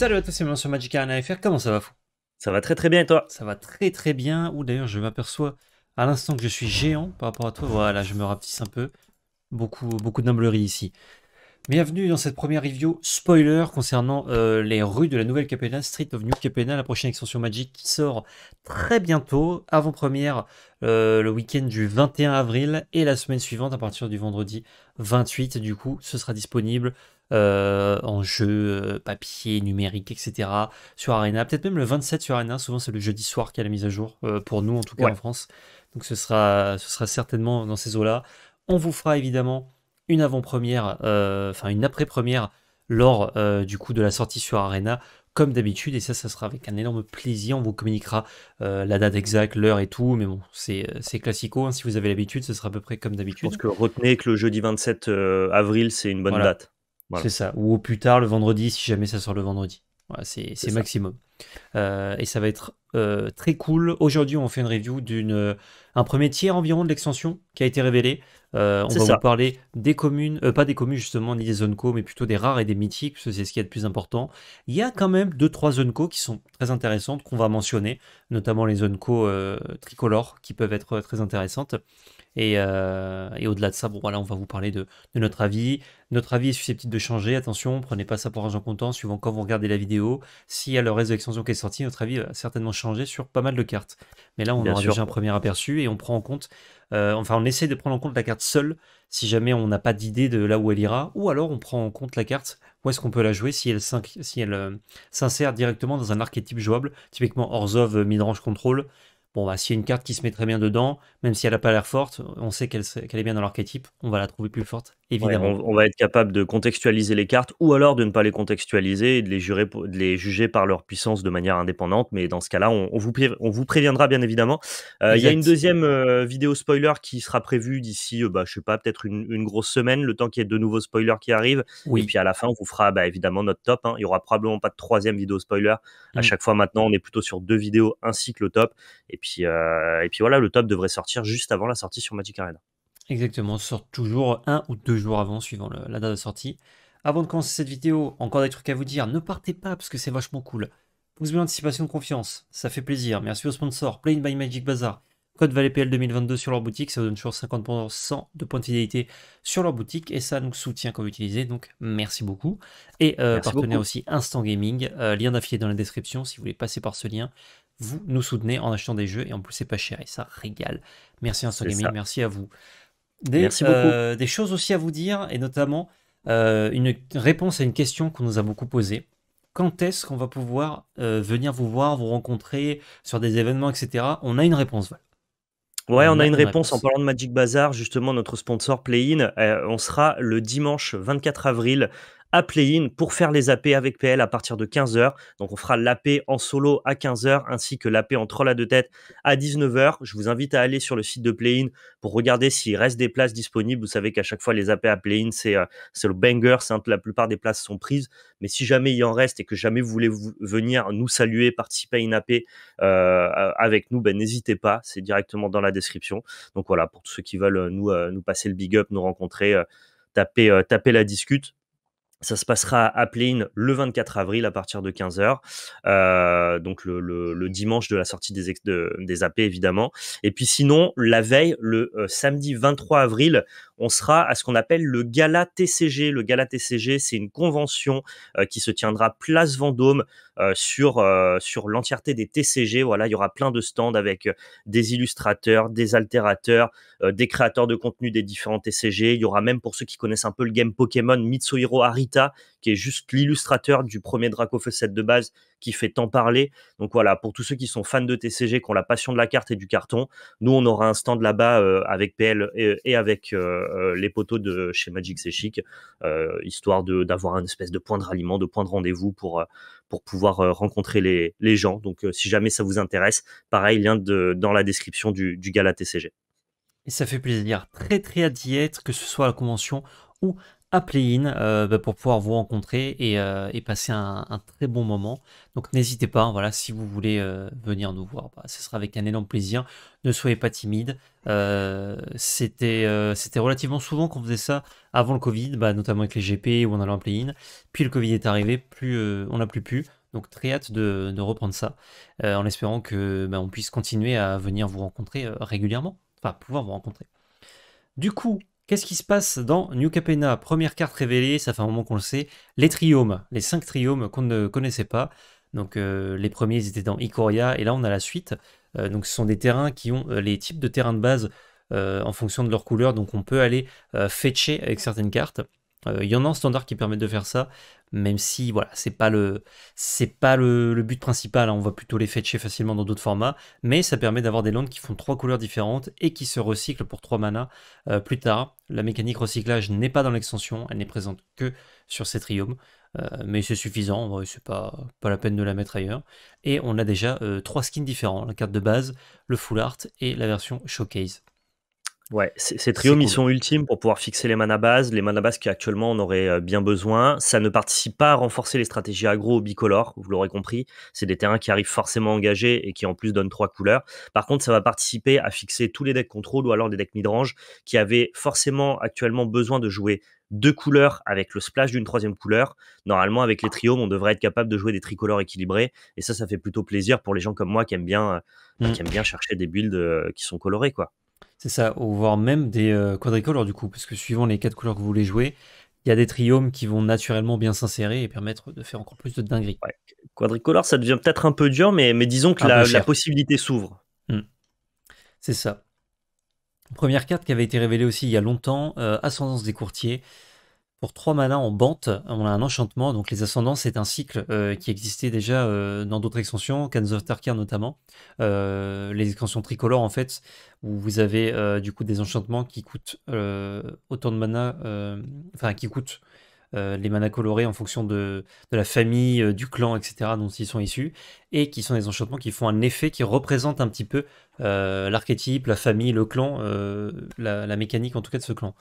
Salut à tous, c'est sur Magic Arena FR. Comment ça va, fou Ça va très très bien et toi Ça va très très bien. Ou d'ailleurs, je m'aperçois à l'instant que je suis géant par rapport à toi. Voilà, je me rapetisse un peu. Beaucoup, beaucoup de noblerie ici. Bienvenue dans cette première review spoiler concernant euh, les rues de la nouvelle Capena, Street of New Capena, la prochaine extension Magic qui sort très bientôt, avant-première euh, le week-end du 21 avril et la semaine suivante à partir du vendredi 28. Du coup, ce sera disponible euh, en jeu euh, papier, numérique, etc. sur Arena. Peut-être même le 27 sur Arena. Souvent, c'est le jeudi soir qui a la mise à jour, euh, pour nous en tout cas en France. Donc, ce sera, ce sera certainement dans ces eaux-là. On vous fera évidemment une avant-première, enfin une après-première lors du coup de la sortie sur Arena comme d'habitude, et ça, ça sera avec un énorme plaisir. On vous communiquera la date exacte, l'heure et tout, mais bon, c'est classico. Hein. Si vous avez l'habitude, ce sera à peu près comme d'habitude. Je pense que retenez que le jeudi 27 avril, c'est une bonne date. C'est ça. Ou au plus tard, le vendredi, si jamais ça sort le vendredi. c'est maximum. Euh, et ça va être euh, très cool. Aujourd'hui, on fait une review d'une euh, un premier tiers environ de l'extension qui a été révélée. on va vous parler des communes, pas des communes justement, ni des zones co, mais plutôt des rares et des mythiques, parce que c'est ce qui est le plus important. Il y a quand même deux trois zones co qui sont très intéressantes qu'on va mentionner, notamment les zones co tricolores qui peuvent être très intéressantes. Euh, et, au-delà de ça, voilà, on va vous parler de, notre avis. Notre avis est susceptible de changer, attention, prenez pas ça pour argent comptant, suivant quand vous regardez la vidéo. S'il y a le reste de l'extension qui est sorti, notre avis va certainement changer sur pas mal de cartes. Mais là, on aura déjà un premier aperçu et on prend en compte, euh, enfin, on essaie de prendre en compte la carte seule, si jamais on n'a pas d'idée de là où elle ira, ou alors on prend en compte la carte, où est-ce qu'on peut la jouer si elle, euh, s'insère directement dans un archétype jouable, typiquement Orzov, midrange control. Bon, bah, s'il y a une carte qui se met très bien dedans, même si elle n'a pas l'air forte, on sait qu'elle est bien dans l'archétype, on va la trouver plus forte on, va être capable de contextualiser les cartes ou alors de ne pas les contextualiser et de les, juger par leur puissance de manière indépendante. Mais dans ce cas-là, on, vous, préviendra bien évidemment. Euh, il y a une deuxième euh, vidéo spoiler qui sera prévue d'ici, euh, bah, je sais pas, peut-être une, grosse semaine, le temps qu'il y ait de nouveaux spoilers qui arrivent. Et puis à la fin, on vous fera bah, évidemment notre top. Hein. Il y aura probablement pas de troisième vidéo spoiler. À mmh. chaque fois maintenant, on est plutôt sur deux vidéos ainsi que le top. Et puis, et puis voilà, le top devrait sortir juste avant la sortie sur Magic Arena. Exactement, sort toujours un ou deux jours avant, suivant la date de sortie. Avant de commencer cette vidéo, encore des trucs à vous dire, ne partez pas parce que c'est vachement cool. Pouce bleu l'anticipation de confiance, ça fait plaisir. Merci aux sponsors, Plain by Magic Bazaar, code PL 2022 sur leur boutique, ça vous donne toujours 50% de points de fidélité sur leur boutique et ça nous soutient quand vous utilisez. donc merci beaucoup. Et euh, partenaire aussi Instant Gaming, euh, lien d'affilié dans la description si vous voulez passer par ce lien. Vous nous soutenez en achetant des jeux et en plus c'est pas cher et ça régale. Merci Instant Gaming, merci à vous. Euh, des, choses aussi à vous dire, et notamment euh, une réponse à une question qu'on nous a beaucoup posée quand est-ce qu'on va pouvoir euh, venir vous voir, vous rencontrer sur des événements, etc. On a une réponse, Ouais, on, a, une réponse, en parlant de Magic Bazaar, justement notre sponsor Play-in. on sera le dimanche 24 avril à Play-In pour faire les AP avec PL à partir de 15h. Donc on fera l'AP en solo à 15h ainsi que l'AP en troll à deux têtes à 19h. Je vous invite à aller sur le site de Play-In pour regarder s'il reste des places disponibles. Vous savez qu'à chaque fois les AP à Play-In euh, c'est le banger, la plupart des places sont prises. Mais si jamais il en reste et que jamais vous voulez venir nous saluer, participer à une AP euh, avec nous, ben n'hésitez pas, c'est directement dans la description. Donc voilà, pour tous ceux qui veulent euh, nous, nous passer le big up, nous rencontrer, taper, taper la discute ça se passera à plein le 24 avril à partir de 15h, euh, donc le, dimanche de la sortie des, des AP évidemment. Et puis sinon, la veille, le euh, samedi 23 avril, on sera à ce qu'on appelle le Gala TCG. Le Gala TCG, c'est une convention euh, qui se tiendra place Vendôme euh, sur, euh, sur l'entièreté des TCG. Voilà, il y aura plein de stands avec des illustrateurs, des altérateurs, des créateurs de contenu des différents TCG. Il y aura même, pour ceux qui connaissent un peu le game Pokémon, Mitsuhiro Arita, qui est juste l'illustrateur du premier Draco 7 de base, qui fait tant parler. Donc voilà, pour tous ceux qui sont fans de TCG, qui ont la passion de la carte et du carton, nous on aura un stand là-bas euh, avec PL et, avec euh, euh, les poteaux de chez Magic C'est Chic, histoire d'avoir un espèce de point de ralliement, de point de rendez-vous pour, pour pouvoir rencontrer les, gens. Donc si jamais ça vous intéresse, pareil, lien dans la description du, du gala TCG. Et ça fait plaisir, très très hâte d'y être, que ce soit à la convention ou à Play-in euh, bah, pour pouvoir vous rencontrer et, euh, passer un, très bon moment. Donc n'hésitez pas, hein, voilà, si vous voulez euh, venir nous voir, bah, ce sera avec un énorme plaisir. Ne soyez pas timide. C'était c'était relativement souvent qu'on faisait ça avant le Covid, bah, notamment avec les GP où on allait en Play-in. Puis le Covid est arrivé, plus on n'a plus pu. Donc très hâte de, de reprendre ça, en espérant que bah, on puisse continuer à venir vous rencontrer régulièrement, enfin pouvoir vous rencontrer. Du coup, Qu'est-ce qui se passe dans New Capena Première carte révélée, ça fait un moment qu'on le sait, les triomes, les cinq triomes qu'on ne connaissait pas. Donc euh, les premiers étaient dans Ikoria et là on a la suite. Euh, donc ce sont des terrains qui ont euh, les types de terrains de base en fonction de leur couleur, donc on peut aller fetcher avec certaines cartes. Il y en a un standard qui permet de faire ça, même si voilà, c'est pas le c'est pas le, but principal, hein, on va plutôt les fetcher facilement dans d'autres formats, mais ça permet d'avoir des landes qui font trois couleurs différentes et qui se recyclent pour trois manas euh, plus tard. La mécanique recyclage n'est pas dans l'extension, elle n'est présente que sur ces triomes, euh, mais c'est suffisant, c'est pas, pas la peine de la mettre ailleurs. Et on a déjà euh, trois skins différents, la carte de base, le full art et la version showcase. Ouais, ces triomes sont ultimes pour pouvoir fixer les mana bases, les mana bases qui actuellement on aurait euh, bien besoin. Ça ne participe pas à renforcer les stratégies agro bicolores, vous l'aurez compris. C'est des terrains qui arrivent forcément engagés et qui en plus donnent trois couleurs. Par contre, ça va participer à fixer tous les decks contrôle ou alors des decks midrange qui avaient forcément actuellement besoin de jouer deux couleurs avec le splash d'une troisième couleur. Normalement, avec les triomes, on devrait être capable de jouer des tricolores équilibrés. Et ça, ça fait plutôt plaisir pour les gens comme moi qui aiment bien, euh, bah, qui mmh. aiment bien chercher des builds euh, qui sont colorés, quoi. C'est ça, voire même des euh, quadricolores du coup, parce que suivant les quatre couleurs que vous voulez jouer, il y a des triomes qui vont naturellement bien s'insérer et permettre de faire encore plus de dingueries. Quadricolore, ça devient peut-être un peu dur, mais, disons que la, possibilité s'ouvre. Hmm. C'est ça. Première carte qui avait été révélée aussi il y a longtemps, euh, Ascendance des courtiers pour 3 manas en bante, on a un enchantement. Donc les ascendants, c'est un cycle euh, qui existait déjà euh, dans d'autres extensions, Cans of Tarkir notamment. Euh, les extensions tricolores, en fait, où vous avez du coup des enchantements qui coûtent autant de mana, enfin qui coûtent les manas colorés en fonction de, la famille, du clan, etc. dont ils sont issus, et qui sont des enchantements qui font un effet qui représente un petit peu l'archétype, la famille, le clan, la, mécanique en tout cas de ce clan.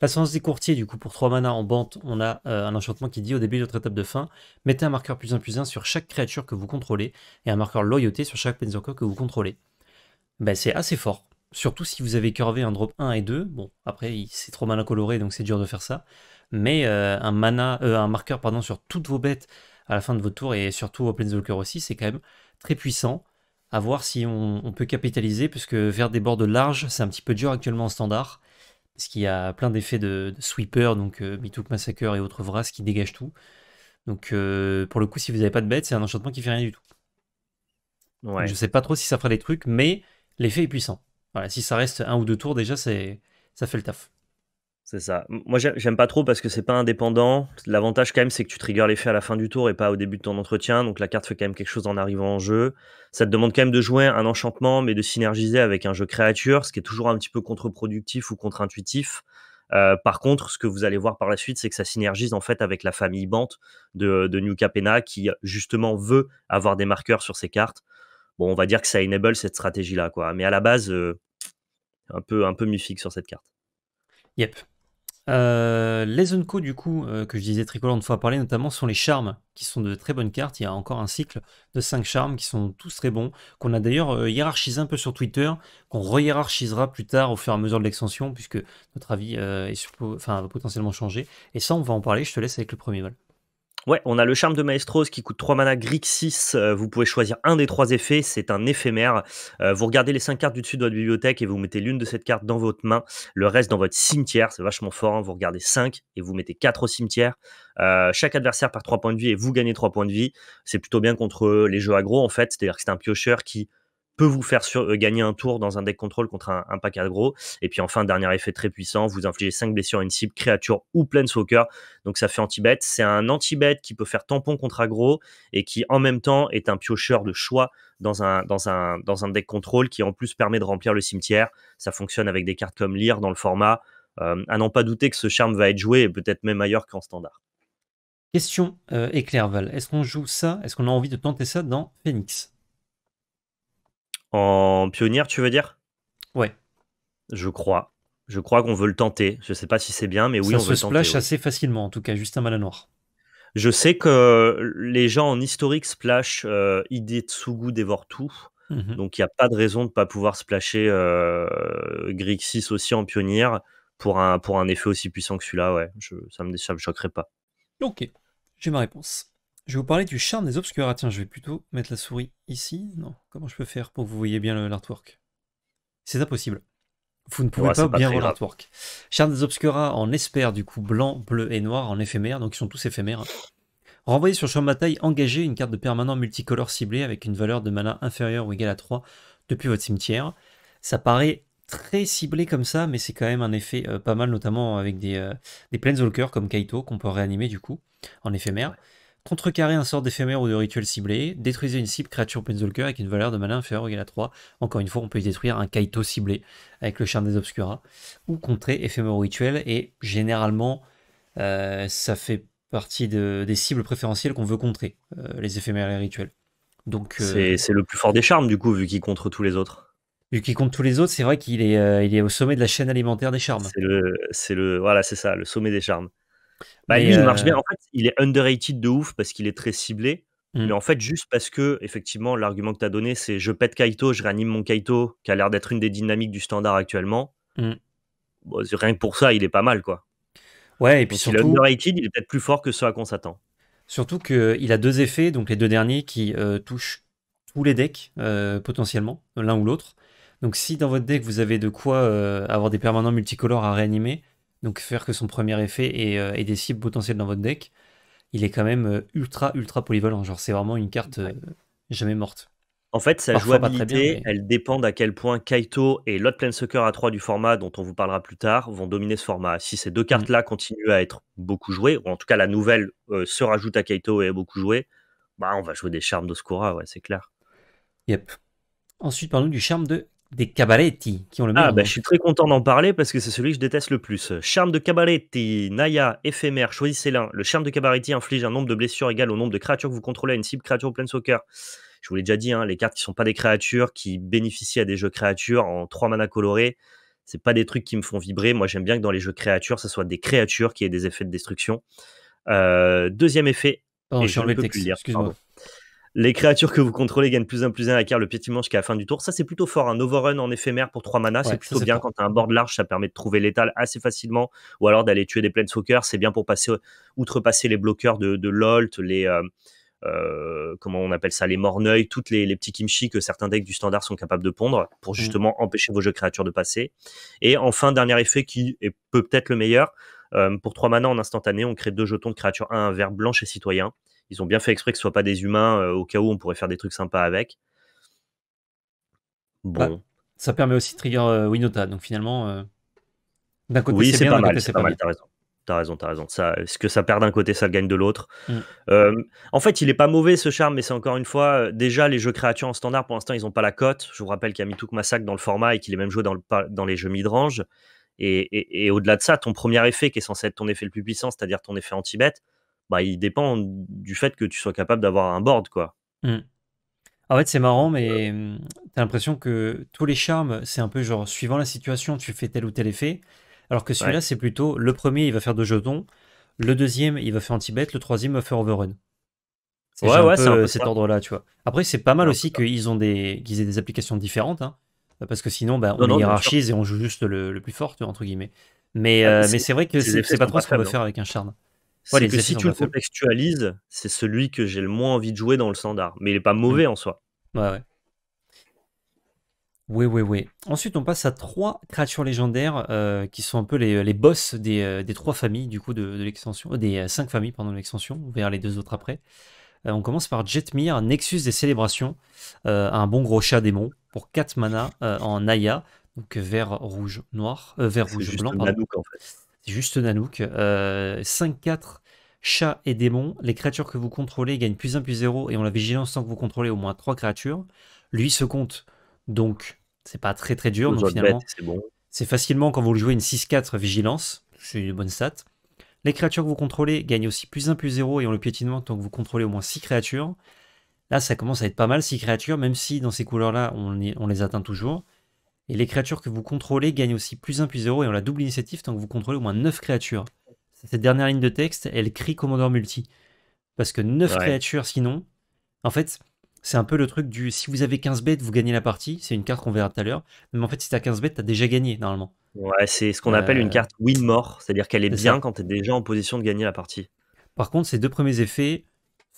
La séance des courtiers, du coup, pour 3 manas en bande, on a euh, un enchantement qui dit au début de votre étape de fin, mettez un marqueur plus 1 plus 1 sur chaque créature que vous contrôlez et un marqueur loyauté sur chaque planeswalker que vous contrôlez. Ben, c'est assez fort. Surtout si vous avez curvé un drop 1 et 2. Bon, après, c'est trop mana coloré, donc c'est dur de faire ça. Mais euh, un, mana, euh, un marqueur pardon, sur toutes vos bêtes à la fin de votre tour et surtout au Planeswalker aussi, c'est quand même très puissant. À voir si on, peut capitaliser, puisque faire des bords de large, c'est un petit peu dur actuellement en standard. Parce qu'il y a plein d'effets de, sweeper, donc euh, Massacre et autres Vras qui dégagent tout. Donc euh, pour le coup, si vous n'avez pas de bête, c'est un enchantement qui fait rien du tout. Ouais. Je sais pas trop si ça fera des trucs, mais l'effet est puissant. Voilà, si ça reste un ou deux tours, déjà, c'est ça fait le taf. C'est ça. Moi, j'aime pas trop parce que c'est pas indépendant. L'avantage, quand même, c'est que tu triggers l'effet à la fin du tour et pas au début de ton entretien. Donc, la carte fait quand même quelque chose en arrivant en jeu. Ça te demande quand même de jouer un enchantement, mais de synergiser avec un jeu créature, ce qui est toujours un petit peu contre-productif ou contre-intuitif. Euh, par contre, ce que vous allez voir par la suite, c'est que ça synergise en fait avec la famille Bant de, New Capena qui justement veut avoir des marqueurs sur ses cartes. Bon, on va dire que ça enable cette stratégie-là, quoi. Mais à la base, euh, un peu, un peu sur cette carte. Yep. Euh, les Unco, du coup, euh, que je disais tricolore une fois parlé notamment, sont les charmes, qui sont de très bonnes cartes. Il y a encore un cycle de 5 charmes qui sont tous très bons, qu'on a d'ailleurs euh, hiérarchisé un peu sur Twitter, qu'on re-hiérarchisera plus tard au fur et à mesure de l'extension, puisque notre avis est enfin, va potentiellement changer. Et ça, on va en parler. Je te laisse avec le premier vol. Ouais, on a le charme de Maestros qui coûte 3 mana, Grix 6. Euh, vous pouvez choisir un des trois effets, c'est un éphémère. Euh, vous regardez les 5 cartes du dessus de votre bibliothèque et vous mettez l'une de cette carte dans votre main, le reste dans votre cimetière. C'est vachement fort. Hein, vous regardez 5 et vous mettez 4 au cimetière. Euh, chaque adversaire perd 3 points de vie et vous gagnez 3 points de vie. C'est plutôt bien contre les jeux aggro en fait. C'est-à-dire que c'est un piocheur qui peut vous faire euh, gagner un tour dans un deck contrôle contre un, pack aggro. Et puis enfin, dernier effet très puissant, vous infligez 5 blessures à une cible, créature ou planeswalker. Donc ça fait anti-bet. C'est un anti-bet qui peut faire tampon contre aggro et qui en même temps est un piocheur de choix dans un, dans un, dans un deck contrôle qui en plus permet de remplir le cimetière. Ça fonctionne avec des cartes comme Lire dans le format. Euh, à n'en pas douter que ce charme va être joué et peut-être même ailleurs qu'en standard. Question euh, éclairval, est-ce qu'on joue ça Est-ce qu'on a envie de tenter ça dans Phoenix en pionnière, tu veux dire Ouais. Je crois. Je crois qu'on veut le tenter. Je sais pas si c'est bien, mais oui, on se Ça se splash assez facilement, en tout cas, juste un à noir. Je sais que les gens en historique splash euh, Idetsugu dévore tout. Mhm. Donc il n'y a pas de raison de ne pas pouvoir splasher euh, Grixis aussi en pionnière pour un, pour un effet aussi puissant que celui-là. Ouais, ça ne me, me choquerait pas. Ok, j'ai ma réponse. Je vais vous parler du charme des Obscuras. Ah, tiens, je vais plutôt mettre la souris ici. Non, comment je peux faire pour que vous voyez bien l'artwork C'est impossible. Vous ne pouvez pas, bien voir l'artwork. Charme des obscura ah, en espère du coup blanc, bleu et noir en éphémère, donc ils sont tous éphémères. Renvoyez sur champ de bataille, engagez une carte de permanent multicolore ciblée avec une valeur de mana inférieure ou égale à 3 depuis votre cimetière. Ça paraît très ciblé comme ça, mais c'est quand même un effet euh, pas mal, notamment avec des, euh, des comme Kaito qu'on peut réanimer du coup en éphémère. Contrecarrer un sort d'éphémère ou de rituel ciblé. Détruisez une cible créature Penzolker avec une valeur de malin inférieure ou égale à 3. Encore une fois, on peut y détruire un Kaito ciblé avec le charme des obscuras. Ou contrer éphémère ou rituel. Et généralement, euh, ça fait partie des cibles préférentielles qu'on veut contrer, euh, les éphémères et les rituels. Donc, euh, c'est le plus fort des charmes, du coup, vu qu'il contre tous les autres. Vu qu'il compte tous les autres, c'est vrai qu'il est, il est au sommet de la chaîne alimentaire des charmes. C'est le, voilà, c'est ça, le sommet des charmes. Bah, il marche euh, bien. En il est underrated de ouf parce qu'il est très ciblé. Mm. Mais en fait, juste parce que, effectivement, l'argument que tu as donné, c'est je pète Kaito, je réanime mon Kaito, qui a l'air d'être une des dynamiques du standard actuellement. Mm. rien que pour ça, il est pas mal, quoi. Ouais, et puis surtout. Il est underrated, il est peut-être plus fort que ce à quoi on s'attend. Surtout qu'il a deux effets, donc les deux derniers qui euh, touchent tous les decks, euh, potentiellement, l'un ou l'autre. Donc si dans votre deck vous avez de quoi avoir des permanents multicolores à réanimer, donc faire que son premier effet euh, ait des cibles potentielles dans votre deck, il est quand même euh, ultra ultra polyvalent. Genre c'est vraiment une carte euh, jamais morte. En fait, sa jouabilité, elle dépend à quel point Kaito et l'autre Sucker à 3 du format dont on vous parlera plus tard vont dominer ce format. Si ces deux mm. cartes-là continuent à être beaucoup jouées, ou en tout cas la nouvelle se rajoute à Kaito et est beaucoup jouée, bah on va jouer des charmes d'Oscura, ouais, c'est clair. Yep. Ensuite, parlons du charme de des Cabaretti qui ont le ah, même. Ah, je suis très content d'en parler parce que c'est celui que je déteste le plus. Charme de Cabaretti, Naya, éphémère, choisissez l'un. Le charme de Cabaretti inflige un nombre de blessures égal au nombre de créatures que vous contrôlez à une cible créature au plein soccer. Je vous l'ai déjà dit, hein, les cartes qui sont pas des créatures, qui bénéficient à des jeux créatures en 3 manas colorés, c'est pas des trucs qui me font vibrer. Moi, j'aime bien que dans les jeux créatures, ce soit des créatures qui aient des effets de destruction. Euh, deuxième effet, je ne peux plus lire. Excuse-moi. Les créatures que vous contrôlez gagnent plus en plus un à carte le qui jusqu'à la fin du tour. Ça, c'est plutôt fort. Un hein. overrun en éphémère pour 3 mana, c'est plutôt bien. Quand tu as un board large, ça permet de trouver l'étal assez facilement ou alors d'aller tuer des planeswalkers. C'est bien pour passer, outrepasser les bloqueurs de, de LOLT, les. Euh, euh, comment on appelle ça, les morneuils, toutes les, petits kimchi que certains decks du standard sont capables de pondre pour mm. justement empêcher vos jeux créatures de passer. Et enfin, dernier effet qui est peut-être le meilleur, euh, pour 3 manas en instantané, on crée deux jetons de créatures 1, un vert blanche et citoyen. Ils ont bien fait exprès que ce soit pas des humains, euh, au cas où on pourrait faire des trucs sympas avec. Bah, bon. ça permet aussi de trigger euh, Winota, donc finalement, euh, d'un côté oui, c'est pas, mal, c'est pas, mal, t'as raison. T'as raison, raison. Ça, ce que ça perd d'un côté, ça gagne de l'autre. Mm. en fait, il est pas mauvais ce charme, mais c'est encore une fois, déjà les jeux créatures en standard, pour l'instant, ils ont pas la cote. Je vous rappelle qu'il y a Mitouk Massacre dans le format et qu'il est même joué dans, les jeux midrange. Et, et au-delà de ça, ton premier effet qui est censé être ton effet le plus puissant, c'est-à-dire ton effet anti-bête, bah, il dépend du fait que tu sois capable d'avoir un board, quoi. Mmh. En fait, c'est marrant, mais tu euh. mmh, t'as l'impression que tous les charmes, c'est un peu genre suivant la situation, tu fais tel ou tel effet. Alors que celui-là, c'est plutôt le premier, il va faire deux jetons, le deuxième, il va faire anti-bet, le troisième va faire overrun. C'est ouais, ouais, un cet ordre-là, tu vois. Après, c'est pas mal aussi qu'ils ont des, aient des applications différentes, hein, parce que sinon, bah, on hiérarchise et on joue juste le, plus fort, entre guillemets. Mais, ah, euh, mais c'est vrai que c'est pas trop ce qu'on peut faire avec un charme que si tu le contextualises, c'est celui que j'ai le moins envie de jouer dans le standard. Mais il n'est pas mmh. mauvais en soi. Ouais, ouais. Oui, oui, oui. Ensuite, on passe à trois créatures légendaires euh, qui sont un peu les, les boss des, euh, trois familles du coup de, l'extension, euh, des cinq familles pendant l'extension. On verra les deux autres après. on commence par Jetmir, Nexus des Célébrations, un bon gros chat démon pour 4 mana en Aya, donc vert rouge noir, vert rouge blanc. Pardon. Juste Nanook. 5-4 euh, chats et démon, Les créatures que vous contrôlez gagnent plus 1 plus 0 et ont la vigilance tant que vous contrôlez au moins 3 créatures. Lui se compte, donc c'est pas très très dur. finalement, c'est facilement quand vous le jouez une 6-4 vigilance. C'est une bonne stat. Les créatures que vous contrôlez gagnent aussi plus 1 plus 0 et ont le piétinement tant que vous contrôlez au moins 6 créatures. Là, ça commence à être pas mal, 6 créatures, même si dans ces couleurs-là, on les atteint toujours. Et les créatures que vous contrôlez gagnent aussi plus 1 plus 0 et ont la double initiative tant que vous contrôlez au moins 9 créatures. Cette dernière ligne de texte, elle crie commandeur multi. Parce que 9 créatures sinon, en fait, c'est un peu le truc du si vous avez 15 bêtes, vous gagnez la partie. C'est une carte qu'on verra tout à l'heure. Mais en fait, si t'as 15 bêtes, t'as déjà gagné normalement. Ouais, c'est ce qu'on appelle une euh, carte win more, c'est-à-dire qu'elle est, bien quand quand t'es déjà en position de gagner la partie. Par contre, ces deux premiers effets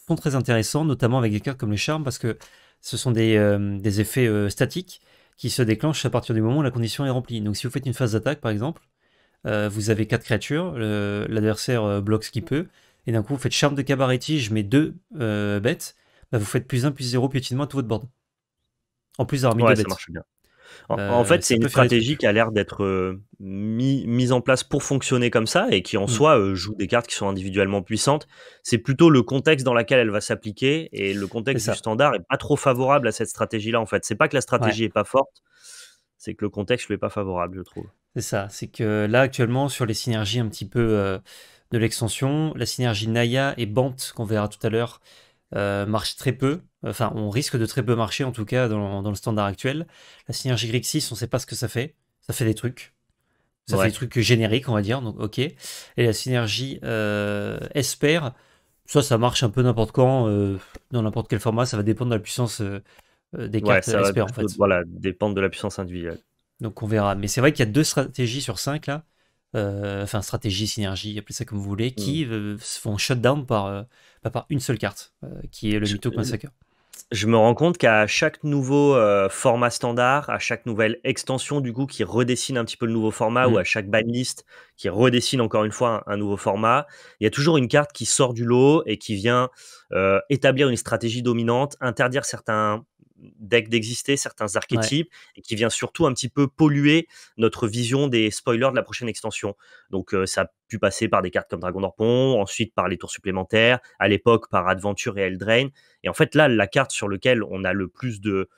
sont très intéressants, notamment avec des cartes comme les charmes, parce que ce sont des, euh, effets euh, statiques qui se déclenche à partir du moment où la condition est remplie. Donc si vous faites une phase d'attaque par exemple, euh, vous avez quatre créatures, l'adversaire euh, bloque ce qu'il peut, et d'un coup vous faites charme de cabaretti, je mets deux euh, bêtes, bah, vous faites plus 1, plus 0 piétinement à tout votre board. En plus d'avoir mis bêtes. Euh, en, fait, c'est une stratégie qui a l'air d'être euh, mise en place pour fonctionner comme ça et qui en mm. soi euh, joue des cartes qui sont individuellement puissantes. C'est plutôt le contexte dans lequel elle va s'appliquer et le contexte du standard est pas trop favorable à cette stratégie-là. En fait, c'est pas que la stratégie n'est est pas forte, c'est que le contexte lui est pas favorable, je trouve. C'est ça, c'est que là actuellement sur les synergies un petit peu de l'extension, la synergie Naya et Bant qu'on verra tout à l'heure, euh, marche très peu. Enfin, on risque de très peu marcher, en tout cas, dans, dans le standard actuel. La synergie Grix 6, on ne sait pas ce que ça fait. Ça fait des trucs. Ça fait des trucs génériques, on va dire, donc ok. Et la synergie euh, Esper, ça, ça marche un peu n'importe quand, euh, dans n'importe quel format. Ça va dépendre de la puissance euh, des cartes Esper, en fait. Voilà, dépendre de la puissance individuelle. Donc on verra. Mais c'est vrai qu'il y a deux stratégies sur cinq, là. enfin stratégie, synergie, appelez ça comme vous voulez, qui hmm. se font shutdown par, pas par une seule carte, euh, qui est le Mytho Massacre. Je me rends compte qu'à chaque nouveau euh, format standard, à chaque nouvelle extension du coup qui redessine un petit peu le nouveau format ou mm. à chaque banlist qui redessine encore une fois un, nouveau format, il y a toujours une carte qui sort du lot et qui vient euh, établir une stratégie dominante, interdire certains, d'exister certains archétypes et qui vient surtout un petit peu polluer notre vision des spoilers de la prochaine extension. Donc euh, ça a pu passer par des cartes comme Dragon Dorpon, ensuite par les tours supplémentaires, à l'époque par Adventure et Eldraine Et en fait là, la carte sur laquelle on a le plus de,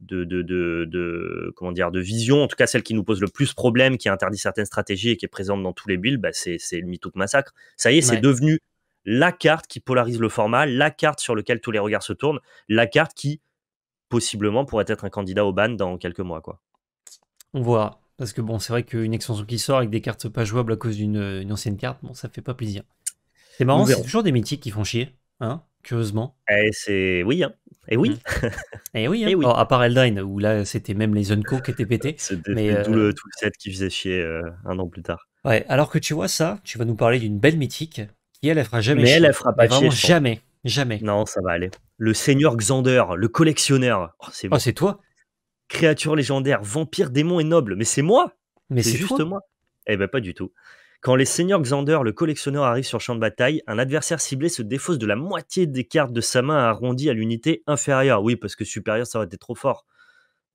de, de, de, comment dire, de vision, en tout cas celle qui nous pose le plus problème, qui interdit certaines stratégies et qui est présente dans tous les builds, bah, c'est le de Massacre. Ça y est, c'est devenu la carte qui polarise le format, la carte sur laquelle tous les regards se tournent, la carte qui possiblement pourrait être un candidat au ban dans quelques mois. Quoi. On voit, Parce que bon, c'est vrai qu'une extension qui sort avec des cartes pas jouables à cause d'une euh, ancienne carte, bon, ça fait pas plaisir. C'est marrant, c'est toujours des mythiques qui font chier, hein, curieusement. Et eh, c'est oui, hein. Et eh oui. Mm. Et eh oui, hein. Oh, à part Eldine, où là, c'était même les Unco qui étaient pétés. C'était euh, tout, le, set qui faisait chier euh, un an plus tard. Ouais, alors que tu vois ça, tu vas nous parler d'une belle mythique qui, elle, elle fera jamais Mais elle, ne fera pas chier. jamais. Jamais. Non, ça va aller le seigneur Xander, le collectionneur. Oh, ah, c'est toi Créature légendaire, vampire, démon et noble. Mais c'est moi Mais c'est juste moi Eh ben pas du tout. Quand les seigneurs Xander, le collectionneur, arrive sur champ de bataille, un adversaire ciblé se défausse de la moitié des cartes de sa main arrondie à l'unité inférieure. Oui, parce que supérieur, ça aurait été trop fort.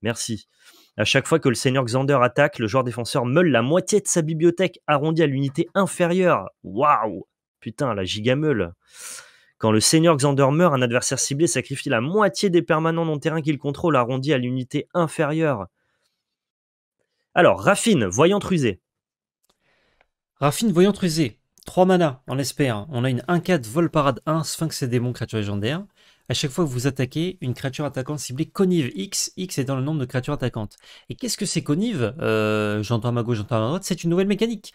Merci. À chaque fois que le seigneur Xander attaque, le joueur défenseur meule la moitié de sa bibliothèque arrondie à l'unité inférieure. Waouh Putain, la meule quand le seigneur Xander meurt, un adversaire ciblé sacrifie la moitié des permanents non terrains qu'il contrôle arrondi à l'unité inférieure. Alors, Raffine, voyante rusée. Raffine, voyante rusée. 3 mana, on l'espère. On a une 1-4 vol parade 1, sphinx et démon, créature légendaire. À chaque fois que vous attaquez, une créature attaquante ciblée connive X, X est dans le nombre de créatures attaquantes. Et qu'est-ce que c'est connive euh, J'entends à ma gauche, j'entends ma droite, c'est une nouvelle mécanique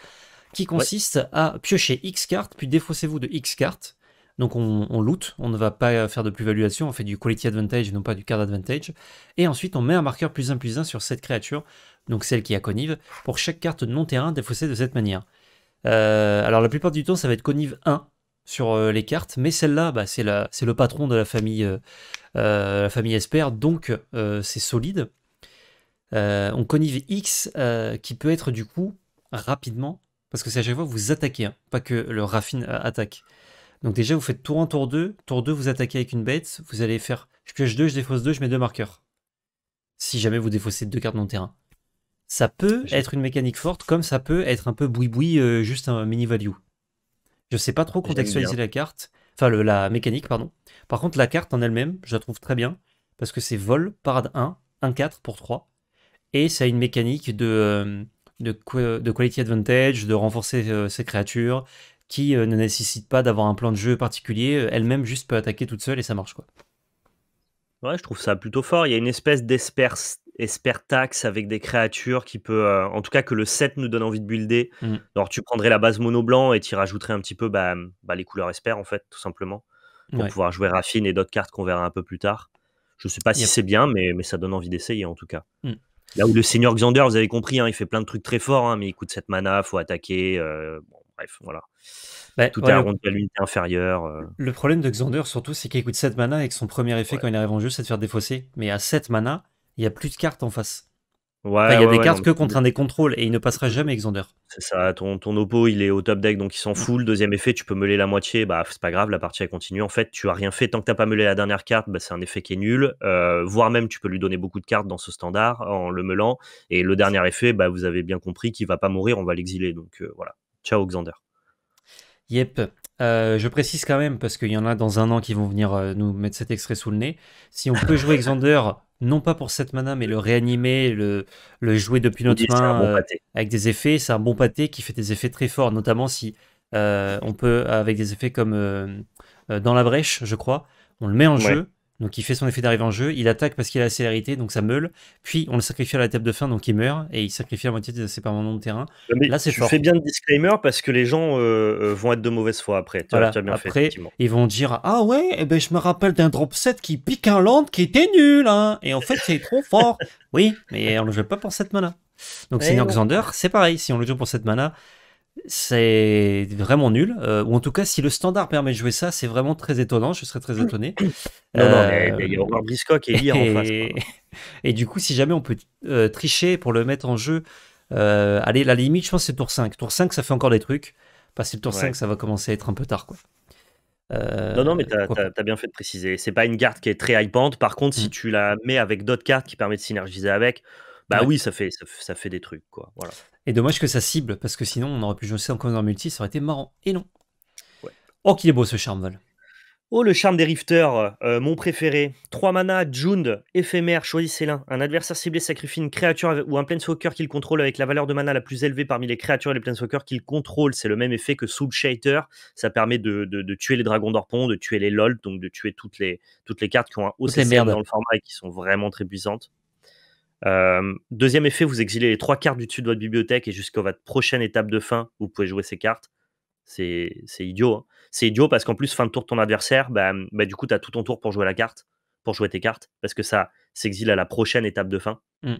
qui consiste à piocher X cartes, puis défaussez-vous de X cartes. Donc on, loot, on ne va pas faire de plus-valuation, on fait du quality advantage et non pas du card advantage. Et ensuite on met un marqueur plus 1 plus 1 sur cette créature, donc celle qui a connive, pour chaque carte non terrain défaussée de cette manière. Euh, alors la plupart du temps ça va être connive 1 sur euh, les cartes, mais celle-là bah, c'est le patron de la famille, euh, la famille Esper, donc c'est solide. on connive X qui peut être du coup rapidement, parce que c'est à chaque fois vous attaquez, hein, pas que le raffine attaque. Donc déjà, vous faites tour 1, tour 2. Tour 2, vous attaquez avec une bête. Vous allez faire je pioche 2, je défausse 2, je mets 2 marqueurs. Si jamais vous défaussez 2 cartes le terrain. Ça peut être une mécanique forte, comme ça peut être un peu boui-boui, euh, juste un mini value. Je sais pas trop contextualiser la carte, enfin la mécanique, pardon. Par contre, la carte en elle-même, je la trouve très bien, parce que c'est vol, parade 1, 1-4 pour 3, et ça a une mécanique de, euh, de, quality advantage, de renforcer euh, ses créatures, qui euh, ne nécessite pas d'avoir un plan de jeu particulier, euh, elle-même juste peut attaquer toute seule et ça marche quoi. Ouais, je trouve ça plutôt fort. Il y a une espèce taxe avec des créatures qui peut, euh, en tout cas que le set nous donne envie de builder. Mm. Alors tu prendrais la base mono blanc et tu rajouterais un petit peu bah, bah les couleurs espères, en fait, tout simplement, pour pouvoir jouer Raffine et d'autres cartes qu'on verra un peu plus tard. Je ne sais pas si c'est bien, mais, ça donne envie d'essayer en tout cas. Mm. Là où le seigneur Xander, vous avez compris, hein, il fait plein de trucs très forts, hein, mais il coûte 7 mana, faut attaquer voilà. Ben, tout ouais, est l'unité inférieure. Euh. Le problème de Xander, surtout, c'est qu'il écoute 7 mana et que son premier effet quand il arrive en jeu, c'est de faire défausser. Mais à 7 mana, il n'y a plus de cartes en face. il y a des cartes que contre un des contrôles et il ne passera jamais Xander. C'est ça, ton, ton oppo il est au top deck donc il s'en mm. fout. Le deuxième effet, tu peux meuler la moitié, bah c'est pas grave, la partie continue. En fait, tu as rien fait tant que t'as pas meulé la dernière carte, bah, c'est un effet qui est nul. Euh, voire même, tu peux lui donner beaucoup de cartes dans ce standard en le meulant. Et le dernier effet, bah vous avez bien compris qu'il va pas mourir, on va l'exiler. Donc euh, voilà. Ciao Xander. Yep. Euh, je précise quand même, parce qu'il y en a dans un an qui vont venir euh, nous mettre cet extrait sous le nez. Si on peut jouer Xander, non pas pour cette mana, mais le réanimer, le, jouer depuis notre main euh, avec des effets, c'est un bon pâté qui fait des effets très forts, notamment si on peut, avec des effets comme dans la brèche, je crois, on le met en jeu donc il fait son effet d'arrivée en jeu, il attaque parce qu'il a la célérité, donc ça meule. Puis on le sacrifie à la table de fin, donc il meurt et il sacrifie la moitié de ses permanents de terrain. Là, c'est fort. fais bien le disclaimer parce que les gens euh, euh, vont être de mauvaise foi après. Voilà. bien après, ils vont dire Ah ouais, eh ben, je me rappelle d'un drop set qui pique un land qui était nul. Hein, et en fait, c'est trop fort. oui, mais on le joue pas pour cette mana. Donc eh Seigneur Xander, c'est pareil. Si on le joue pour cette mana, c'est vraiment nul. Euh, ou en tout cas, si le standard permet de jouer ça, c'est vraiment très étonnant. Je serais très mm. étonné. non, non, euh, il y a et Lire en face. Et, du coup, si jamais on peut euh, tricher pour le mettre en jeu, allez, la limite, je pense c'est tour 5. Tour 5, ça fait encore des trucs. que le tour 5, ça va commencer à être un peu tard. Quoi. non, non, mais tu as bien fait de préciser. C'est pas une carte qui est très hypante. Par contre, si mm. tu la mets avec d'autres cartes qui permettent de synergiser avec, bah oui, ça fait, ça, fait des trucs, quoi. Voilà. Et dommage que ça cible, parce que sinon, on aurait pu jouer encore dans multi, ça aurait été marrant. Et non. Oh, qu'il est beau ce Val. Oh, le charme des rifters, euh, mon préféré. 3 mana, Jund, éphémère, choisissez l'un. Un adversaire ciblé sacrifie une créature ou un planeswalker qu'il contrôle avec la valeur de mana la plus élevée parmi les créatures et les planeswalkers qu'il contrôle. C'est le même effet que Soul Shatter. Ça permet de, tuer les dragons d'Orpon, de tuer les LOL, donc de tuer toutes les, toutes les cartes qui ont un haut dans le format et qui sont vraiment très puissantes deuxième effet, vous exilez les trois cartes du dessus de votre bibliothèque et jusqu'à votre prochaine étape de fin, vous pouvez jouer ces cartes. C'est idiot. Hein. C'est idiot parce qu'en plus, fin de tour de ton adversaire, bah, bah, du coup, tu as tout ton tour pour jouer la carte, pour jouer tes cartes, parce que ça s'exile à la prochaine étape de fin. Mmh.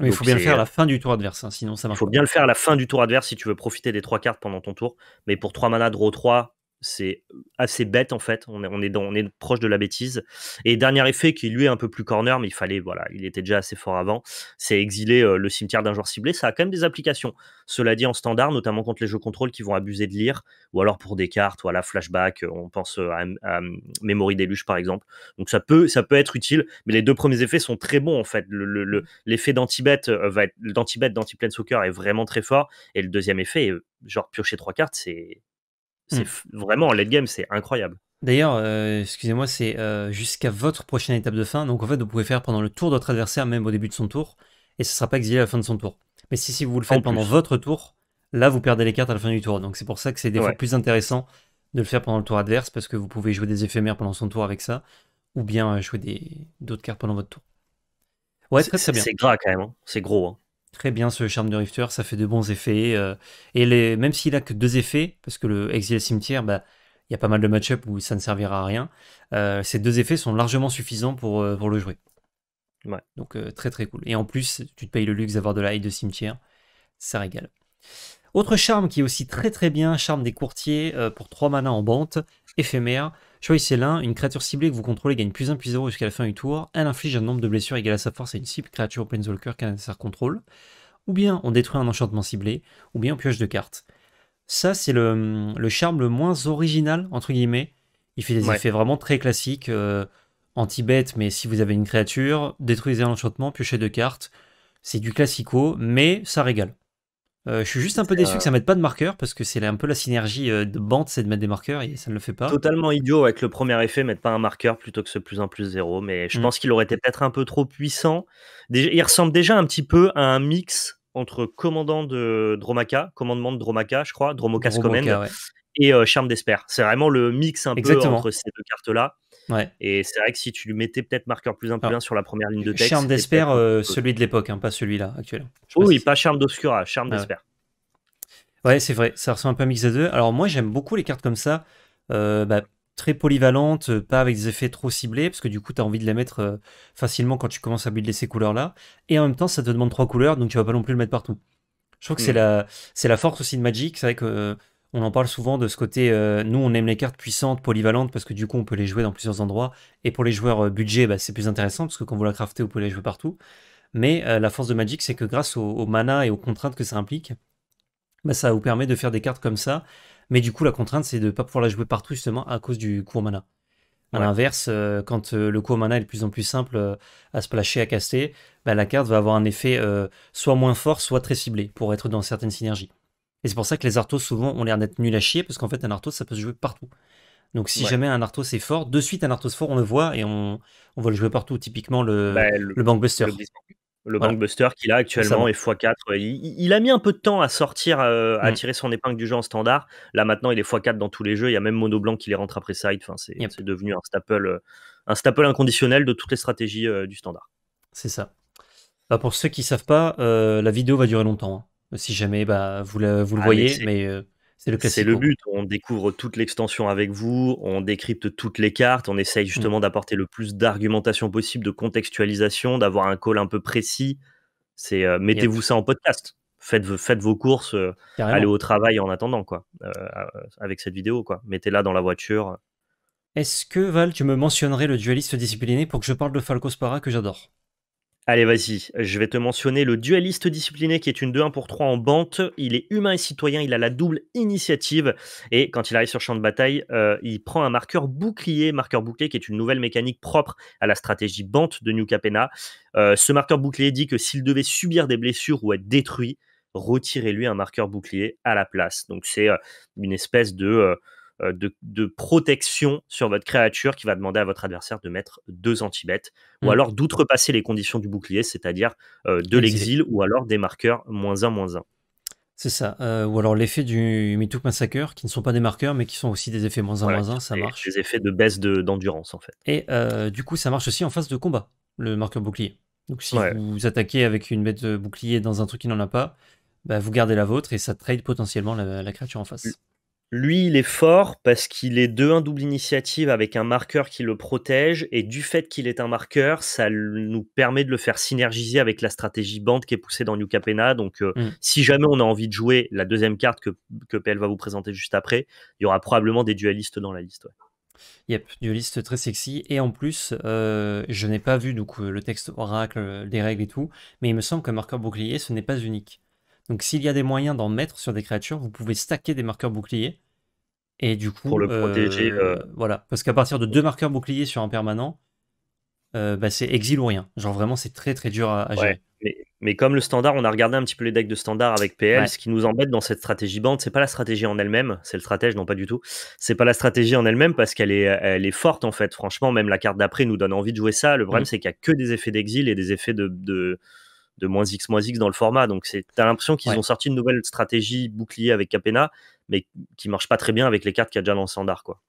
il faut bien le faire à euh la fin du tour adverse, hein, sinon ça marche. Il faut bien le faire à la fin du tour adverse si tu veux profiter des trois cartes pendant ton tour. Mais pour 3 mana, draw 3, c'est assez bête en fait. On est, on, est on est proche de la bêtise. Et dernier effet qui lui est un peu plus corner, mais il fallait, voilà, il était déjà assez fort avant, c'est exiler euh, le cimetière d'un joueur ciblé. Ça a quand même des applications. Cela dit, en standard, notamment contre les jeux contrôle qui vont abuser de lire, ou alors pour des cartes, voilà, flashback, euh, on pense euh, à, Memory Deluge par exemple. Donc ça peut, ça peut être utile, mais les deux premiers effets sont très bons en fait. L'effet le, l'effet danti danti soccer est vraiment très fort, et le deuxième effet, genre piocher trois cartes, c'est c'est hmm. vraiment en late game, c'est incroyable. D'ailleurs, euh, excusez-moi, c'est euh, jusqu'à votre prochaine étape de fin. Donc en fait, vous pouvez faire pendant le tour de votre adversaire, même au début de son tour, et ce ne sera pas exilé à la fin de son tour. Mais si, si vous le faites pendant votre tour, là vous perdez les cartes à la fin du tour. Donc c'est pour ça que c'est des fois plus intéressant de le faire pendant le tour adverse, parce que vous pouvez jouer des éphémères pendant son tour avec ça, ou bien euh, jouer d'autres cartes pendant votre tour. Ouais, bien. C'est gras quand même, hein. c'est gros. Hein très bien ce charme de Rifter, ça fait de bons effets. Euh, et les, même s'il a que deux effets, parce que le Exil Cimetière, bah, il y a pas mal de match-up où ça ne servira à rien, euh, ces deux effets sont largement suffisants pour, euh, pour le jouer. Donc très très cool. Et en plus, tu te payes le luxe d'avoir de la de cimetière, ça régale. Autre charme qui est aussi très très bien, charme des courtiers pour 3 manas en bande, éphémère c'est l'un, une créature ciblée que vous contrôlez gagne plus 1 plus 0 jusqu'à la fin du tour. Elle inflige un nombre de blessures égal à sa force à une cible créature Planeswalker qu'un adversaire contrôle. Ou bien on détruit un enchantement ciblé, ou bien on pioche deux cartes. Ça, c'est le, charme le moins original, entre guillemets. Il fait des effets vraiment très classiques, euh, anti-bête, mais si vous avez une créature, détruisez un enchantement, piochez deux cartes. C'est du classico, mais ça régale. Euh, je suis juste un peu déçu que ça mette pas de marqueur parce que c'est un peu la synergie euh, de bande c'est de mettre des marqueurs et ça ne le fait pas. Totalement idiot avec le premier effet, mettre pas un marqueur plutôt que ce plus 1 plus zéro Mais je mm. pense qu'il aurait été peut-être un peu trop puissant. il ressemble déjà un petit peu à un mix entre commandant de Dromaka, commandement de Dromaka, je crois, Dromokas Command, et euh, Charme d'Esper. C'est vraiment le mix un peu entre ces deux cartes-là. Ouais. Et c'est vrai que si tu lui mettais peut-être marqueur plus un peu bien sur la première ligne de texte. Charme d'Esper, euh, celui de l'époque, hein, pas celui-là actuel. oui, pas Charme d'Obscura, Charme ah, d'Esper. Ouais, c'est vrai, ça ressemble un peu à à deux Alors moi, j'aime beaucoup les cartes comme ça, euh, bah, très polyvalentes, pas avec des effets trop ciblés, parce que du coup, tu as envie de les mettre euh, facilement quand tu commences à builder ces couleurs-là. Et en même temps, ça te demande trois couleurs, donc tu vas pas non plus le mettre partout. Je trouve que c'est hmm. la, la force aussi de Magic. C'est vrai que on en parle souvent de ce côté, euh, nous on aime les cartes puissantes, polyvalentes, parce que du coup on peut les jouer dans plusieurs endroits. Et pour les joueurs euh, budget, bah, c'est plus intéressant, parce que quand vous la craftez, vous pouvez les jouer partout. Mais euh, la force de Magic, c'est que grâce au, mana et aux contraintes que ça implique, bah, ça vous permet de faire des cartes comme ça. Mais du coup, la contrainte, c'est de ne pas pouvoir la jouer partout, justement, à cause du court mana. À l'inverse, quand le coût mana est de plus en plus simple à se à caster, bah, la carte va avoir un effet soit moins fort, soit très ciblé pour être dans certaines synergies. Et c'est pour ça que les artos, souvent, ont l'air d'être nuls à chier, parce qu'en fait, un Arthos, ça peut se jouer partout. Donc si jamais un Arthos est fort, de suite un Arthos fort, on le voit et on, on va le jouer partout. Typiquement le, bah, le, Bankbuster. Le, Bankbuster qu'il a actuellement est x4. Il, a mis un peu de temps à sortir, euh, à hmm. tirer son épingle du jeu en standard. Là maintenant, il est x4 dans tous les jeux. Il y a même Mono Blanc qui les rentre après side. Enfin, c'est devenu un staple, euh, un staple inconditionnel de toutes les stratégies euh, du standard. C'est ça. Bah, pour ceux qui ne savent pas, la vidéo va durer longtemps. Hein si jamais bah, vous, le ah, voyez, mais, euh, c'est le classique. C'est le hein. but, on découvre toute l'extension avec vous, on décrypte toutes les cartes, on essaye mmh. justement d'apporter le plus d'argumentation possible, de contextualisation, d'avoir un call un peu précis. C'est euh, mettez-vous ça en podcast. Faites, vos courses, euh, allez au travail en attendant, quoi, avec cette vidéo, quoi. Mettez-la dans la voiture. Est-ce que Val, tu me mentionnerais le dualiste discipliné pour que je parle de Falcospara que j'adore Allez, vas-y, je vais te mentionner le dualiste discipliné qui est une 2-1 pour 3 en bante. Il est humain et citoyen, il a la double initiative. Et quand il arrive sur champ de bataille, euh, il prend un marqueur bouclier, marqueur bouclier qui est une nouvelle mécanique propre à la stratégie bante de New Capena. Euh, ce marqueur bouclier dit que s'il devait subir des blessures ou être détruit, retirez-lui un marqueur bouclier à la place. Donc c'est euh, une espèce de euh, de, protection sur votre créature qui va demander à votre adversaire de mettre deux antibêtes bêtes ou mm. alors d'outrepasser les conditions du bouclier, c'est-à-dire euh, de l'exil ou alors des marqueurs moins 1, moins 1. C'est ça. Euh, ou alors l'effet du Mitouk Massacre, qui ne sont pas des marqueurs, mais qui sont aussi des effets moins 1, moins 1, ça marche. Des effets de baisse d'endurance, en fait. Et du coup, ça marche aussi en phase de combat, le marqueur bouclier. Donc si vous attaquez avec une bête bouclier dans un truc qui n'en a pas, bah, vous gardez la vôtre et ça trade potentiellement la créature en face. Lui, il est fort parce qu'il est de 1 double initiative avec un marqueur qui le protège, et du fait qu'il est un marqueur, ça nous permet de le faire synergiser avec la stratégie bande qui est poussée dans New Capena. Donc, euh, mm. si jamais on a envie de jouer la deuxième carte que, que PL va vous présenter juste après, il y aura probablement des dualistes dans la liste. Yep, dualiste très sexy. Et en plus, euh, je n'ai pas vu donc, le texte oracle, les euh, règles et tout, mais il me semble que marqueur bouclier, ce n'est pas unique. Donc s'il y a des moyens d'en mettre sur des créatures, vous pouvez stacker des marqueurs boucliers. Et du coup, pour le protéger. Euh, euh, voilà, parce qu'à partir de deux marqueurs boucliers sur un permanent, euh, bah, c'est exil ou rien. Genre vraiment, c'est très très dur à, gérer. mais, comme le standard, on a regardé un petit peu les decks de standard avec PL. Ce qui nous embête dans cette stratégie bande, c'est pas la stratégie en elle-même, c'est le stratège, non pas du tout. C'est pas la stratégie en elle-même parce qu'elle est, elle est forte en fait. Franchement, même la carte d'après nous donne envie de jouer ça. Le problème, mmh. c'est qu'il n'y a que des effets d'exil et des effets de de moins X moins X dans le format. Donc tu as l'impression qu'ils ont sorti une nouvelle stratégie bouclier avec Capena, mais qui marche pas très bien avec les cartes qu'il a déjà lancées en standard. Quoi.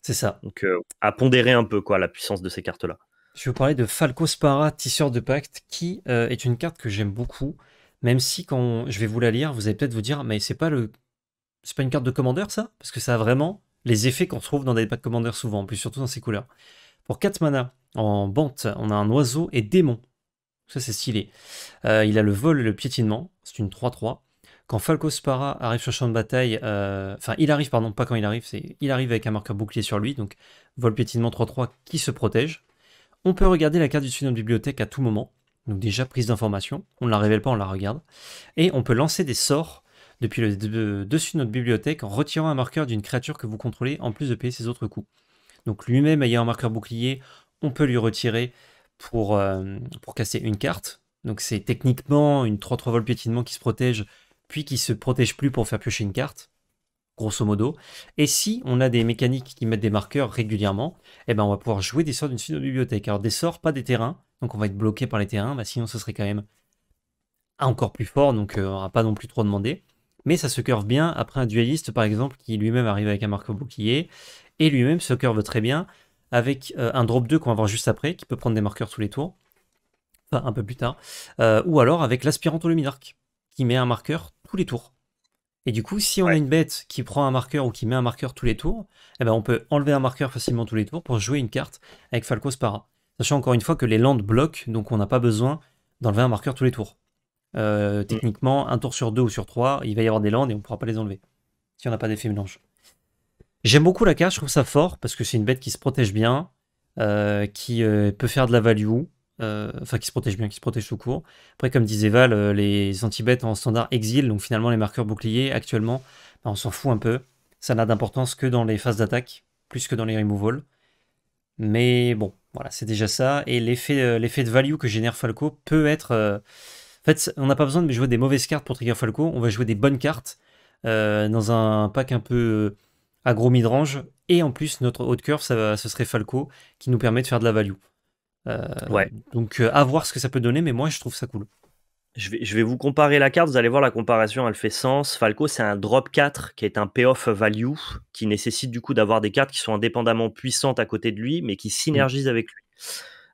C'est ça. Donc euh, à pondérer un peu quoi la puissance de ces cartes-là. Je vais vous parler de Falco Spara, Tisseur de Pacte, qui euh, est une carte que j'aime beaucoup, même si quand je vais vous la lire, vous allez peut-être vous dire, mais c'est pas le. C'est pas une carte de commandeur ça Parce que ça a vraiment les effets qu'on trouve dans des packs commandeurs souvent, en plus surtout dans ces couleurs. Pour 4 mana, en bande on a un oiseau et démon. Ça, c'est stylé. Euh, il a le vol et le piétinement. C'est une 3-3. Quand Falco arrive sur le champ de bataille, euh, enfin, il arrive, pardon, pas quand il arrive, c'est il arrive avec un marqueur bouclier sur lui. Donc, vol piétinement 3-3 qui se protège. On peut regarder la carte du dessus de notre bibliothèque à tout moment. Donc, déjà prise d'information. On ne la révèle pas, on la regarde. Et on peut lancer des sorts depuis le dessus de notre bibliothèque en retirant un marqueur d'une créature que vous contrôlez en plus de payer ses autres coups. Donc, lui-même ayant un marqueur bouclier, on peut lui retirer pour, euh, pour casser une carte. Donc c'est techniquement une 3-3 vol piétinement qui se protège, puis qui se protège plus pour faire piocher une carte, grosso modo. Et si on a des mécaniques qui mettent des marqueurs régulièrement, eh ben on va pouvoir jouer des sorts d'une suite de bibliothèque. Alors des sorts, pas des terrains, donc on va être bloqué par les terrains, bah, sinon ce serait quand même encore plus fort, donc euh, on va pas non plus trop demandé, Mais ça se curve bien après un dueliste par exemple qui lui-même arrive avec un marqueur bouclier, et lui-même se curve très bien avec euh, un drop 2 qu'on va voir juste après, qui peut prendre des marqueurs tous les tours, enfin un peu plus tard, euh, ou alors avec l'aspirante au qui met un marqueur tous les tours. Et du coup, si on a une bête qui prend un marqueur ou qui met un marqueur tous les tours, eh ben on peut enlever un marqueur facilement tous les tours pour jouer une carte avec Falco Spara. Sachant encore une fois que les landes bloquent, donc on n'a pas besoin d'enlever un marqueur tous les tours. Euh, mm. techniquement, un tour sur deux ou sur trois, il va y avoir des landes et on ne pourra pas les enlever. Si on n'a pas d'effet mélange. J'aime beaucoup la carte, je trouve ça fort parce que c'est une bête qui se protège bien, euh, qui euh, peut faire de la value, euh, enfin qui se protège bien, qui se protège tout court. Après, comme disait Val, les anti-bêtes en standard exil, donc finalement les marqueurs boucliers actuellement, ben, on s'en fout un peu. Ça n'a d'importance que dans les phases d'attaque, plus que dans les removals. Mais bon, voilà, c'est déjà ça. Et l'effet de value que génère Falco peut être. En fait, on n'a pas besoin de jouer des mauvaises cartes pour trigger Falco, on va jouer des bonnes cartes dans un pack un peu à gros midrange. Et en plus, notre haut de curve, ce serait Falco, qui nous permet de faire de la value. Euh, ouais. Donc euh, à voir ce que ça peut donner, mais moi je trouve ça cool. Je vais, vous comparer la carte, vous allez voir la comparaison, elle fait sens. Falco, c'est un drop 4 qui est un payoff value, qui nécessite du coup d'avoir des cartes qui sont indépendamment puissantes à côté de lui, mais qui synergisent avec lui.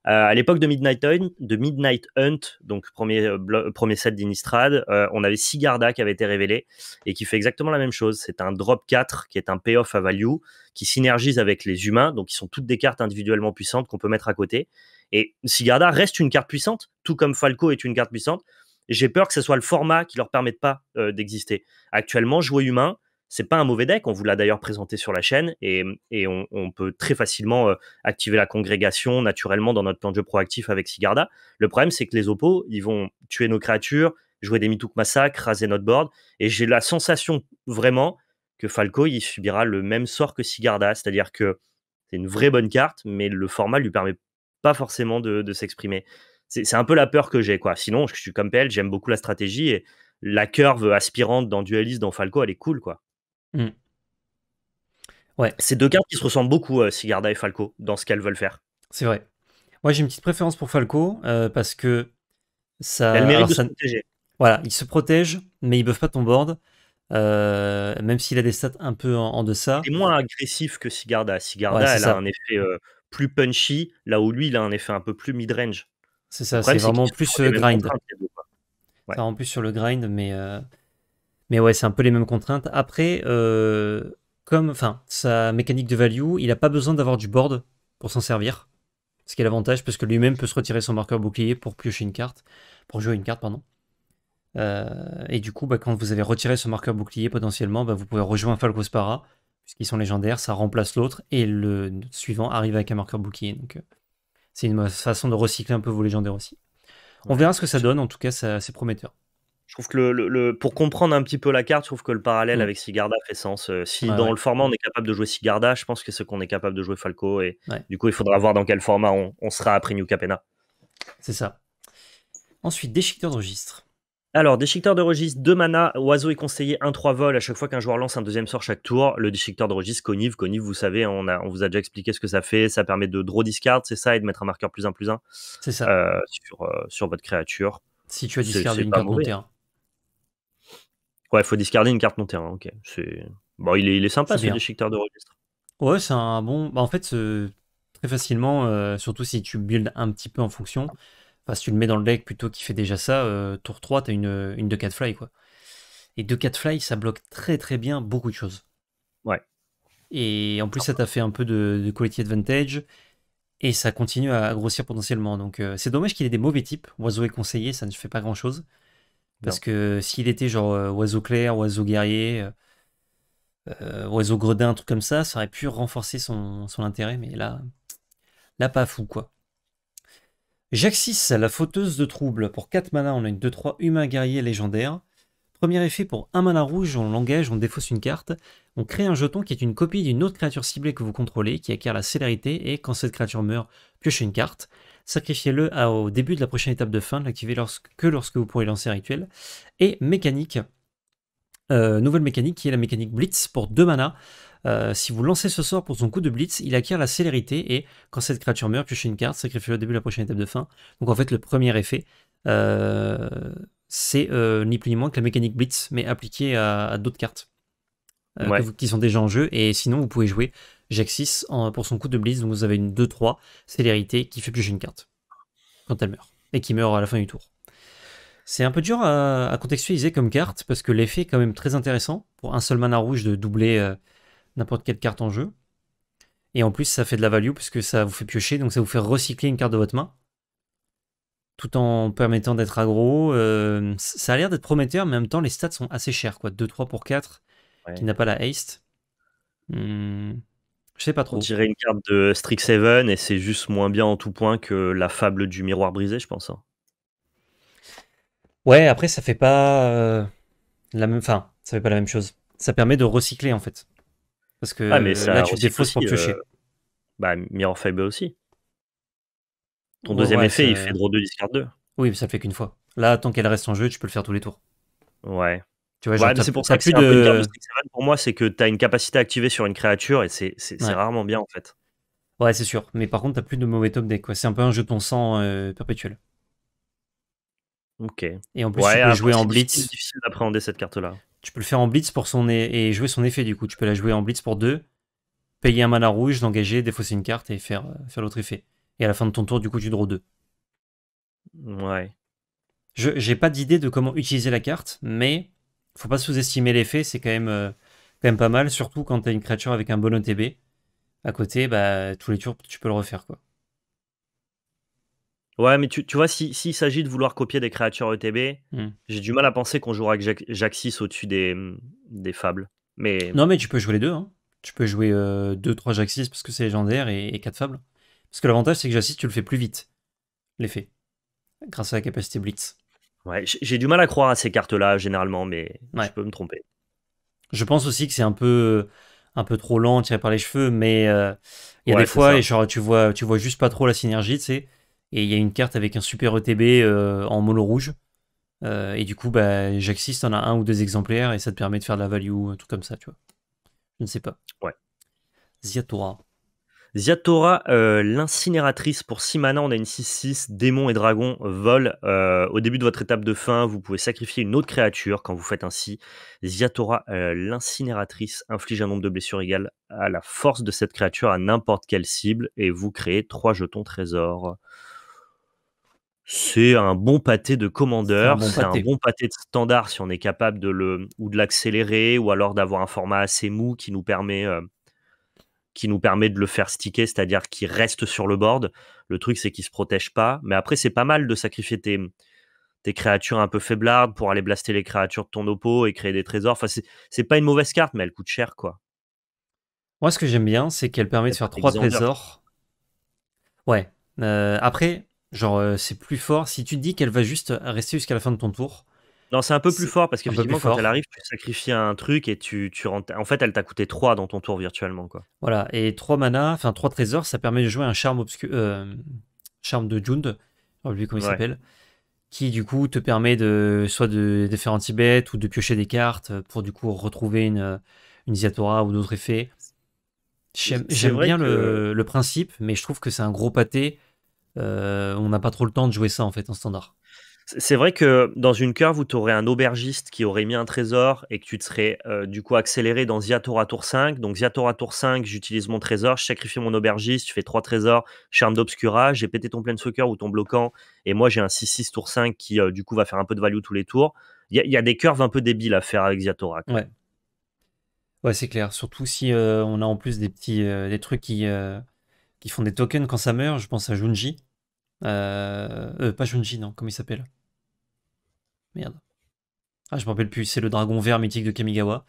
Euh, à l'époque de Midnight Hunt, donc premier, euh, euh, premier set d'Inistrad, on avait Sigarda qui avait été révélé et qui fait exactement la même chose. C'est un drop 4 qui est un payoff à value qui synergise avec les humains, donc ils sont toutes des cartes individuellement puissantes qu'on peut mettre à côté. Et Sigarda reste une carte puissante, tout comme Falco est une carte puissante. J'ai peur que ce soit le format qui leur permette pas d'exister. Actuellement, jouer humain, c'est pas un mauvais deck, on vous l'a d'ailleurs présenté sur la chaîne et, on, peut très facilement euh, activer la congrégation naturellement dans notre plan de jeu proactif avec Sigarda. Le problème, c'est que les oppos, ils vont tuer nos créatures, jouer des Mitouk Massacre, raser notre board. Et j'ai la sensation vraiment que Falco, il subira le même sort que Sigarda, c'est-à-dire que c'est une vraie bonne carte, mais le format lui permet pas forcément de, s'exprimer. C'est un peu la peur que j'ai, quoi. Sinon, je suis comme PL, j'aime beaucoup la stratégie et la curve aspirante dans dualiste dans Falco, elle est cool, quoi. Mm. Ouais. C'est deux cartes qui se ressemblent beaucoup, à euh, Sigarda et Falco, dans ce qu'elles veulent faire. C'est vrai. Moi, j'ai une petite préférence pour Falco euh, parce que ça. Elle mérite de se protéger. Voilà, il se protège, mais il ne pas ton board. Euh, même s'il a des stats un peu en, deçà. Il est moins agressif que Sigarda. Sigarda, elle a un effet plus punchy, là où lui, il a un effet un peu plus mid-range. C'est ça, c'est vraiment plus grind. en plus sur le grind, mais mais ouais, c'est un peu les mêmes contraintes. Après, euh, comme enfin, sa mécanique de value, il n'a pas besoin d'avoir du board pour s'en servir. Ce qui est l'avantage, parce que lui-même peut se retirer son marqueur bouclier pour piocher une carte, pour jouer une carte, pardon. Euh, et du coup, bah, quand vous avez retiré ce marqueur bouclier potentiellement, bah, vous pouvez rejoindre Spara, puisqu'ils sont légendaires, ça remplace l'autre, et le suivant arrive avec un marqueur bouclier. Donc, euh, c'est une façon de recycler un peu vos légendaires aussi. On verra ce que ça donne, en tout cas, c'est prometteur. Je trouve que le, pour comprendre un petit peu la carte, je trouve que le parallèle mmh. avec Sigarda fait sens. Euh, si dans le format on est capable de jouer Sigarda, je pense que c'est qu'on est capable de jouer Falco. Et du coup, il faudra voir dans quel format on, on sera après New Capena. C'est ça. Ensuite, déchiqueteur de registre. Alors, déchiqueteur de registre, 2 mana, oiseau est conseillé 1-3 vol à chaque fois qu'un joueur lance un deuxième sort chaque tour. Le déchiqueteur de registre, conive, conive, vous savez, on, a, on vous a déjà expliqué ce que ça fait. Ça permet de draw discard, c'est ça, et de mettre un marqueur plus 1 plus 1 C'est ça. Euh, euh, sur, votre créature. Si tu as discardé une carte de Ouais, il faut discarder une carte non terrain. Ok. Bon, il est, sympa ce déchiqueteur de registre. Ouais, c'est un bon. Bah, en fait, très facilement, euh, surtout si tu builds un petit peu en fonction. Enfin, si tu le mets dans le deck plutôt qui fait déjà ça, euh, tour 3, t'as une, une 2-4 fly, quoi. Et 2-4 fly, ça bloque très très bien beaucoup de choses. Ouais. Et en plus, ça t'a fait un peu de, de quality advantage. Et ça continue à grossir potentiellement. Donc, euh, c'est dommage qu'il ait des mauvais types. Oiseau est conseillé, ça ne fait pas grand chose. Parce que s'il était genre euh, oiseau clair, oiseau guerrier, euh, euh, oiseau gredin, un truc comme ça, ça aurait pu renforcer son, intérêt, mais là, là, pas fou, quoi. Jaxis, la fauteuse de troubles. Pour 4 mana, on a une 2-3 humain guerrier légendaires. Premier effet, pour un mana rouge, on l'engage, on défausse une carte. On crée un jeton qui est une copie d'une autre créature ciblée que vous contrôlez, qui acquiert la célérité, et quand cette créature meurt, piochez une carte. Sacrifiez-le au début de la prochaine étape de fin, l'activez lorsque, que lorsque vous pourrez lancer un rituel. Et mécanique, euh, nouvelle mécanique qui est la mécanique Blitz pour 2 mana. Euh, si vous lancez ce sort pour son coup de blitz, il acquiert la célérité et quand cette créature meurt, piochez une carte, sacrifiez-le au début de la prochaine étape de fin. Donc en fait, le premier effet, euh, c'est ni plus ni moins que la mécanique blitz, mais appliquée à, d'autres cartes qui sont déjà en jeu. Et sinon, vous pouvez jouer Jack 6 pour son coup de blitz, donc vous avez une 2-3 célérité qui fait piocher une carte quand elle meurt, et qui meurt à la fin du tour. C'est un peu dur à, contextualiser comme carte, parce que l'effet est quand même très intéressant pour un seul mana rouge de doubler euh, n'importe quelle carte en jeu. Et en plus, ça fait de la value, parce que ça vous fait piocher, donc ça vous fait recycler une carte de votre main, tout en permettant d'être aggro. Euh, ça a l'air d'être prometteur, mais en même temps, les stats sont assez chers, quoi. 2-3 pour 4, qui n'a pas la haste. Hum. Je sais pas trop. On dirait une carte de Seven et c'est juste moins bien en tout point que la fable du miroir brisé, je pense. Hein. Ouais, après ça fait pas euh, la même, enfin, ça fait pas la même chose. Ça permet de recycler en fait, parce que ah, mais ça là tu défausses pour piocher. Euh, bah miroir fable aussi. Ton deuxième effet, il fait draw 2, discard 2. Oui, mais ça le fait qu'une fois. Là, tant qu'elle reste en jeu, tu peux le faire tous les tours. Ouais. Tu c'est pour ça que de... pour moi, c'est que tu as une capacité activée sur une créature et c'est rarement bien en fait. Ouais, c'est sûr. Mais par contre, t'as plus de mauvais top deck. C'est un peu un jeu ton sang euh, perpétuel. Ok. Et en plus, tu peux jouer en blitz. C'est difficile d'appréhender cette carte-là. Tu peux le faire en blitz pour son et jouer son effet du coup. Tu peux la jouer en blitz pour deux, payer un mana rouge, l'engager, défausser une carte et faire, euh, faire l'autre effet. Et à la fin de ton tour, du coup, tu draws deux. Ouais. j'ai pas d'idée de comment utiliser la carte, mais faut pas sous-estimer l'effet, c'est quand même, euh, quand même pas mal, surtout quand t'as une créature avec un bon ETB À côté, bah, tous les tours, tu peux le refaire. quoi. Ouais, mais tu, vois, s'il si, s'agit de vouloir copier des créatures ETB, hmm. j'ai du mal à penser qu'on jouera avec Jaxis au-dessus des, des fables. Mais... Non, mais tu peux jouer les deux. Hein. Tu peux jouer 2-3 euh, Jaxis parce que c'est légendaire et 4 fables. Parce que l'avantage, c'est que Jaxis, tu le fais plus vite, l'effet, grâce à la capacité Blitz. Ouais, j'ai du mal à croire à ces cartes-là, généralement, mais je peux me tromper. Je pense aussi que c'est un peu, un peu trop lent, tiré par les cheveux, mais euh, il y a des fois, et genre, tu vois, tu vois juste pas trop la synergie, tu sais. Et il y a une carte avec un super ETB euh, en mono rouge. Euh, et du coup, bah, j'existe en a un ou deux exemplaires et ça te permet de faire de la value, un truc comme ça, tu vois. Je ne sais pas. Ouais. Ziatora. Ziatora, euh, l'incinératrice pour 6 mana, on a une 6-6, démon et dragon, vol. Euh, au début de votre étape de fin, vous pouvez sacrifier une autre créature quand vous faites ainsi. Ziatora, euh, l'incinératrice, inflige un nombre de blessures égal à la force de cette créature à n'importe quelle cible et vous créez 3 jetons trésor. C'est un bon pâté de commandeur, c'est un, bon un, bon pâté de standard si on est capable de le ou de l'accélérer ou alors d'avoir un format assez mou qui nous permet qui nous permet de le faire sticker, c'est-à-dire qu'il reste sur le board. Le truc, c'est qu'il se protège pas. Mais après, c'est pas mal de sacrifier tes, créatures un peu faiblardes pour aller blaster les créatures de ton oppo et créer des trésors. Enfin, c'est pas une mauvaise carte, mais elle coûte cher, quoi. Moi, ce que j'aime bien, c'est qu'elle permet de faire trois trésors. Ouais. Euh, après, genre, euh, c'est plus fort. Si tu te dis qu'elle va juste rester jusqu'à la fin de ton tour, non, c'est un peu plus fort parce qu'effectivement, quand elle arrive, tu sacrifies un truc et tu, tu En fait, elle t'a coûté 3 dans ton tour virtuellement. Quoi. Voilà, et 3 mana, enfin 3 trésors, ça permet de jouer un charme obscur. Euh, charme de Jund, je lui comment il s'appelle, qui du coup te permet de soit de, faire un ou de piocher des cartes pour du coup retrouver une, une ou d'autres effets. J'aime bien le, principe, mais je trouve que c'est un gros pâté. Euh, on n'a pas trop le temps de jouer ça en fait en standard. C'est vrai que dans une curve où tu un aubergiste qui aurait mis un trésor et que tu te serais euh, du coup accéléré dans Ziatora Tour 5. Donc Ziatora Tour 5, j'utilise mon trésor, je sacrifie mon aubergiste, tu fais trois trésors, charme d'obscura, j'ai pété ton plein soccer ou ton bloquant, et moi j'ai un 6-6 tour 5 qui euh, du coup va faire un peu de value tous les tours. Il y, a des curves un peu débiles à faire avec Ziatora. Ouais. c'est clair. Surtout si euh, on a en plus des petits des trucs qui, qui font des tokens quand ça meurt. Je pense à Junji. pas Junji, non, comment il s'appelle Merde. Ah, je me rappelle plus, c'est le dragon vert mythique de Kamigawa.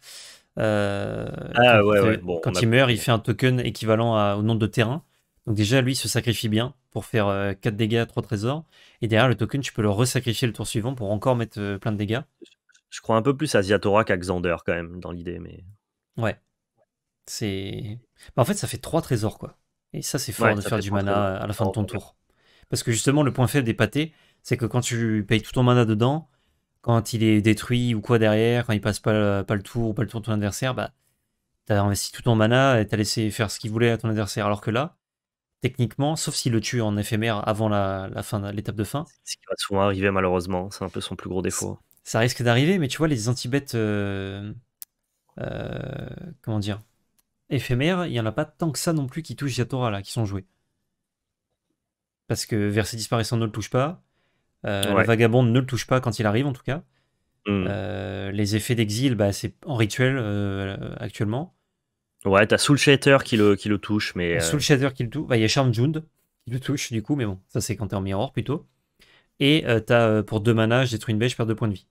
Euh, ah, quand, ouais, ouais. Bon, quand il meurt, il fait un token équivalent au nombre de terrains. Donc déjà, lui, il se sacrifie bien pour faire 4 euh, dégâts, 3 trésors. Et derrière, le token, tu peux le resacrifier le tour suivant pour encore mettre euh, plein de dégâts. Je crois un peu plus à Ziatora qu'à Xander, quand même, dans l'idée. mais Ouais. C'est. Bah, en fait, ça fait 3 trésors, quoi. Et ça, c'est fort de faire du mana à la fin de oh, ton tour. Parce que justement, le point faible des pâtés, c'est que quand tu payes tout ton mana dedans, quand il est détruit ou quoi derrière, quand il passe pas, le, tour ou pas le tour de ton adversaire, bah, t'as investi tout ton mana et t'as laissé faire ce qu'il voulait à ton adversaire. Alors que là, techniquement, sauf s'il le tue en éphémère avant la, l'étape de fin. Ce qui va souvent arriver malheureusement, c'est un peu son plus gros défaut. Ça risque d'arriver, mais tu vois, les anti-bêtes, euh, euh, comment dire, éphémères, il n'y en a pas tant que ça non plus qui touchent Yatora, là, qui sont joués. Parce que Verset disparaissant ne le touche pas, euh, le vagabond ne le touche pas quand il arrive, en tout cas. Hmm. Euh, les effets d'exil, bah, c'est en rituel euh, actuellement. Ouais, t'as Soul Shatter qui le, touche, mais. Soul qui le touche. Bah, il y a Charm Jund qui le touche, du coup, mais bon, ça c'est quand t'es en mirror plutôt. Et t'as pour deux manas, je détruis une bêche, je perds deux points de vie.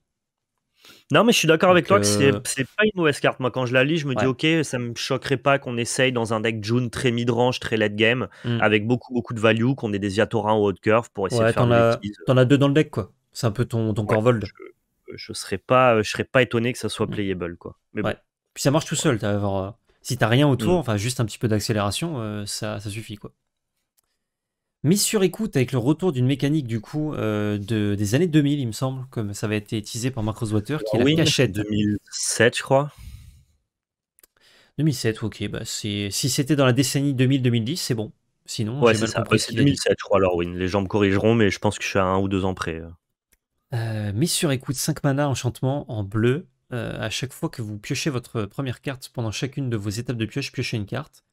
Non, mais je suis d'accord avec toi que euh, c'est pas une mauvaise carte. Moi, quand je la lis, je me dis, ok, ça me choquerait pas qu'on essaye dans un deck June très mid-range, très late game, mm. avec beaucoup, beaucoup de value, qu'on ait des au ou de curve pour essayer de faire. des T'en as deux dans le deck, quoi. C'est un peu ton, ton ouais, Je, serais pas, euh, je serais pas étonné que ça soit mm. playable, quoi. Mais Puis ça marche tout seul. As, euh, si t'as rien autour, mm. enfin juste un petit peu d'accélération, ça, ça suffit, quoi mis sur écoute avec le retour d'une mécanique du coup euh, de, des années 2000, il me semble, comme ça va été teasé par Mark Water, qui est la cachette. 2007, je crois. 2007, ok. Bah c'est si c'était dans la décennie 2000-2010, c'est bon. Sinon, ouais, c'est ça. 2007, je crois, alors oui. Les gens me corrigeront, mais je pense que je suis à un ou deux ans près. Euh, euh sur écoute 5 mana enchantement en bleu. Euh, à chaque fois que vous piochez votre première carte pendant chacune de vos étapes de pioche, piochez une carte.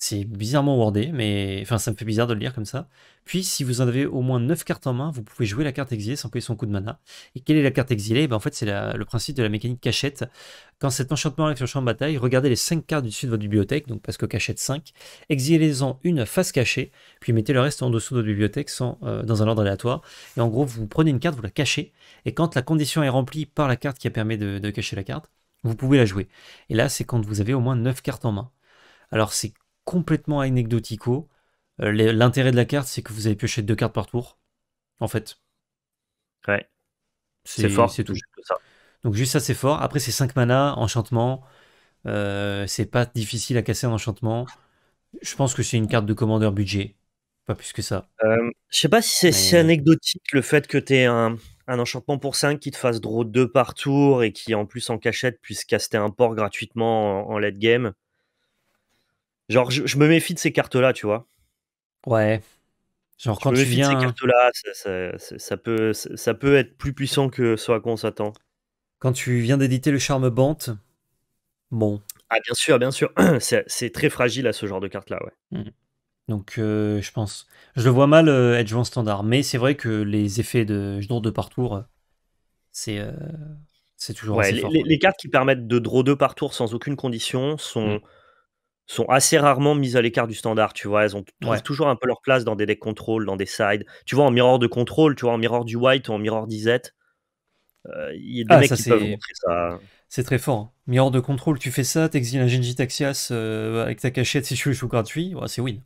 C'est bizarrement wordé, mais enfin ça me fait bizarre de le lire comme ça. Puis si vous en avez au moins 9 cartes en main, vous pouvez jouer la carte exilée sans payer son coup de mana. Et quelle est la carte exilée ben En fait c'est le principe de la mécanique cachette. Quand cet enchantement arrive sur le champ de bataille, regardez les 5 cartes du dessus de votre bibliothèque, donc parce que cachette 5, exilez-en une face cachée, puis mettez le reste en dessous de votre bibliothèque sans, euh, dans un ordre aléatoire. Et en gros vous prenez une carte, vous la cachez, et quand la condition est remplie par la carte qui a permis de, de cacher la carte, vous pouvez la jouer. Et là c'est quand vous avez au moins 9 cartes en main. Alors c'est complètement anecdotico. Euh, l'intérêt de la carte, c'est que vous avez pioché deux cartes par tour, en fait. Ouais. C'est fort. C'est tout. Ça. Donc juste ça, c'est fort. Après, c'est 5 mana, enchantement. Euh, c'est pas difficile à casser un enchantement. Je pense que c'est une carte de commandeur budget. Pas plus que ça. Euh, je sais pas si c'est anecdotique le fait que tu aies un, enchantement pour 5 qui te fasse draw 2 par tour et qui en plus en cachette puisse caster un port gratuitement en, en late game. Genre, je, me méfie de ces cartes-là, tu vois. Ouais. Genre, je quand me tu viens. De ces hein. cartes-là, ça, peut, ça peut être plus puissant que ce qu'on quoi s'attend. Quand tu viens d'éditer le charme Bante, bon. Ah, bien sûr, bien sûr. C'est très fragile à ce genre de cartes là ouais. Hmm. Donc, euh, je pense. Je le vois mal être joué en standard, mais c'est vrai que les effets de draw de par tour, c'est. Euh, c'est toujours les, cartes qui permettent de draw deux par tour sans aucune condition sont hmm sont assez rarement mises à l'écart du standard, tu vois. Elles ont toujours un peu leur place dans des decks contrôle, dans des sides. Tu vois, en miroir de contrôle, tu vois, en miroir du white ou en miroir d'Izette, euh, il y a des ah, mecs qui peuvent montrer ça. Hein. C'est très fort. Hein. Miroir de contrôle, tu fais ça, t'exiles un Genji Taxias euh, avec ta cachette si je suis gratuit, c'est win.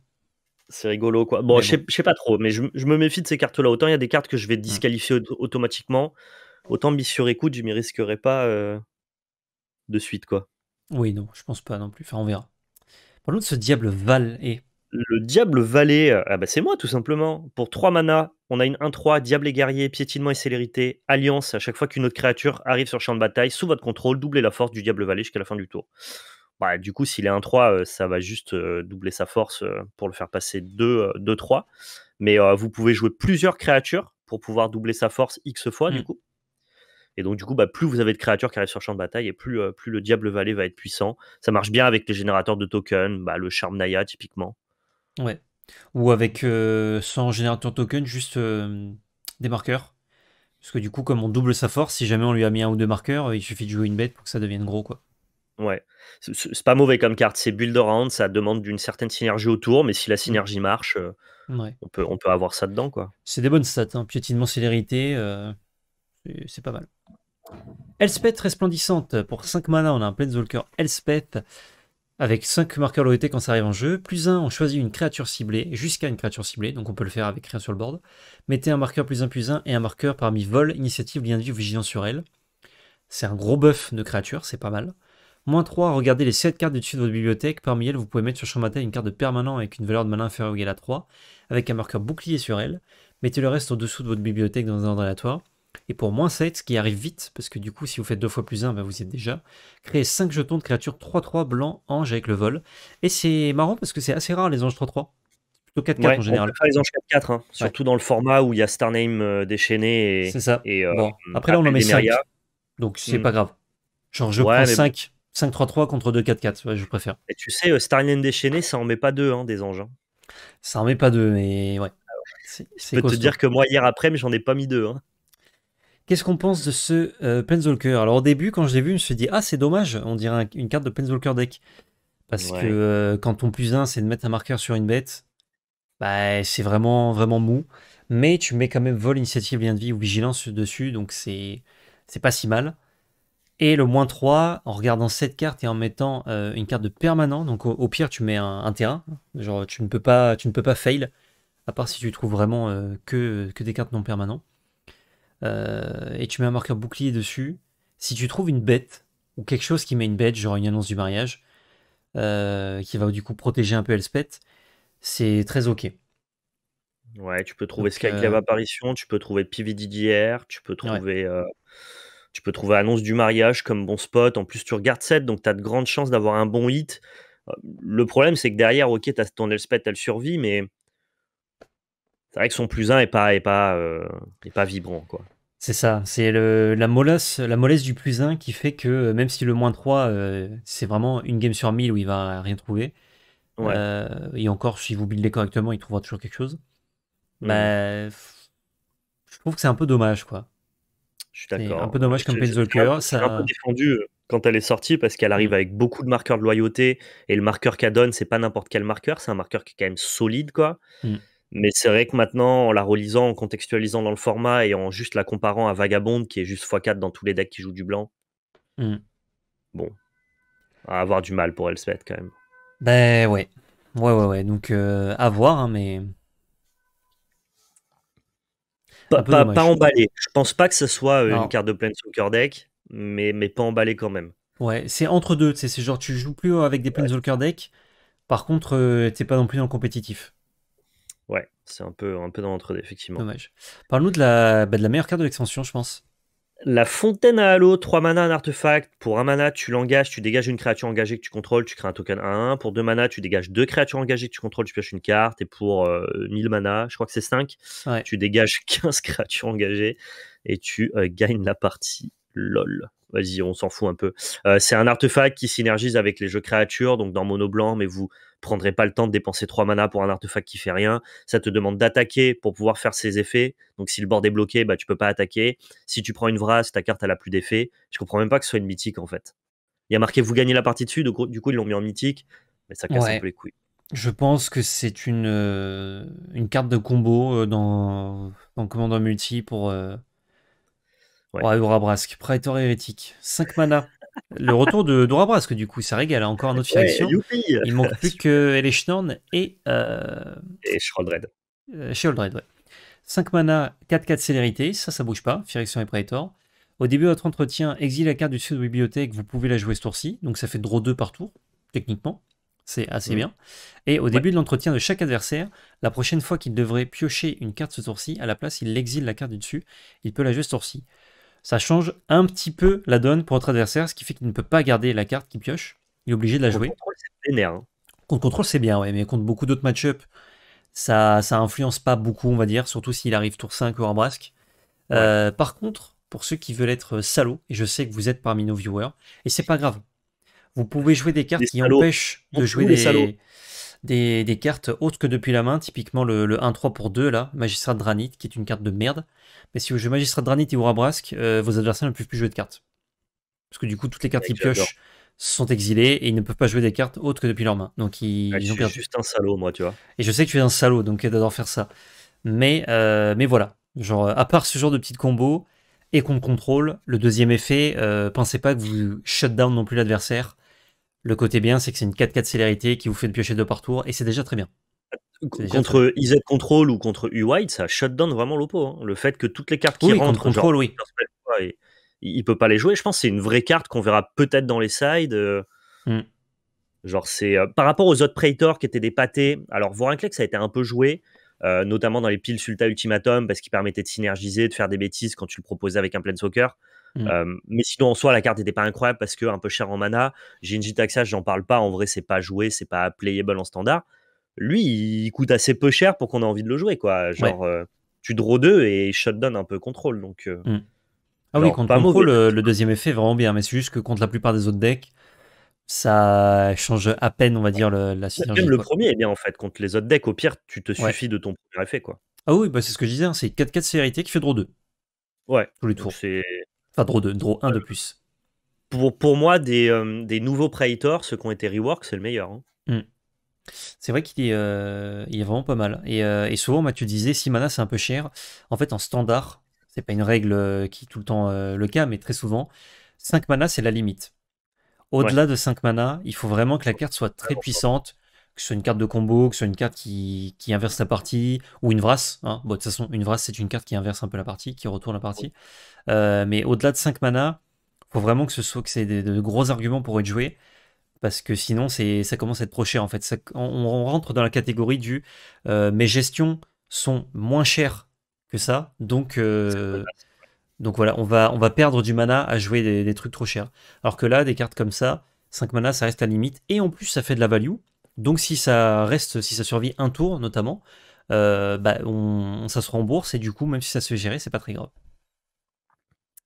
C'est rigolo, quoi. Bon, je, Sais, pas trop, mais je, me méfie de ces cartes-là. Autant il y a des cartes que je vais mmh. disqualifier automatiquement, autant mis sur écoute, je m'y risquerai pas euh, de suite, quoi. Oui, non, je pense pas non plus. Enfin, on verra. Parlons de ce diable Val et. Le diable valet, euh, ah bah c'est moi tout simplement. Pour 3 manas, on a une 1-3, diable et guerrier, piétinement et célérité, alliance à chaque fois qu'une autre créature arrive sur le champ de bataille, sous votre contrôle, doublez la force du diable valet jusqu'à la fin du tour. Bah, du coup, s'il est 1-3, euh, ça va juste euh, doubler sa force pour le faire passer 2-3. Mais vous pouvez jouer plusieurs créatures pour pouvoir doubler sa force X fois, du hmm. coup. Et donc, du coup, bah, plus vous avez de créatures qui arrivent sur le champ de bataille, et plus, euh, plus le Diable Valet va être puissant. Ça marche bien avec les générateurs de tokens, bah, le Charm Naya typiquement. Ouais. Ou avec euh, sans générateur de tokens, juste euh, des marqueurs. Parce que du coup, comme on double sa force, si jamais on lui a mis un ou deux marqueurs, il suffit de jouer une bête pour que ça devienne gros, quoi. Ouais, c'est pas mauvais comme carte. C'est build around, ça demande d'une certaine synergie autour, mais si la mm. synergie marche, on, peut, on peut avoir ça dedans, quoi. C'est des bonnes stats, hein. piétinement, célérité. C'est pas mal. Elspeth resplendissante. Pour 5 mana, on a un Planeswalker Elspeth avec 5 marqueurs loyauté quand ça arrive en jeu. Plus 1, on choisit une créature ciblée, jusqu'à une créature ciblée, donc on peut le faire avec rien sur le board. Mettez un marqueur plus 1 plus 1 et un marqueur parmi vol, initiative, lien de vie vigilant sur elle. C'est un gros buff de créature, c'est pas mal. Moins 3, regardez les 7 cartes du dessus de votre bibliothèque. Parmi elles, vous pouvez mettre sur champ une carte de permanent avec une valeur de mana inférieure ou égale à 3, avec un marqueur bouclier sur elle. Mettez le reste au-dessous de votre bibliothèque dans un ordre et pour moins 7, ce qui arrive vite, parce que du coup, si vous faites 2 fois plus 1, ben, vous y êtes déjà, Créer 5 jetons de créatures 3-3 blanc, ange avec le vol. Et c'est marrant parce que c'est assez rare les anges 3-3. Plutôt 4-4 en général. On les anges 4-4, hein. surtout dans le format où il y a Starname euh, déchaîné. Et, c'est ça. Et, euh, euh, Après, là, on en met 5. Donc, c'est hmm. pas grave. Genre, je prends 5. 5-3-3 contre 2-4-4, je préfère. Et tu sais, Starname déchaîné, ça en met pas deux hein, des anges. Hein. Ça en met pas deux, mais ouais. Ah c'est, je peux te dire que moi, hier après, mais j'en ai pas mis deux. Hein. Qu'est-ce qu'on pense de ce euh, Alors au début, quand je l'ai vu, je me suis dit ah c'est dommage, on dirait une carte de Penzolker deck. Parce que euh, quand ton plus 1 c'est de mettre un marqueur sur une bête, bah, c'est vraiment vraiment mou. Mais tu mets quand même vol, initiative, lien de vie ou vigilance dessus, donc c'est c'est pas si mal. Et le moins 3, en regardant cette carte et en mettant euh, une carte de permanent, donc au, pire tu mets un, terrain, genre tu ne peux pas, tu ne peux pas fail, à part si tu trouves vraiment euh, que, que des cartes non permanentes. Euh, et tu mets un marqueur bouclier dessus, si tu trouves une bête, ou quelque chose qui met une bête, genre une annonce du mariage, euh, qui va du coup protéger un peu Elspeth, c'est très ok. Ouais, tu peux trouver Donc, Skyclave euh, Apparition, tu peux trouver d'hier, tu peux trouver... tu peux trouver annonce du mariage comme bon spot. En plus, tu regardes 7, donc tu as de grandes chances d'avoir un bon hit. Le problème, c'est que derrière, ok, ton Elspeth, elle survit, mais c'est vrai que son plus 1 n'est pas, pas, pas vibrant. Quoi. C'est ça, c'est la mollesse, la mollesse du plus 1 qui fait que euh, même si le moins 3, euh, c'est vraiment une game sur 1000 où il va rien trouver. Euh, et encore, si vous buildez correctement, il trouvera toujours quelque chose. Mm. Bah, je trouve que c'est un peu dommage, quoi. Je suis d'accord. Un peu dommage comme Ça un peu défendu quand elle est sortie parce qu'elle arrive mm. avec beaucoup de marqueurs de loyauté et le marqueur qu'elle donne, c'est pas n'importe quel marqueur, c'est un marqueur qui est quand même solide, quoi. Mm. Mais c'est vrai que maintenant, en la relisant, en contextualisant dans le format et en juste la comparant à Vagabond, qui est juste x4 dans tous les decks qui jouent du blanc, mmh. bon, à avoir du mal pour Elspeth quand même. Ben ouais, ouais, ouais, ouais. Donc euh, à voir, hein, mais. Pas, emballé. Je pense pas que ce soit euh, une carte de Planeswalker deck, mais, mais pas emballé quand même. Ouais, c'est entre deux. C'est genre tu joues plus avec des Planeswalker deck, par contre, euh, t'es pas non plus dans le compétitif. C'est un peu, un peu dans l'entre-deux, effectivement. Dommage. Parle-nous de la, bah, de la meilleure carte de l'extension, je pense. La fontaine à halo, 3 mana, un artefact. Pour un mana, tu l'engages, tu dégages une créature engagée que tu contrôles, tu crées un token 1. Pour 2 mana, tu dégages deux créatures engagées que tu contrôles, tu pioches une carte. Et pour 1000 euh, mana, je crois que c'est 5, tu dégages 15 créatures engagées et tu euh, gagnes la partie. LOL. Vas-y, on s'en fout un peu. Euh, c'est un artefact qui synergise avec les jeux créatures, donc dans mono blanc, mais vous prendrait pas le temps de dépenser 3 mana pour un artefact qui fait rien. Ça te demande d'attaquer pour pouvoir faire ses effets. Donc si le board est bloqué, bah, tu peux pas attaquer. Si tu prends une vrasse, ta carte elle a plus d'effet. Je comprends même pas que ce soit une mythique en fait. Il y a marqué vous gagnez la partie dessus, du coup ils l'ont mis en mythique, mais ça casse un peu les couilles. Je pense que c'est une, euh, une carte de combo euh, dans, dans Commandant Multi pour, euh, ouais. pour hérétique. 5 mana. Le retour de Dora du coup, ça régale. Hein, encore un autre film Il manque plus que Eleshnorn et. Euh, et 5 euh, mana, 4-4 célérité, ça, ça bouge pas. Firection et Praetor. Au début de votre entretien, exile la carte du sud de bibliothèque, vous pouvez la jouer ce tour-ci. Donc ça fait draw 2 par tour, techniquement. C'est assez mm. bien. Et au début de l'entretien de chaque adversaire, la prochaine fois qu'il devrait piocher une carte ce tour-ci, à la place, il exile la carte du dessus. Il peut la jouer ce tour-ci ça change un petit peu la donne pour votre adversaire, ce qui fait qu'il ne peut pas garder la carte qu'il pioche. Il est obligé de la jouer. Hein. Contre contrôle, c'est c'est bien, ouais, mais contre beaucoup d'autres match-up, ça, ça influence pas beaucoup, on va dire, surtout s'il arrive tour 5 ou en brasque. Euh, par contre, pour ceux qui veulent être euh, salauds, et je sais que vous êtes parmi nos viewers, et c'est pas grave. Vous pouvez jouer des cartes qui empêchent de jouer des. Salauds des, cartes autres que depuis la main, typiquement le, 1-3 pour 2 là, Magistrat de Dranit, qui est une carte de merde. Mais si vous jouez Magistrat de Dranit et vous euh, vos adversaires ne peuvent plus jouer de cartes. Parce que du coup, toutes les cartes qu'ils piochent sont exilées et ils ne peuvent pas jouer des cartes autres que depuis leur main. Donc ils, ont perdu. juste un salaud, moi, tu vois. Et je sais que tu es un salaud, donc j'adore euh, faire ça. Mais, euh, mais voilà. Genre, à part ce genre de petites combos et qu'on contrôle, le deuxième effet, pensez pas que vous shut down non plus l'adversaire. Le côté bien, c'est que c'est une 4-4 célérité qui vous fait piocher deux par tour, et c'est déjà très bien. Contre IZ Control ou contre u white ça down vraiment l'oppo. Hein. Le fait que toutes les cartes qui rentrent... Contre Control, oui. Il, ne peut pas les jouer. Je pense que c'est une vraie carte qu'on verra peut-être dans les sides. Euh. Hmm. Genre, c'est... Euh, par rapport aux autres Praetors qui étaient des pâtés, alors que ça a été un peu joué, euh, notamment dans les piles Sulta Ultimatum, parce qu'il permettait de synergiser, de faire des bêtises quand tu le proposais avec un Planeswalker. Mm. Euh, mais sinon, en soi, la carte n'était pas incroyable parce que un peu cher en mana. Genji Taxa, j'en parle pas. En vrai, c'est pas joué, c'est pas playable en standard. Lui, il coûte assez peu cher pour qu'on ait envie de le jouer, quoi. Genre, euh, tu draw 2 et shutdown un peu contrôle. Donc, euh, mm. Ah oui, contre contrôle, le, deuxième effet vraiment bien, mais c'est juste que contre la plupart des autres decks, ça change à peine, on va dire, la synergie. Même le premier est bien, en fait. Contre les autres decks, au pire, tu te suffis de ton premier effet, quoi. Ah oui, bah c'est ce que je disais, hein, c'est 4-4 sévérité qui fait draw 2. Ouais. Tous les tours. C'est Enfin, draw 2, draw 1 de euh, plus. Pour, pour moi, euh, des, nouveaux Praetors, ceux qui ont été rework, c'est le meilleur. Hein. Hmm. C'est vrai qu'il euh, est, vraiment pas mal. Et, souvent, Mathieu tu disais, si mana c'est un peu cher, en fait, en standard, c'est pas une règle qui est tout le temps le cas, mais très souvent, 5 mana, c'est la limite. Au-delà de 5 mana, il faut vraiment que la carte soit très puissante, que ce soit une carte de combo, que ce soit une carte qui, inverse la partie, ou une vrasse. Hein. de toute façon, une vrasse, c'est une carte qui inverse un peu la partie, qui retourne la partie. Euh, mais au-delà de 5 mana, faut vraiment que ce soit que c'est de, gros arguments pour être joué. Parce que sinon, c'est, ça commence à être trop cher en fait. on, rentre dans la catégorie du euh, mes gestions sont moins chères que ça, donc euh, donc voilà, on va, on va perdre du mana à jouer des, trucs trop chers. Alors que là, des cartes comme ça, 5 mana, ça reste à la limite. Et en plus, ça fait de la value. Donc si ça reste, si ça survit un tour notamment, euh, bah, ça se rembourse et du coup, même si ça se fait gérer, c'est pas très grave.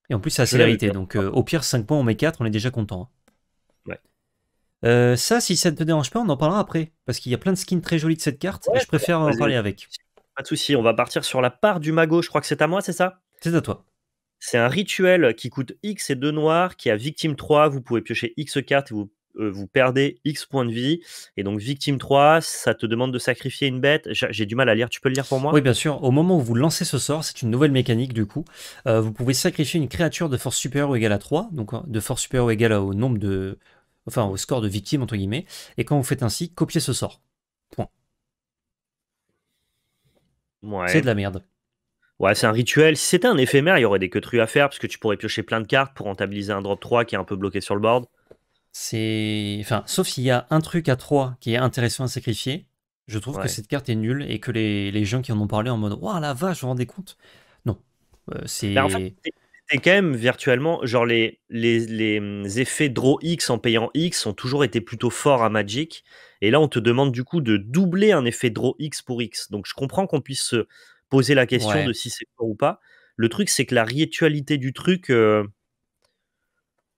Et en plus, c'est célérité Donc euh, au pire, 5 points, on met 4, on est déjà content. Hein. Ouais. Euh, ça, si ça ne te dérange pas, on en parlera après. Parce qu'il y a plein de skins très jolis de cette carte et je préfère en parler avec. Pas de souci, on va partir sur la part du mago. Je crois que c'est à moi, c'est ça C'est à toi. C'est un rituel qui coûte X et 2 noirs, qui a victime 3. Vous pouvez piocher X cartes et vous euh, vous perdez X points de vie. Et donc, victime 3, ça te demande de sacrifier une bête. J'ai du mal à lire, tu peux le lire pour moi Oui, bien sûr. Au moment où vous lancez ce sort, c'est une nouvelle mécanique du coup. Euh, vous pouvez sacrifier une créature de force supérieure ou égale à 3, donc hein, de force supérieure ou égale au nombre de. Enfin, au score de victime, entre guillemets. Et quand vous faites ainsi, copiez ce sort. Point. C'est de la merde. Ouais, c'est un rituel. Si c'était un éphémère, il y aurait des trucs à faire parce que tu pourrais piocher plein de cartes pour rentabiliser un drop 3 qui est un peu bloqué sur le board c'est. Enfin, sauf s'il y a un truc à 3 qui est intéressant à sacrifier, je trouve que cette carte est nulle et que les, gens qui en ont parlé en mode Waouh la vache, vous vous rendez compte Non. Euh, ben, c'est. quand même virtuellement, genre les, les, hum, effets draw X en payant X ont toujours été plutôt forts à Magic. Et là, on te demande du coup de doubler un effet draw X pour X. Donc je comprends qu'on puisse se poser la question de si c'est fort ou pas. Le truc, c'est que la ritualité du truc euh,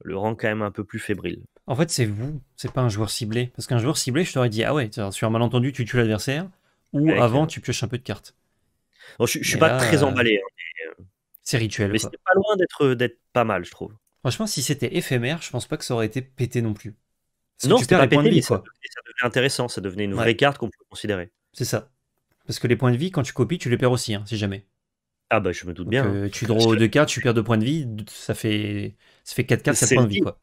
le rend quand même un peu plus fébrile. En fait, c'est vous, c'est pas un joueur ciblé. Parce qu'un joueur ciblé, je t'aurais dit, ah ouais, sur un malentendu, tu tues l'adversaire, ou avant, tu pioches un peu de cartes. je, suis pas très euh, emballé. Hein, c'est rituel. Mais c'était pas loin d'être, pas mal, je trouve. Franchement, si c'était éphémère, je pense pas que ça aurait été pété non plus. Non, non, c'était pas pété, de vie, ça, devenait, intéressant, ça devenait une vraie carte qu'on peut considérer. C'est ça. Parce que les points de vie, quand tu copies, tu les perds aussi, hein, si jamais. Ah bah je me doute bien. Hein. Euh, tu draws deux cartes, tu perds deux points de vie, ça fait ça fait 4 cartes, 7 points de vie quoi.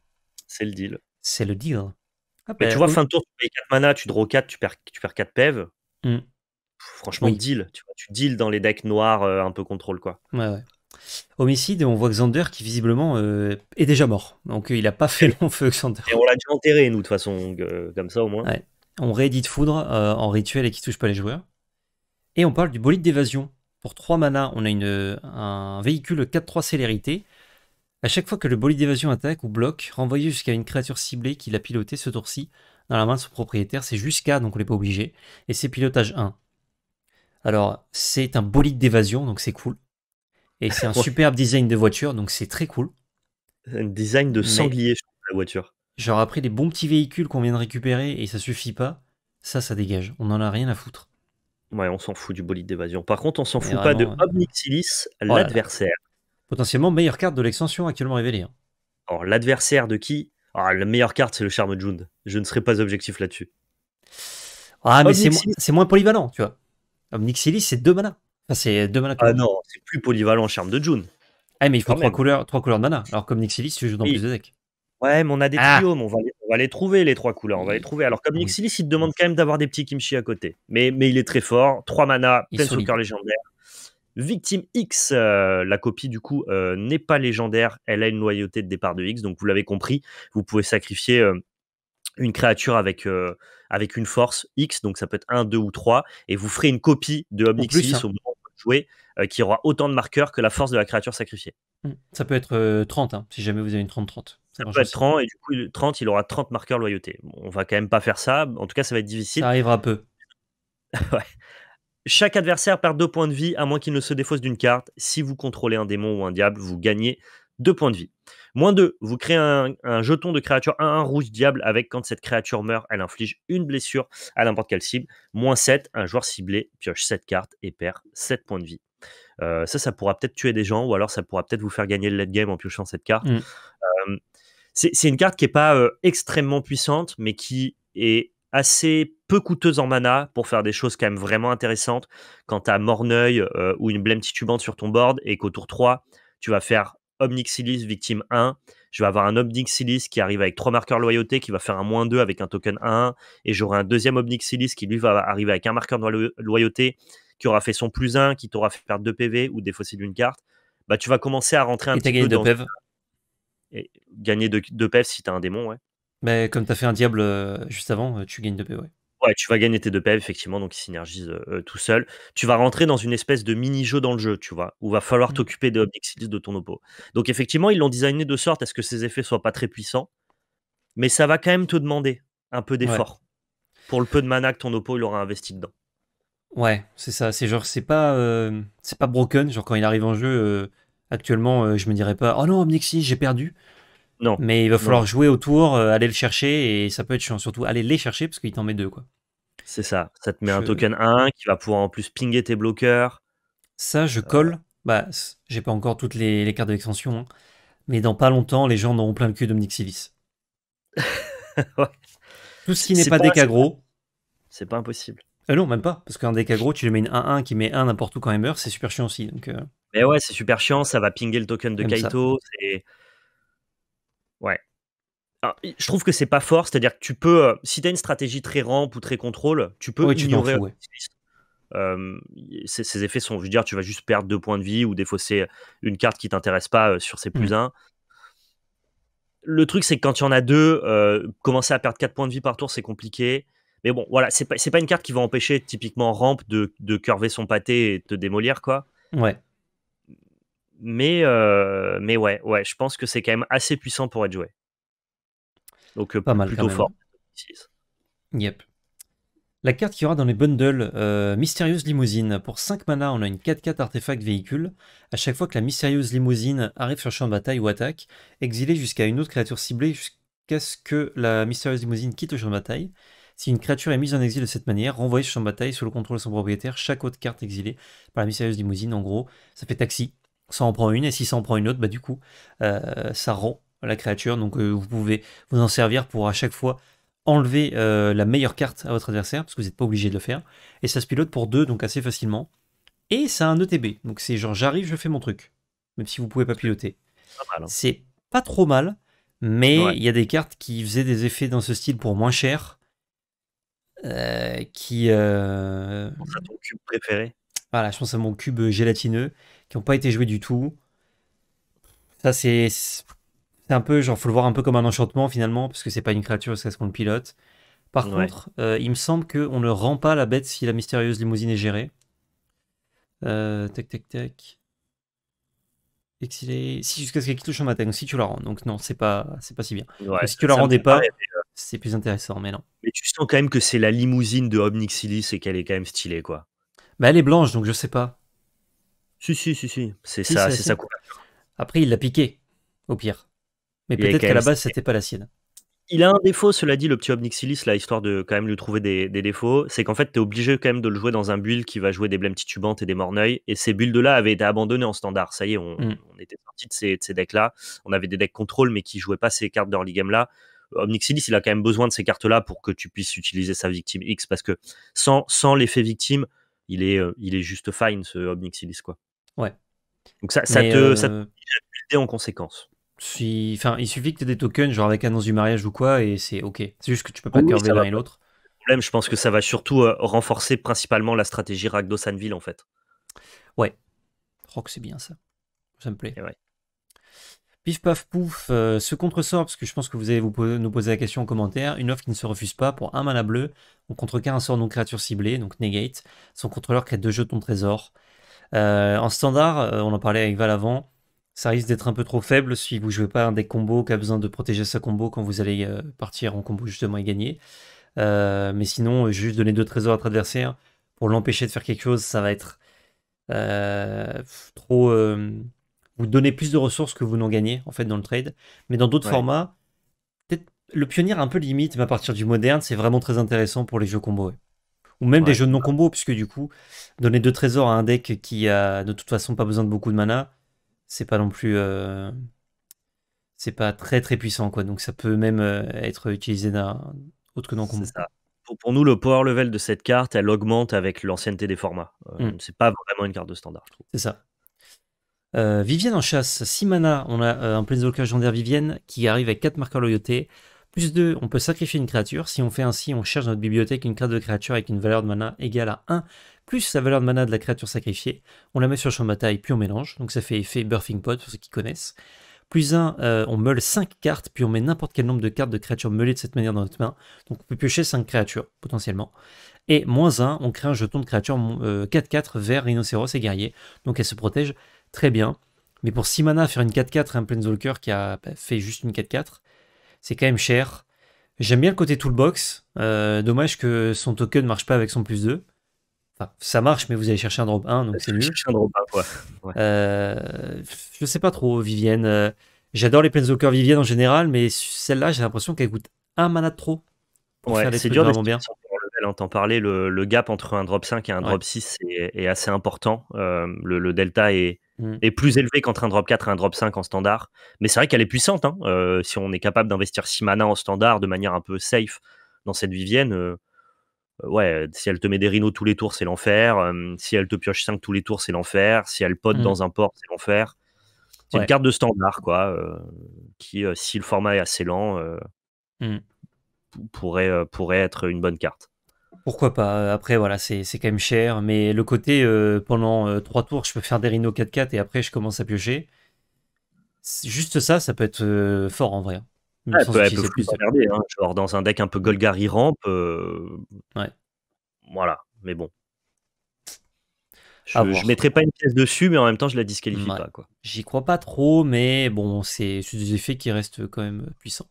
C'est le deal. C'est le deal. Ah, bah, tu vois, fin de tour, tu payes 4 mana, tu draws 4, tu perds, 4 PEV. Mm. Franchement, deal. Tu, vois, deal dans les decks noirs euh, un peu contrôle, quoi. Ouais, ouais. Homicide, on voit Xander qui visiblement euh, est déjà mort. Donc euh, il n'a pas fait long feu, Xander. Et on l'a déjà enterré, nous, de toute façon, comme ça au moins. On réédite Foudre en rituel et qui touche pas les joueurs. Et on parle du bolide d'évasion. Pour 3 mana, on a une, un véhicule 4-3 célérité à chaque fois que le bolide d'évasion attaque ou bloque, renvoyé jusqu'à une créature ciblée qui l'a piloté ce tour-ci dans la main de son propriétaire, c'est jusqu'à, donc on n'est pas obligé, et c'est pilotage 1. Alors, c'est un bolide d'évasion, donc c'est cool. Et c'est un superbe design de voiture, donc c'est très cool. Un design de sanglier, sur la voiture. Genre, après les bons petits véhicules qu'on vient de récupérer et ça suffit pas, ça, ça dégage. On n'en a rien à foutre. Ouais, on s'en fout du bolide d'évasion. Par contre, on s'en fout pas de Omnixilis, oh l'adversaire potentiellement meilleure carte de l'extension actuellement révélée. Hein. Alors, l'adversaire de qui ah, la meilleure carte, c'est le Charme de June. Je ne serai pas objectif là-dessus. Ah, mais c'est, moins polyvalent, tu vois. Omnixilis, c'est deux manas. c'est deux Ah non, c'est plus polyvalent Charme de June. Ah, mais il faut trois couleurs, trois couleurs de mana. Alors Nixilis, tu joues dans plus de decks. Ouais, mais on a des ah. on va, les, trouver, les trois couleurs, on va les trouver. Alors, comme il te demande quand même d'avoir des petits kimchi à côté. Mais, mais il est très fort, Trois manas, plein de cœur légendaire. Victime X, euh, la copie du coup euh, n'est pas légendaire, elle a une loyauté de départ de X, donc vous l'avez compris, vous pouvez sacrifier euh, une créature avec, avec une force X, donc ça peut être 1, 2 ou 3, et vous ferez une copie de Omnix hein. au moment où vous jouez, qui aura autant de marqueurs que la force de la créature sacrifiée. Mmh. Ça peut être 30, hein, si jamais vous avez une 30-30. Ça peut être 30, et du coup 30, il aura 30 marqueurs loyauté. on va quand même pas faire ça, en tout cas ça va être difficile. Ça arrivera peu. ouais. Chaque adversaire perd deux points de vie, à moins qu'il ne se défausse d'une carte. Si vous contrôlez un démon ou un diable, vous gagnez deux points de vie. Moins 2, vous créez un, jeton de créature 1-1 rouge diable avec quand cette créature meurt, elle inflige une blessure à n'importe quelle cible. Moins 7, un joueur ciblé pioche 7 cartes et perd 7 points de vie. Euh, ça, ça pourra peut-être tuer des gens ou alors ça pourra peut-être vous faire gagner le late game en piochant cette carte. Mm. Euh, c'est une carte qui n'est pas euh, extrêmement puissante mais qui est assez peu coûteuse en mana pour faire des choses quand même vraiment intéressantes. Quand tu as Morneuil euh, ou une blême titubante sur ton board et qu'au tour 3, tu vas faire Omnixilis victime 1, je vais avoir un Omnixilis qui arrive avec trois marqueurs loyauté qui va faire un moins 2 avec un token 1 et j'aurai un deuxième Omnixilis qui lui va arriver avec un marqueur de loyauté qui aura fait son plus 1, qui t'aura fait perdre 2 PV ou défausser d'une carte. Bah, tu vas commencer à rentrer un petit peu. dans... Et gagner 2 PV si t'as un démon, ouais. Mais comme tu as fait un diable euh, juste avant, euh, tu gagnes 2 PV. ouais. tu vas gagner tes 2 PV, effectivement, donc ils synergisent euh, tout seul. Tu vas rentrer dans une espèce de mini-jeu dans le jeu, tu vois, où va falloir mmh. t'occuper de Obnixilis de ton oppo. Donc effectivement, ils l'ont designé de sorte à ce que ses effets soient pas très puissants, mais ça va quand même te demander un peu d'effort. Pour le peu de mana que ton oppo il aura investi dedans. Ouais, c'est ça, c'est genre c'est pas c'est pas broken, genre quand il arrive en jeu actuellement, je me dirais pas "Oh non, Obdixilist, j'ai perdu." Non. Mais il va falloir jouer autour, euh, aller le chercher, et ça peut être chiant. Surtout, aller les chercher parce qu'il t'en met deux, quoi. C'est ça. Ça te met un token 1 qui va pouvoir en plus pinger tes bloqueurs. Ça, je colle. Euh. Bah, j'ai pas encore toutes les, cartes de l'extension, mais dans pas longtemps, les gens n'auront plein le cul de ouais. Tout ce qui n'est pas, pas, des C'est pas impossible. Ah non, même pas, parce qu'un deck tu lui mets une 1-1 qui met 1 n'importe où quand il meurt, c'est super chiant aussi. Donc, euh. Mais ouais, c'est super chiant, ça va pinger le token de Kaito, Ouais. Ah, je trouve que c'est pas fort, c'est-à-dire que tu peux, euh, si tu as une stratégie très rampe ou très contrôle, tu peux ignorer. Tu ces, effets sont, je veux dire, tu vas juste perdre deux points de vie ou défausser euh, une carte qui t'intéresse pas euh, sur ses plus 1. Le truc, c'est que quand tu en a deux, commencer à perdre 4 points de vie par tour, c'est compliqué. Mais bon, voilà, c'est pas, une carte qui va empêcher typiquement rampe de, de curver son pâté et te démolir, quoi. Ouais. Mais, mais ouais, ouais, je pense que c'est quand même assez puissant pour être joué. Donc pas mal, plutôt fort. Hein. Yep. La carte qui aura dans les bundles, Mystérieuse Limousine. Pour 5 mana, on a une 4-4 artefact véhicule. À chaque fois que la Mystérieuse Limousine arrive sur le champ de bataille ou attaque, exilée jusqu'à une autre créature ciblée jusqu'à ce que la Mystérieuse Limousine quitte le champ de bataille. Si une créature est mise en exil de cette manière, renvoyée sur le champ de bataille sous le contrôle de son propriétaire, chaque autre carte exilée par la Mystérieuse Limousine, en gros, ça fait taxi ça en prend une, et si ça en prend une autre, bah du coup, euh, ça rend la créature. Donc euh, vous pouvez vous en servir pour à chaque fois enlever euh, la meilleure carte à votre adversaire, parce que vous n'êtes pas obligé de le faire. Et ça se pilote pour deux, donc assez facilement. Et ça a un ETB, donc c'est genre j'arrive, je fais mon truc, même si vous ne pouvez pas piloter. Hein. C'est pas trop mal, mais il y a des cartes qui faisaient des effets dans ce style pour moins cher. qui. pense à ton cube préféré. Voilà, je pense à mon cube gélatineux qui n'ont pas été joués du tout. Ça, c'est un peu, genre, faut le voir un peu comme un enchantement finalement, parce que c'est pas une créature c'est ce qu'on le pilote. Par contre, euh, il me semble qu'on ne rend pas la bête si la mystérieuse limousine est gérée. Euh, tac, tac, tac. Si jusqu'à ce qu'elle touche en ma matin, si tu la rends. Donc non, c'est pas, pas si bien. si tu la rendais pas, c'est plus intéressant, mais non. Mais tu sens quand même que c'est la limousine de Omnixilis et qu'elle est quand même stylée, quoi. Bah elle est blanche, donc je sais pas. Si, si, si, si. C'est ça, c'est ça. Après, il l'a piqué, au pire. Mais peut-être qu'à la base, c'était pas la sienne. Il a un défaut, cela dit, le petit Obnixilis, la histoire de quand même lui trouver des, défauts, c'est qu'en fait, t'es obligé quand même de le jouer dans un build qui va jouer des blèmes titubantes et des morneuils. Et ces builds-là avaient été abandonnés en standard. Ça y est, on, mm. était sorti de ces, decks-là. On avait des decks contrôle, mais qui jouaient pas ces cartes d'early game-là. Euh, Omnixilis, il a quand même besoin de ces cartes-là pour que tu puisses utiliser sa victime X, parce que sans, l'effet victime, il est, euh, il est juste fine, ce Omnixilis, quoi. Ouais. Donc ça, ça, te, ça euh, te, en conséquence. Si... Enfin, il suffit que tu aies des tokens, genre avec annonce du mariage ou quoi, et c'est OK. C'est juste que tu peux pas curver l'un et l'autre. Problème, je pense que ça va surtout euh, renforcer principalement la stratégie Ragdosanville en fait. Ouais. que c'est bien ça. Ça me plaît. ouais. Pif paf pouf, euh, Ce contre-sort, parce que je pense que vous allez vous nous poser la question en commentaire, une offre qui ne se refuse pas pour un mana bleu, contre contrecarre un sort non créature ciblée, donc negate, son contrôleur crée deux jetons de trésor, euh, en standard, euh, on en parlait avec Val avant, ça risque d'être un peu trop faible si vous jouez pas un des combos qui a besoin de protéger sa combo quand vous allez euh, partir en combo justement et gagner. mais sinon, juste donner deux trésors à votre adversaire pour l'empêcher de faire quelque chose, ça va être trop. vous donnez plus de ressources que vous n'en gagnez en fait dans le trade. Mais dans d'autres formats, peut-être le pionnier un peu limite, mais à partir du moderne, c'est vraiment très intéressant pour les jeux combo. Ou même des jeux de non-combo, puisque du coup, donner deux trésors à un deck qui a de toute façon pas besoin de beaucoup de mana, c'est pas non plus. Euh, c'est pas très très puissant, quoi. Donc ça peut même euh, être utilisé d'un autre que non-combo. Pour, pour, nous, le power level de cette carte, elle augmente avec l'ancienneté des formats. Euh, hmm. C'est pas vraiment une carte de standard, je trouve. C'est ça. Vivienne en chasse, 6 mana, on a euh, un Planeswalker légendaire Vivienne qui arrive avec 4 marqueurs loyauté. Plus 2, on peut sacrifier une créature. Si on fait ainsi, on cherche dans notre bibliothèque une carte de créature avec une valeur de mana égale à 1, plus la valeur de mana de la créature sacrifiée. On la met sur le champ de bataille, puis on mélange. Donc ça fait effet Burfing Pot, pour ceux qui connaissent. Plus 1, euh, on meule 5 cartes, puis on met n'importe quel nombre de cartes de créatures meulées de cette manière dans notre main. Donc on peut piocher 5 créatures, potentiellement. Et moins 1, on crée un jeton de créature 4-4 euh, vers rhinocéros et guerrier. Donc elle se protège très bien. Mais pour 6 mana, faire une 4-4 un Planeswalker qui a bah, fait juste une 4-4, c'est quand même cher. J'aime bien le côté toolbox. Euh, dommage que son token ne marche pas avec son plus 2. Enfin, ça marche, mais vous allez chercher un drop 1, donc c'est mieux. je sais pas trop, Vivienne. Euh, j'adore les Planeswalker Vivienne en général, mais celle-là, j'ai l'impression qu'elle coûte un mana de trop. c'est dur vraiment bien elle entend parler, le, gap entre un drop 5 et un drop 6 est, assez important. Euh, le, delta mmh. est, plus élevé qu'entre un drop 4 et un drop 5 en standard. Mais c'est vrai qu'elle est puissante. Hein. Euh, si on est capable d'investir 6 mana en standard de manière un peu safe dans cette Vivienne, euh, ouais, si elle te met des rhinos tous les tours, c'est l'enfer. si elle te pioche 5 tous les tours, c'est l'enfer. Si elle pote mmh. dans un port, c'est l'enfer. C'est une carte de standard, quoi, qui, si le format est assez lent, mmh. pourrait être une bonne carte. Pourquoi pas euh, Après, voilà, c'est quand même cher. Mais le côté, euh, pendant euh, trois tours, je peux faire des rhinos 4-4 et après, je commence à piocher. Juste ça, ça peut être fort en vrai. Hein. peut, plus hein. genre dans un deck un peu Golgari ramp. Ouais. Voilà, mais bon. Je, ne mettrai pas une pièce dessus, mais en même temps, je la disqualifie pas. quoi. J'y crois pas trop, mais bon, c'est des effets qui restent quand même puissants.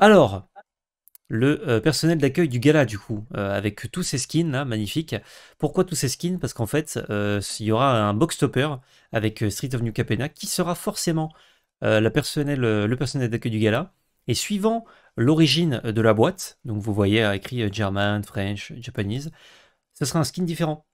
Alors, le euh, personnel d'accueil du gala du coup, euh, avec tous ces skins là, magnifiques. Pourquoi tous ces skins Parce qu'en fait, euh, il y aura un box topper avec Street of New Capena qui sera forcément personnel, le personnel d'accueil du gala. Et suivant l'origine de la boîte, donc vous voyez écrit German, French, Japanese, ce sera un skin différent.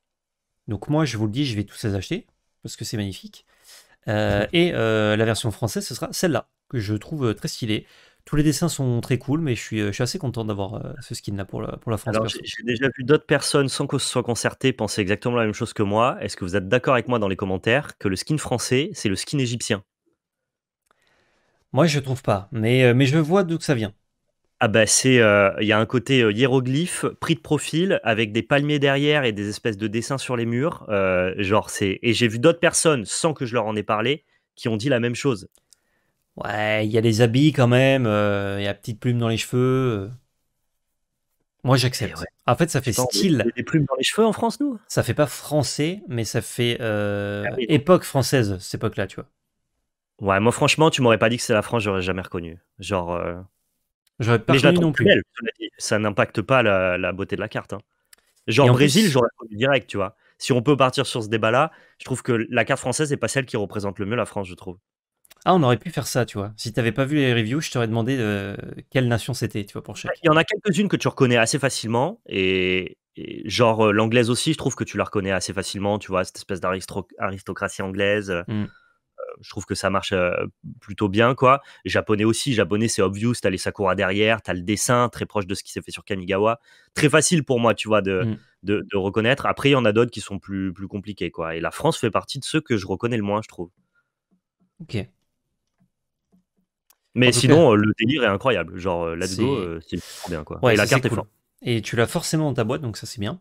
Donc moi, je vous le dis, je vais tous les acheter parce que c'est magnifique. et la version française, ce sera celle-là que je trouve très stylée. Tous les dessins sont très cool, mais je suis, euh, assez content d'avoir euh, ce skin-là pour la, pour la France. Alors, j'ai déjà vu d'autres personnes, sans que ce soit concerté, penser exactement la même chose que moi. Est-ce que vous êtes d'accord avec moi dans les commentaires que le skin français, c'est le skin égyptien Moi, je trouve pas, mais, euh, je vois d'où ça vient. Ah bah c'est, il y a un côté hiéroglyphe, pris de profil, avec des palmiers derrière et des espèces de dessins sur les murs. genre c'est, et j'ai vu d'autres personnes, sans que je leur en ai parlé, qui ont dit la même chose. Ouais, il y a des habits quand même, euh, il y a petite plume dans les cheveux. Euh. Moi, j'accepte. Eh en fait, ça fait style. Il y a des plumes dans les cheveux en France, nous Ça fait pas français, mais ça fait euh, ah époque française, cette époque-là, tu vois. Ouais, moi, franchement, tu m'aurais pas dit que c'est la France, j'aurais jamais reconnu. Genre. J'aurais pas reconnu non plus. ça n'impacte pas la, beauté de la carte. Hein. Genre, Brésil, j'aurais reconnu direct, tu vois. Si on peut partir sur ce débat-là, je trouve que la carte française n'est pas celle qui représente le mieux la France, je trouve. Ah, on aurait pu faire ça, tu vois. Si tu n'avais pas vu les reviews, je t'aurais demandé euh, quelle nation c'était, tu vois, pour chaque. Il y en a quelques-unes que tu reconnais assez facilement. Et, genre, euh, l'anglaise aussi, je trouve que tu la reconnais assez facilement, tu vois, cette espèce d'aristocratie anglaise. Euh, mm. je trouve que ça marche plutôt bien, quoi. Japonais aussi, japonais, c'est obvious. T'as les Sakura derrière, as le dessin très proche de ce qui s'est fait sur Kamigawa. Très facile pour moi, tu vois, de, mm. de, reconnaître. Après, il y en a d'autres qui sont plus, plus compliqués, quoi. Et la France fait partie de ceux que je reconnais le moins, je trouve. Ok. Mais sinon, euh, le délire est incroyable. Genre, euh, let's go, c'est euh, bien. Quoi. et la carte est, cool. Et tu l'as forcément dans ta boîte, donc ça c'est bien.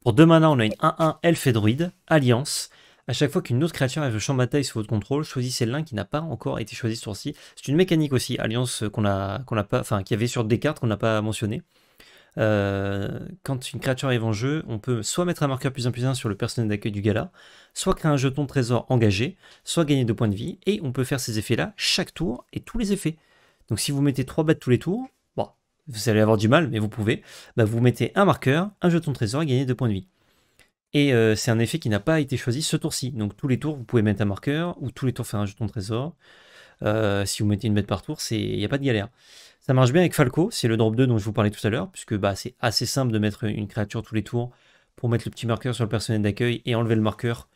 Pour deux mana, on a une 1-1 Elf et druide, alliance. À chaque fois qu'une autre créature arrive le champ de bataille sous votre contrôle, choisissez l'un qui n'a pas encore été choisi ce tour-ci. C'est une mécanique aussi, alliance qu'on a, qu'on a pas, enfin, qu'il y avait sur des cartes qu'on n'a pas mentionné. Euh, quand une créature arrive en jeu, on peut soit mettre un marqueur plus un plus un sur le personnel d'accueil du gala, soit créer un jeton trésor engagé, soit gagner 2 points de vie, et on peut faire ces effets-là chaque tour et tous les effets. Donc si vous mettez trois bêtes tous les tours, bon, vous allez avoir du mal, mais vous pouvez, bah, vous mettez un marqueur, un jeton trésor et gagner 2 points de vie. Et euh, c'est un effet qui n'a pas été choisi ce tour-ci. Donc tous les tours, vous pouvez mettre un marqueur, ou tous les tours faire un jeton trésor. Euh, si vous mettez une bête par tour, il n'y a pas de galère. Ça marche bien avec Falco, c'est le drop 2 dont je vous parlais tout à l'heure, puisque bah, c'est assez simple de mettre une créature tous les tours pour mettre le petit marqueur sur le personnel d'accueil et enlever le marqueur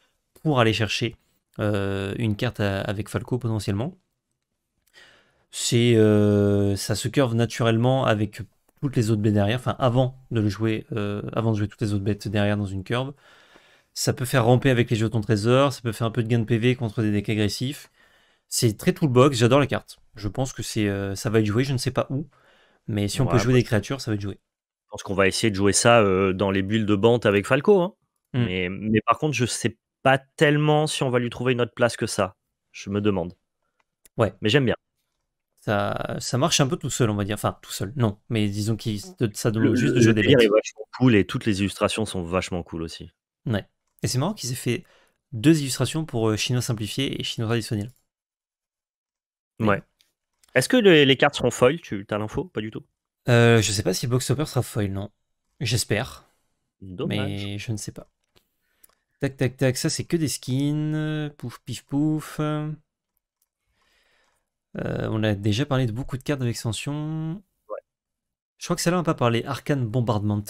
pour aller chercher euh, une carte avec Falco potentiellement. C'est, euh, ça se curve naturellement avec toutes les autres bêtes derrière, enfin avant de le jouer, euh, avant de jouer toutes les autres bêtes derrière dans une curve. Ça peut faire ramper avec les jetons trésor, ça peut faire un peu de gain de PV contre des decks agressifs. C'est très toolbox, j'adore la carte. Je pense que euh, ça va être joué, je ne sais pas où, mais si on peut jouer des créatures, ça va être joué. Je pense qu'on va essayer de jouer ça euh, dans les bulles de bande avec Falco. Hein. Mmh. Mais, par contre, je ne sais pas tellement si on va lui trouver une autre place que ça. Je me demande. Ouais. Mais j'aime bien. Ça, ça, marche un peu tout seul, on va dire. Enfin, tout seul, non. Mais disons que ça donne le, juste de jeu des est vachement cool et toutes les illustrations sont vachement cool aussi. Ouais. Et c'est marrant qu'ils aient fait deux illustrations pour euh, Chinois simplifié et Chinois traditionnel. Ouais. Est-ce que les cartes seront foil Tu as l'info Pas du tout. Euh, je sais pas si le box sera foil, non. J'espère, mais je ne sais pas. Tac, tac, tac, ça c'est que des skins. Pouf, pif, pouf. Euh, on a déjà parlé de beaucoup de cartes de l'extension. Je crois que celle-là on n'a pas parlé. Arcane Bombardment.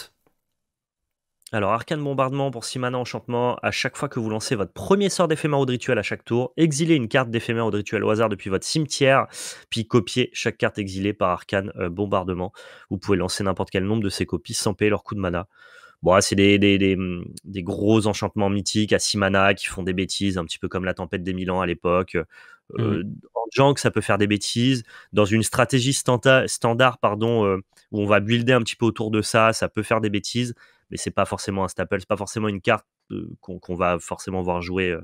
Alors, arcane bombardement pour 6 mana enchantement. À chaque fois que vous lancez votre premier sort d'éphémère ou de rituel à chaque tour, exilez une carte d'éphémère ou de rituel au hasard depuis votre cimetière, puis copiez chaque carte exilée par arcane euh, bombardement. Vous pouvez lancer n'importe quel nombre de ces copies sans payer leur coût de mana. Bon, c'est mm, des, gros enchantements mythiques à 6 mana qui font des bêtises, un petit peu comme la tempête des Milan à l'époque. Euh, mmh. En ça peut faire des bêtises. Dans une stratégie standard, pardon, euh, où on va builder un petit peu autour de ça, ça peut faire des bêtises mais c'est pas forcément un staple, c'est pas forcément une carte euh, qu'on va forcément voir jouer. Euh,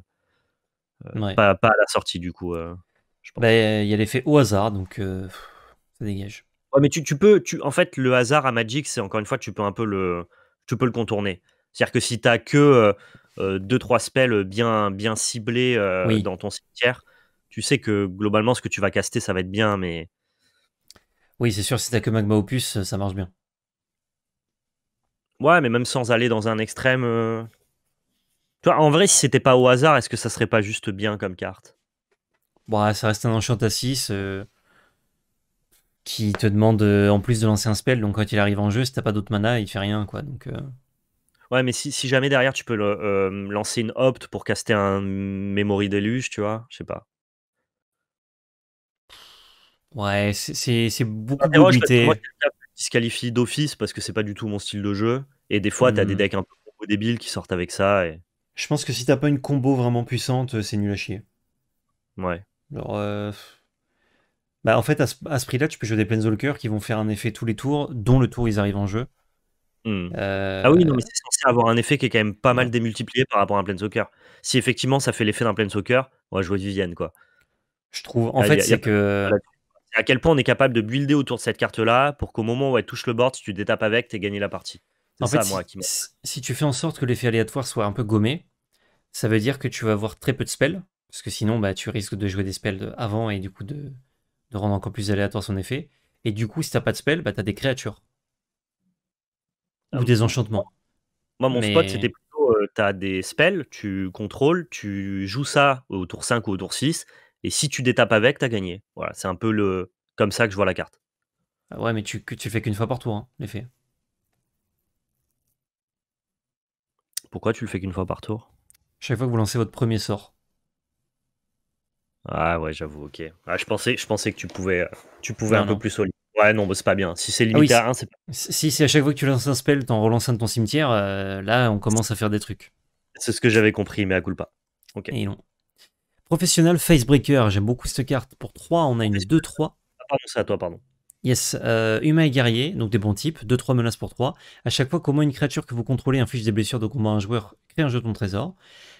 euh, pas, à la sortie du coup. Bah, il y a l'effet au hasard, donc ça dégage. Ouais, mais tu, peux, tu, en fait, le hasard à Magic, c'est encore une fois, tu peux un peu le, tu peux le contourner. C'est-à-dire que si tu que 2-3 spells bien, bien ciblés dans ton cimetière, tu sais que globalement, ce que tu vas caster, ça va être bien, mais. Oui, c'est sûr, si tu que Magma Opus, ça marche bien. Ouais, mais même sans aller dans un extrême. Euh. Tu vois, en vrai, si c'était pas au hasard, est-ce que ça serait pas juste bien comme carte Bon, bah, ça reste un Enchantassis euh, qui te demande euh, en plus de lancer un spell. Donc quand il arrive en jeu, si t'as pas d'autre mana, il fait rien quoi. Donc euh. Ouais, mais si, jamais derrière tu peux le- lancer une opt pour caster un Memory Deluge, tu vois, je sais pas. ouais, c'est- beaucoup ah, de qualifie d'office parce que c'est pas du tout mon style de jeu. Et des fois, t'as des hmm. decks un peu débiles qui sortent avec ça. Et... Je pense que si t'as pas une combo vraiment puissante, euh, c'est nul à chier. Ouais. Alors, euh, bah, en fait, à ce, prix-là, tu peux jouer des Planeswalkers qui vont faire un effet tous les tours, dont le tour ils arrivent en jeu. Hmm. Euh, ah oui, non, mais c'est censé avoir un effet qui est quand même pas mal démultiplié par rapport à un Planeswalker. Si effectivement ça fait l'effet d'un Planeswalker, on va jouer du Vivienne, quoi. Je trouve, en ah, fait, c'est que à quel point on est capable de builder autour de cette carte-là pour qu'au moment où elle touche le board, si tu détapes avec, tu aies gagné la partie. En ça, moi, qui si, tu fais en sorte que l'effet aléatoire soit un peu gommé, ça veut dire que tu vas avoir très peu de spells, parce que sinon, bah, tu risques de jouer des spells avant et du coup de, de rendre encore plus aléatoire son effet. Et du coup, si t'as pas de spells, bah, t'as des créatures. Ah ou des enchantements. Moi, mon spot, c'était plutôt, tu euh, t'as des spells, tu contrôles, tu joues ça au tour 5 ou au tour 6, et si tu détapes avec, t'as gagné. Voilà, c'est un peu le comme ça que je vois la carte. Ah ouais, mais tu, le fais qu'une fois par tour, hein, l'effet. Pourquoi tu le fais qu'une fois par tour Chaque fois que vous lancez votre premier sort. Ah ouais, j'avoue, ok. Ah, je, pensais, je pensais que tu pouvais, tu pouvais un peu plus solide. Ouais, non, bah, c'est pas bien. Si c'est ah limité à 1, c'est pas Si c'est à chaque fois que tu lances un spell, t'en relances un de ton cimetière, euh, là, on commence à faire des trucs. C'est ce que j'avais compris, mais à coup pas. Ok. Et non. Professionnel Facebreaker, j'aime beaucoup cette carte. Pour 3, on a une 2-3. Ah, pardon, c'est à toi, pardon. Yes, euh, humain et guerrier, donc des bons types, 2-3 menaces pour 3. À chaque fois comment une créature que vous contrôlez inflige des blessures de combat à un joueur, crée un jeton de trésor.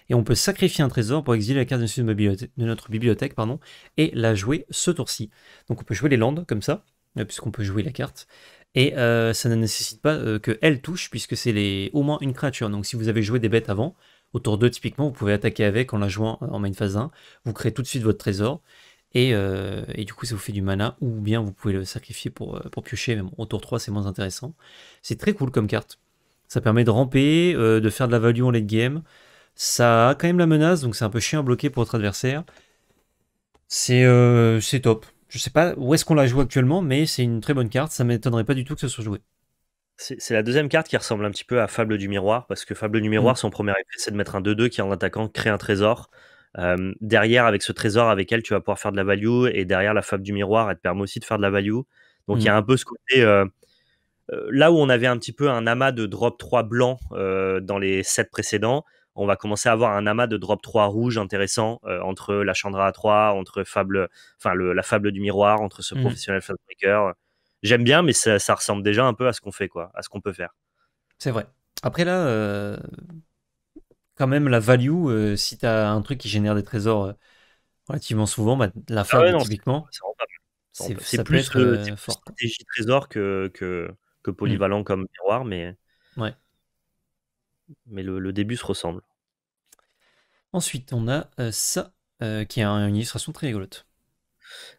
Et on peut sacrifier un trésor pour exiler la carte de notre bibliothèque, de notre bibliothèque pardon, et la jouer ce tour-ci. Donc on peut jouer les landes comme ça, euh, puisqu'on peut jouer la carte. Et euh, ça ne nécessite pas qu'elle que elle touche, puisque c'est au moins une créature. Donc si vous avez joué des bêtes avant, au tour 2, typiquement, vous pouvez attaquer avec en la jouant en main phase 1. Vous créez tout de suite votre trésor. Euh, et, du coup, ça vous fait du mana. Ou bien vous pouvez le sacrifier pour, euh, pour piocher. Même au tour 3, c'est moins intéressant. C'est très cool comme carte. Ça permet de ramper, euh, de faire de la value en late game. Ça a quand même la menace, donc c'est un peu chiant à bloquer pour votre adversaire. C'est top. Je sais pas où est-ce qu'on la joue actuellement, mais c'est une très bonne carte. Ça m'étonnerait pas du tout que ce soit joué. C'est la deuxième carte qui ressemble un petit peu à Fable du Miroir, parce que Fable du Miroir, mm. son premier effet, c'est de mettre un 2-2 qui, en attaquant, crée un trésor. Euh, derrière, avec ce trésor, avec elle, tu vas pouvoir faire de la value, et derrière, la Fable du Miroir, elle te permet aussi de faire de la value. Donc, il y a mm. un peu ce côté. Euh, euh, là où on avait un petit peu un amas de drop 3 blanc dans les 7 précédents, on va commencer à avoir un amas de drop 3 rouge intéressant entre la Chandra A3, entre Fable, la Fable du Miroir, entre ce mm. professionnel Fastbreaker j'aime bien, mais ça, ressemble déjà un peu à ce qu'on fait, quoi, à ce qu'on peut faire. C'est vrai. Après là, euh, quand même la value, euh, si tu as un truc qui génère des trésors euh, relativement souvent, bah, la ah forme, typiquement, c'est plus, plus stratégie trésor que, que, mmh. polyvalent comme miroir, mais ouais. mais le, le début se ressemble. Ensuite, on a ça qui est une illustration très rigolote.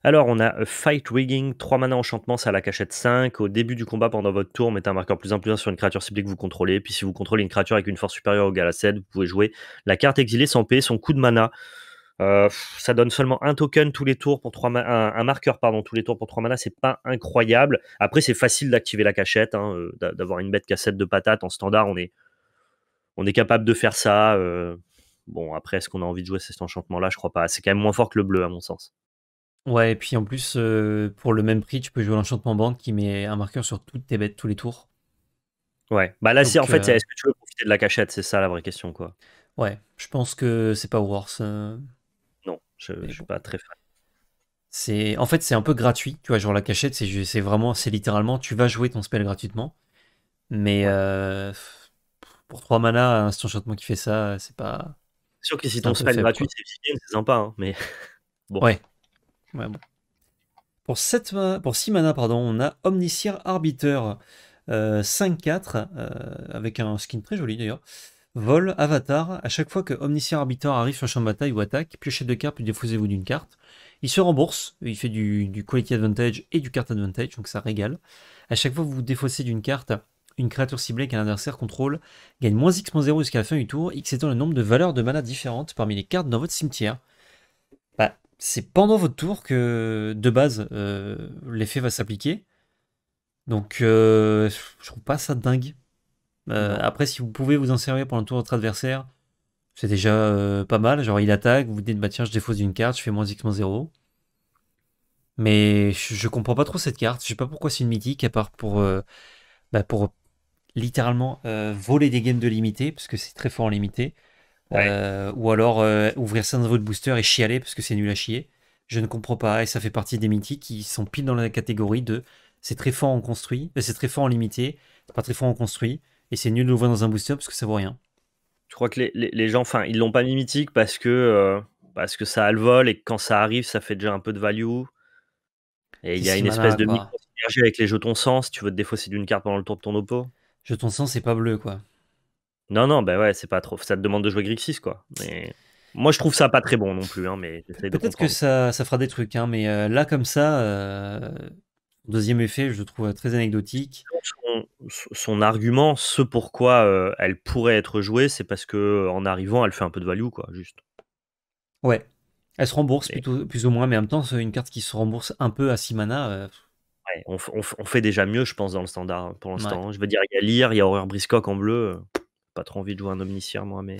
Alors, on a euh, Fight Rigging, 3 mana enchantement, ça la cachette 5. Au début du combat, pendant votre tour, mettez un marqueur plus 1 plus sur une créature ciblée que vous contrôlez. Puis, si vous contrôlez une créature avec une force supérieure au gala 7, vous pouvez jouer la carte exilée sans payer son coup de mana. Euh, ça donne seulement un token tous les tours pour 3 un, marqueur pardon tous les tours pour 3 mana, c'est pas incroyable. Après c'est facile d'activer la cachette, hein, euh, d'avoir une bête cassette de patate en standard, on est, on est capable de faire ça. Bon après est-ce qu'on a envie de jouer cet enchantement là, je crois pas. C'est quand même moins fort que le bleu à mon sens. Ouais, et puis en plus, euh, pour le même prix, tu peux jouer l'enchantement bande qui met un marqueur sur toutes tes bêtes tous les tours. Ouais, bah là, c'est en fait, euh, est-ce que tu veux profiter de la cachette C'est ça la vraie question, quoi. Ouais, je pense que c'est pas worse. Euh, non, je, suis pas très fan. en fait, c'est un peu gratuit, tu vois. Genre la cachette, c'est, vraiment, c'est littéralement, tu vas jouer ton spell gratuitement, mais pour 3 mana, un enchantement qui fait ça, c'est pas. C'est sûr que si ton spell gratuit, c'est sympa, hein, mais bon. Ouais. Pour, pour 6 mana, pardon, on a Omniscier Arbiter 5-4, euh, euh, avec un skin très joli d'ailleurs. Vol, Avatar, à chaque fois que Omniscient Arbiter arrive sur le champ de bataille ou attaque, piochez deux cartes, puis défaussez-vous d'une carte. Il se rembourse, il fait du, Quality Advantage et du Card Advantage, donc ça régale. À chaque fois que vous vous défaussez d'une carte, une créature ciblée qu'un adversaire contrôle gagne moins x-0 jusqu'à la fin du tour, x étant le nombre de valeurs de mana différentes parmi les cartes dans votre cimetière c'est pendant votre tour que, de base, euh, l'effet va s'appliquer. Donc, je euh, je trouve pas ça dingue. Euh, après, si vous pouvez vous en servir pendant le tour de votre adversaire, c'est déjà pas mal. Genre, il attaque, vous dites, bah tiens, je défausse une carte, je fais moins x moins 0. Mais je, comprends pas trop cette carte. Je sais pas pourquoi c'est une mythique, à part pour, bah, pour littéralement voler des games de limité, parce que c'est très fort en limité. Euh, ou alors euh, ouvrir ça dans votre booster et chialer parce que c'est nul à chier. Je ne comprends pas. Et ça fait partie des mythiques qui sont pile dans la catégorie de c'est très fort en construit, euh, c'est très fort en limité, c'est pas très fort en construit, et c'est nul de l'ouvrir dans un booster parce que ça vaut rien. Je crois que les, gens, enfin, ils l'ont pas mis mythique parce que, parce que ça a le vol et quand ça arrive, ça fait déjà un peu de value. Et il y a une espèce de micro avec les jetons sens. tu veux te défausser d'une carte pendant le tour de ton oppo. jetons sens, c'est pas bleu, quoi. Non, non, bah ouais, c'est pas trop. Ça te demande de jouer Grixis, quoi. Mais... Moi, je trouve ça pas très bon non plus. Hein, mais Peut-être que ça, ça, fera des trucs, hein, mais euh, là, comme ça, euh, deuxième effet, je trouve euh, très anecdotique. Son, argument, ce pourquoi elle pourrait être jouée, c'est parce que en arrivant, elle fait un peu de value, quoi, juste. Ouais. Elle se rembourse plutôt, plus ou moins, mais en même temps, c'est une carte qui se rembourse un peu à 6 mana. Ouais, on, fait déjà mieux, je pense, dans le standard hein, pour l'instant. Hein. Je veux dire, il y a Lire, il y a Horreur Briscock en bleu pas trop envie de jouer un omniscient, moi, mais.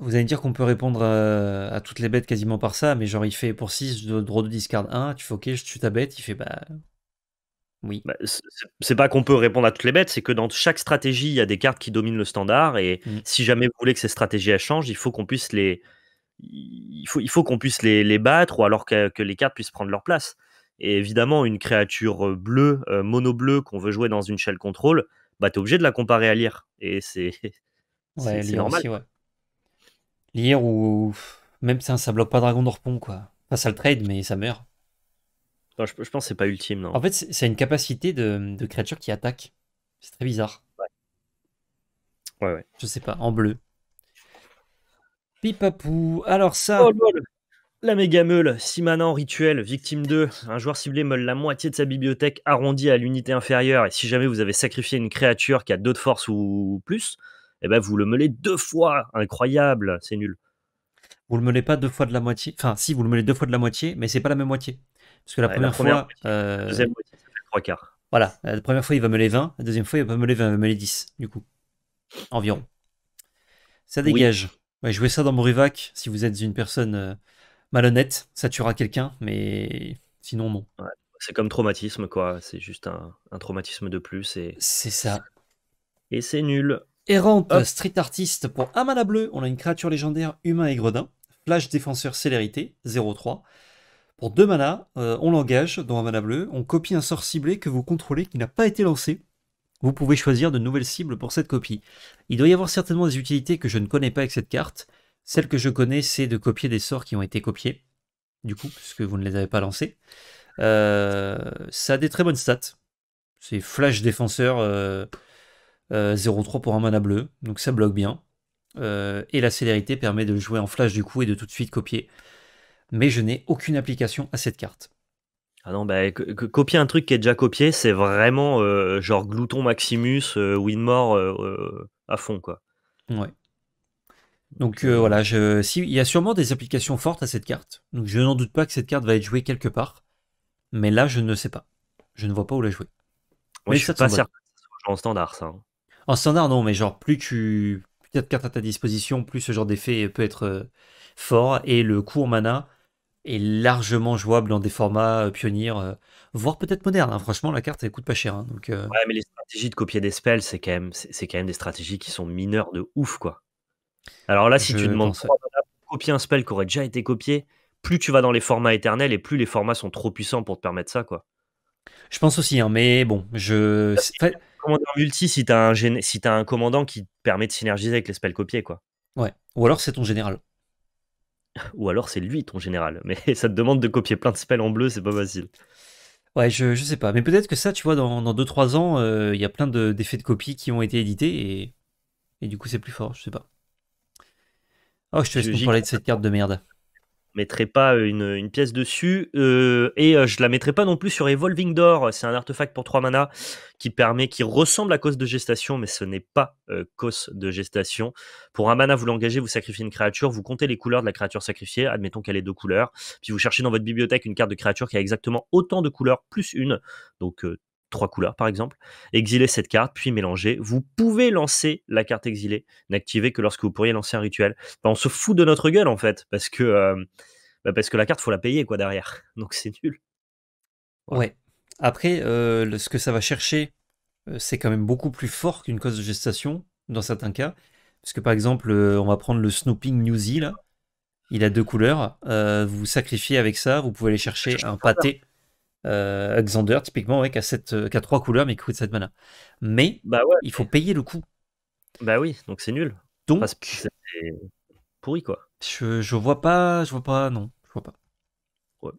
vous allez me dire qu'on peut répondre euh, à, toutes les bêtes quasiment par ça, mais genre il fait pour 6, droit de discard 1, tu fais ok, je tue ta bête, il fait bah. Oui. Bah, c'est pas qu'on peut répondre à toutes les bêtes, c'est que dans chaque stratégie, il y a des cartes qui dominent le standard, et mm. si jamais vous voulez que ces stratégies elles changent, il faut qu'on puisse les. Il faut, il faut qu'on puisse les, battre ou alors que, les cartes puissent prendre leur place. Et évidemment, une créature euh, bleue, euh, mono bleue qu'on veut jouer dans une shell control, bah, t'es obligé de la comparer à lire. Et c'est ouais, normal. Aussi, ouais. Lire ou même ça, ça bloque pas Dragon d'Orpon, quoi. pas ça le trade, mais ça meurt. je, pense que c'est pas ultime, non. En fait, c'est une capacité de, de créature qui attaque. C'est très bizarre. Ouais. ouais, ouais. Je sais pas, en bleu. Pipapou. Alors ça. Oh, la méga meule, en rituel, victime 2. Un joueur ciblé meule la moitié de sa bibliothèque arrondie à l'unité inférieure. Et si jamais vous avez sacrifié une créature qui a 2 de force ou plus, eh ben vous le meulez deux fois. Incroyable, c'est nul. Vous le meulez pas deux fois de la moitié. Enfin, si, vous le meulez deux fois de la moitié, mais c'est pas la même moitié. Parce que la, première, fois. Euh, deuxième moitié, quarts. Voilà, la première fois il va meuler 20, la deuxième fois il va me 20, il va 10, du coup. Environ. Ça dégage. jouez ça dans mon Morivac si vous êtes une personne euh, malhonnête, ça tuera quelqu'un, mais sinon, non. c'est comme traumatisme, quoi. C'est juste un, traumatisme de plus. Et... C'est ça. Et c'est nul. Errante, street artist pour mana Bleu, on a une créature légendaire humain et gredin. Flash défenseur célérité, 0-3. Pour deux manas, euh, on l'engage dans un mana bleu, on copie un sort ciblé que vous contrôlez qui n'a pas été lancé. Vous pouvez choisir de nouvelles cibles pour cette copie. Il doit y avoir certainement des utilités que je ne connais pas avec cette carte, celle que je connais, c'est de copier des sorts qui ont été copiés, du coup, puisque vous ne les avez pas lancés. Euh, ça a des très bonnes stats. C'est Flash Défenseur 0-3 euh, euh, pour un mana bleu, donc ça bloque bien. et la célérité permet de le jouer en flash du coup et de tout de suite copier. Mais je n'ai aucune application à cette carte. Ah non, bah, copier un truc qui est déjà copié, c'est vraiment genre Glouton Maximus, Winmore à fond quoi. Ouais. Donc euh, voilà, je, si, il y a sûrement des applications fortes à cette carte. Donc je n'en doute pas que cette carte va être jouée quelque part. Mais là, je ne sais pas. Je ne vois pas où la jouer. mais suis pas en standard, ça. Hein. En standard, non, mais genre, plus tu plus as de cartes à ta disposition, plus ce genre d'effet peut être euh, fort. Et le coût en mana est largement jouable dans des formats euh, pionniers, voire peut-être modernes. Hein. Franchement, la carte, elle coûte pas cher. Hein. Ouais, mais les stratégies de copier des spells, c'est quand, c'est quand même des stratégies qui sont mineures de ouf, quoi. Alors là, si tu demandes de copier un spell qui aurait déjà été copié, plus tu vas dans les formats éternels et plus les formats sont trop puissants pour te permettre ça, quoi. Je pense aussi, hein, mais bon, je. fait... Commandant multi, si t'as un, si as un commandant qui te permet de synergiser avec les spells copiés, quoi. Ouais. Ou alors c'est ton général. Ou alors c'est lui ton général, mais ça te demande de copier plein de spells en bleu, c'est pas facile. Ouais, je, je sais pas, mais peut-être que ça, tu vois, dans 2-3 ans, euh, il y a plein d'effets de, de copie qui ont été édités et, et du coup c'est plus fort, je sais pas. Oh, je te laisse parler de cette carte de merde. Je mettrai pas une, pièce dessus euh, et euh, je la mettrai pas non plus sur Evolving Door. C'est un artefact pour 3 mana qui permet, qui ressemble à cause de gestation, mais ce n'est pas euh, cause de gestation. Pour un mana, vous l'engagez, vous sacrifiez une créature, vous comptez les couleurs de la créature sacrifiée, admettons qu'elle est deux couleurs, puis vous cherchez dans votre bibliothèque une carte de créature qui a exactement autant de couleurs plus une, donc trois couleurs par exemple, exiler cette carte, puis mélanger. Vous pouvez lancer la carte exilée, n'activer que lorsque vous pourriez lancer un rituel. on se fout de notre gueule en fait, parce que, euh, bah, parce que la carte, faut la payer quoi derrière. Donc c'est nul. Ouais. Après, euh, ce que ça va chercher, euh, c'est quand même beaucoup plus fort qu'une cause de gestation, dans certains cas. Parce que par exemple, on va prendre le Snooping Newsy là. Il a deux couleurs. vous vous sacrifiez avec ça, vous pouvez aller chercher un pâté. Euh, typiquement, avec qui, a 3 euh, couleurs mais qui coûte 7 mana. Mais bah il faut payer le coup. Bah oui, donc c'est nul. Donc, c'est pourri, quoi. Je, vois pas, je vois pas, non, je vois pas. Ouais.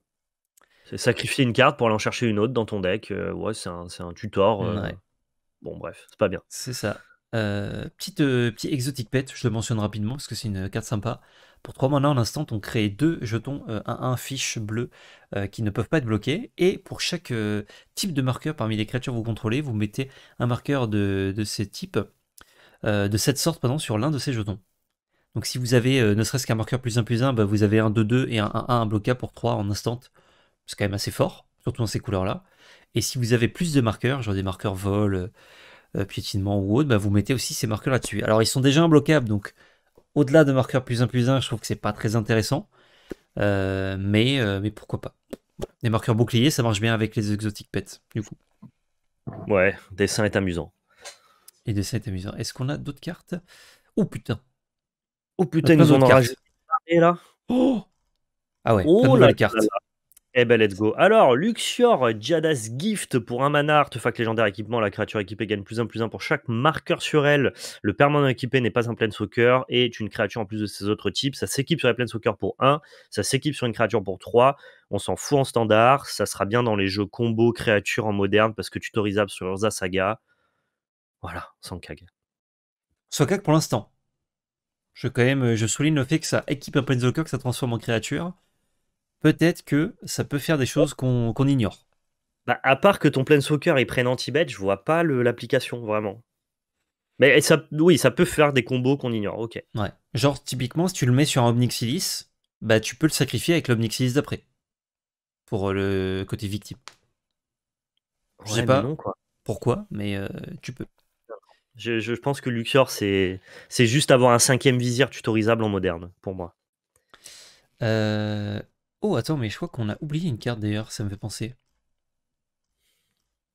C'est sacrifier une carte pour aller en chercher une autre dans ton deck. Euh, ouais, c'est un, c'est un tutor. Euh, bon, bref, c'est pas bien. C'est ça. petite, petit exotic pet, je le mentionne rapidement parce que c'est une carte sympa. Pour 3 mana en instant, on crée deux jetons 1-1 euh, fiches fiche euh, qui ne peuvent pas être bloqués. Et pour chaque euh, type de marqueur parmi les créatures que vous contrôlez, vous mettez un marqueur de, de type, de cette sorte pardon, sur l'un de ces jetons. Donc si vous avez ne serait-ce qu'un marqueur plus 1 plus 1, bah, vous avez un 2-2 et un 1-1 un bloquable pour 3 en instant. C'est quand même assez fort, surtout dans ces couleurs-là. Et si vous avez plus de marqueurs, genre des marqueurs vol, piétinement ou autre, bah, vous mettez aussi ces marqueurs là-dessus. Alors ils sont déjà imbloquables, donc au-delà de marqueurs plus 1 plus 1, je trouve que c'est pas très intéressant. Euh, mais, euh, mais pourquoi pas. Les marqueurs boucliers, ça marche bien avec les exotiques pets, du coup. Ouais, dessin est amusant. Et dessin est amusant. Est-ce qu'on a d'autres cartes Oh putain Oh putain, ah, ils nous ont rajouté là Oh Ah ouais, oh eh ben, let's go. Alors, Luxior, Jadas Gift pour un mana, fac légendaire équipement. La créature équipée gagne plus un plus un pour chaque marqueur sur elle. Le permanent équipé n'est pas un planeswalker et est une créature en plus de ses autres types. Ça s'équipe sur les planeswalkers pour 1, ça s'équipe sur une créature pour 3. On s'en fout en standard. Ça sera bien dans les jeux combo créatures en moderne parce que tutorisable sur Urza Saga. Voilà, sans cag. Sans cag pour l'instant. Je, quand même, je souligne le fait que ça équipe un planeswalker, que ça transforme en créature peut-être que ça peut faire des choses qu'on ignore. Bah, à part que ton Planeswalker il prenne anti-bet, je vois pas l'application vraiment. Mais ça, oui, ça peut faire des combos qu'on ignore, ok. Ouais. Genre, typiquement, si tu le mets sur un Omnixilis, bah, tu peux le sacrifier avec l'Omnixilis d'après. Pour euh, le côté victime. Je sais pas pourquoi, mais euh, tu peux. Je, pense que Luxor, c'est juste avoir un cinquième vizir tutorisable en moderne, pour moi. Euh, Oh, attends, mais je crois qu'on a oublié une carte d'ailleurs, ça me fait penser.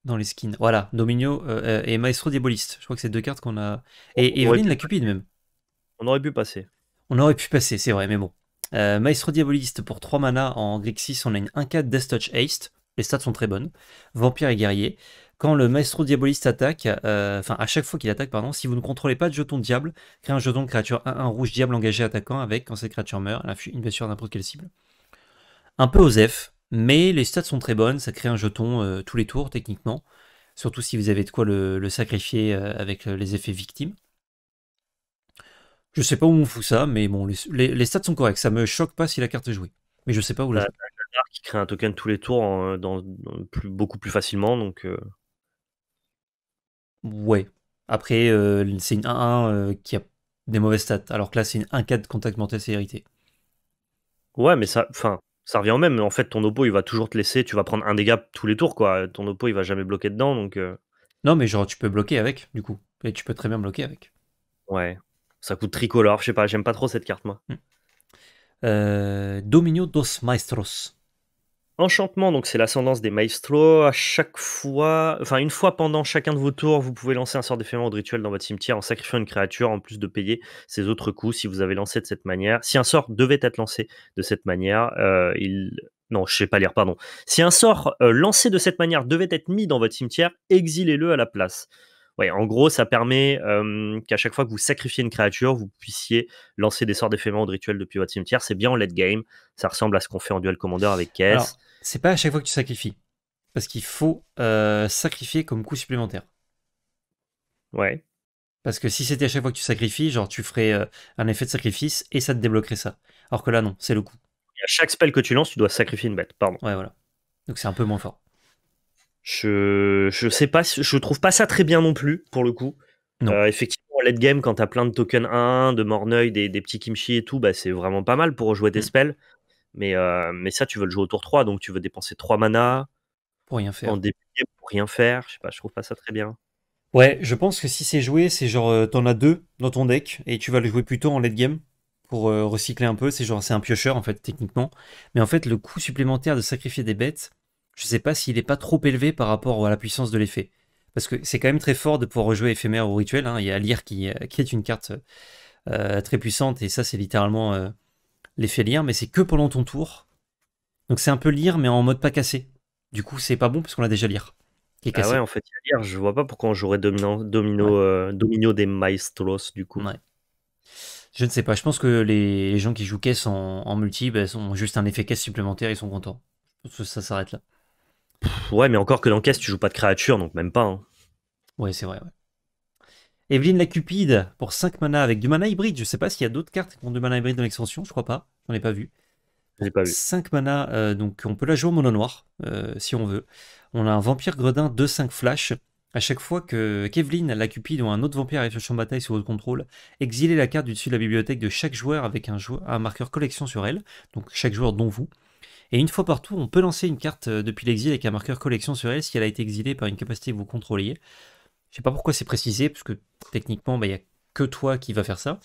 Dans les skins. Voilà, Dominio euh, euh, et Maestro Diaboliste. Je crois que c'est deux cartes qu'on a. Et Evelyne la Cupide même. On aurait pu passer. On aurait pu passer, c'est vrai, mais bon. Euh, Maestro Diaboliste pour 3 mana en Grixis, 6, on a une 1-4 Death Touch Haste. Les stats sont très bonnes. Vampire et guerrier. Quand le Maestro Diaboliste attaque, enfin à chaque fois qu'il attaque, pardon, si vous ne contrôlez pas de jeton diable, crée un jeton de créature 1 rouge diable engagé attaquant avec, quand cette créature meurt, elle inflige une blessure à n'importe quelle cible. Un peu F, mais les stats sont très bonnes, ça crée un jeton euh, tous les tours techniquement, surtout si vous avez de quoi le, sacrifier euh, avec euh, les effets victimes. Je sais pas où on fout ça, mais bon, les, stats sont corrects, ça me choque pas si la carte est jouée. Mais je sais pas où la bah, qui crée un token tous les tours beaucoup plus facilement, donc... Ouais. Après, c'est une 1-1 qui a des mauvaises stats, alors que là c'est une 1-4 contact mental sécurité. Ouais, mais ça... Enfin, ça revient au même. Mais en fait, ton oppo, il va toujours te laisser. Tu vas prendre un dégât tous les tours, quoi. Ton oppo, il va jamais bloquer dedans. Donc, euh Non, mais genre, tu peux bloquer avec, du coup. Et tu peux très bien bloquer avec. Ouais. Ça coûte tricolore. Je sais pas, j'aime pas trop cette carte, moi. Hmm. Euh, Dominio dos Maestros. Enchantement, donc c'est l'ascendance des maestros. À chaque fois, enfin une fois pendant chacun de vos tours, vous pouvez lancer un sort d'éphémère ou de rituel dans votre cimetière en sacrifiant une créature en plus de payer ses autres coûts. si vous avez lancé de cette manière. Si un sort devait être lancé de cette manière, euh, il non, je sais pas lire, pardon. Si un sort euh, lancé de cette manière devait être mis dans votre cimetière, exilez-le à la place ouais, en gros, ça permet qu'à chaque fois que vous sacrifiez une créature, vous puissiez lancer des sorts ou de rituel depuis votre cimetière. C'est bien en late game. Ça ressemble à ce qu'on fait en duel commander avec Kess. C'est pas à chaque fois que tu sacrifies. Parce qu'il faut sacrifier comme coût supplémentaire. Ouais. Parce que si c'était à chaque fois que tu sacrifies, genre tu ferais un effet de sacrifice et ça te débloquerait ça. Alors que là, non, c'est le coup. à chaque spell que tu lances, tu dois sacrifier une bête. Pardon. Ouais, voilà. Donc c'est un peu moins fort. Je je sais pas, je trouve pas ça très bien non plus pour le coup. Non. Euh, effectivement, late game quand t'as plein de tokens 1, de Morneuil, des, petits kimchi et tout, bah c'est vraiment pas mal pour jouer des mm. spells. Mais euh, mais ça tu veux le jouer au tour 3 donc tu veux dépenser 3 mana pour rien faire. En début pour rien faire, je sais pas, je trouve pas ça très bien. Ouais, je pense que si c'est joué, c'est genre euh, t'en as deux dans ton deck et tu vas le jouer plutôt en late game pour euh, recycler un peu. C'est genre c'est un piocheur en fait techniquement, mais en fait le coût supplémentaire de sacrifier des bêtes, je sais pas s'il n'est pas trop élevé par rapport à la puissance de l'effet. Parce que c'est quand même très fort de pouvoir rejouer éphémère au rituel. Hein. Il y a lire qui, euh, qui est une carte euh, très puissante, et ça, c'est littéralement euh, l'effet lire, mais c'est que pendant ton tour. Donc c'est un peu lire mais en mode pas cassé. Du coup, c'est pas bon parce qu'on l'a déjà lire. Qui est ah cassé. Ah ouais, en fait, Lyre, je vois pas pourquoi on jouerait Domino, domino, des Maestros, du coup. Je ne sais pas, je pense que les gens qui jouent caisse en, multi ils bah, ont juste un effet caisse supplémentaire, ils sont contents. Ça s'arrête là ouais, mais encore que dans caisse, tu joues pas de créature, donc même pas. Hein. Ouais, c'est vrai. Ouais. Evelyne la Cupide pour 5 mana avec du mana hybride. Je sais pas s'il y a d'autres cartes qui ont du mana hybride dans l'extension, je crois pas. J'en ai pas vu. pas 5 mana, euh, donc on peut la jouer au mono noir euh, si on veut. On a un vampire gredin 2-5 flash. À chaque fois que Kevlin, la Cupide ou un autre vampire arrive sur champ de bataille sous votre contrôle, exiler la carte du dessus de la bibliothèque de chaque joueur avec un marqueur collection sur elle, donc chaque joueur dont vous. Et une fois partout, on peut lancer une carte euh, depuis l'exil avec un marqueur collection sur elle si elle a été exilée par une capacité que vous contrôliez. Je sais pas pourquoi c'est précisé, puisque techniquement, bah, il y n'y a que toi qui va faire ça.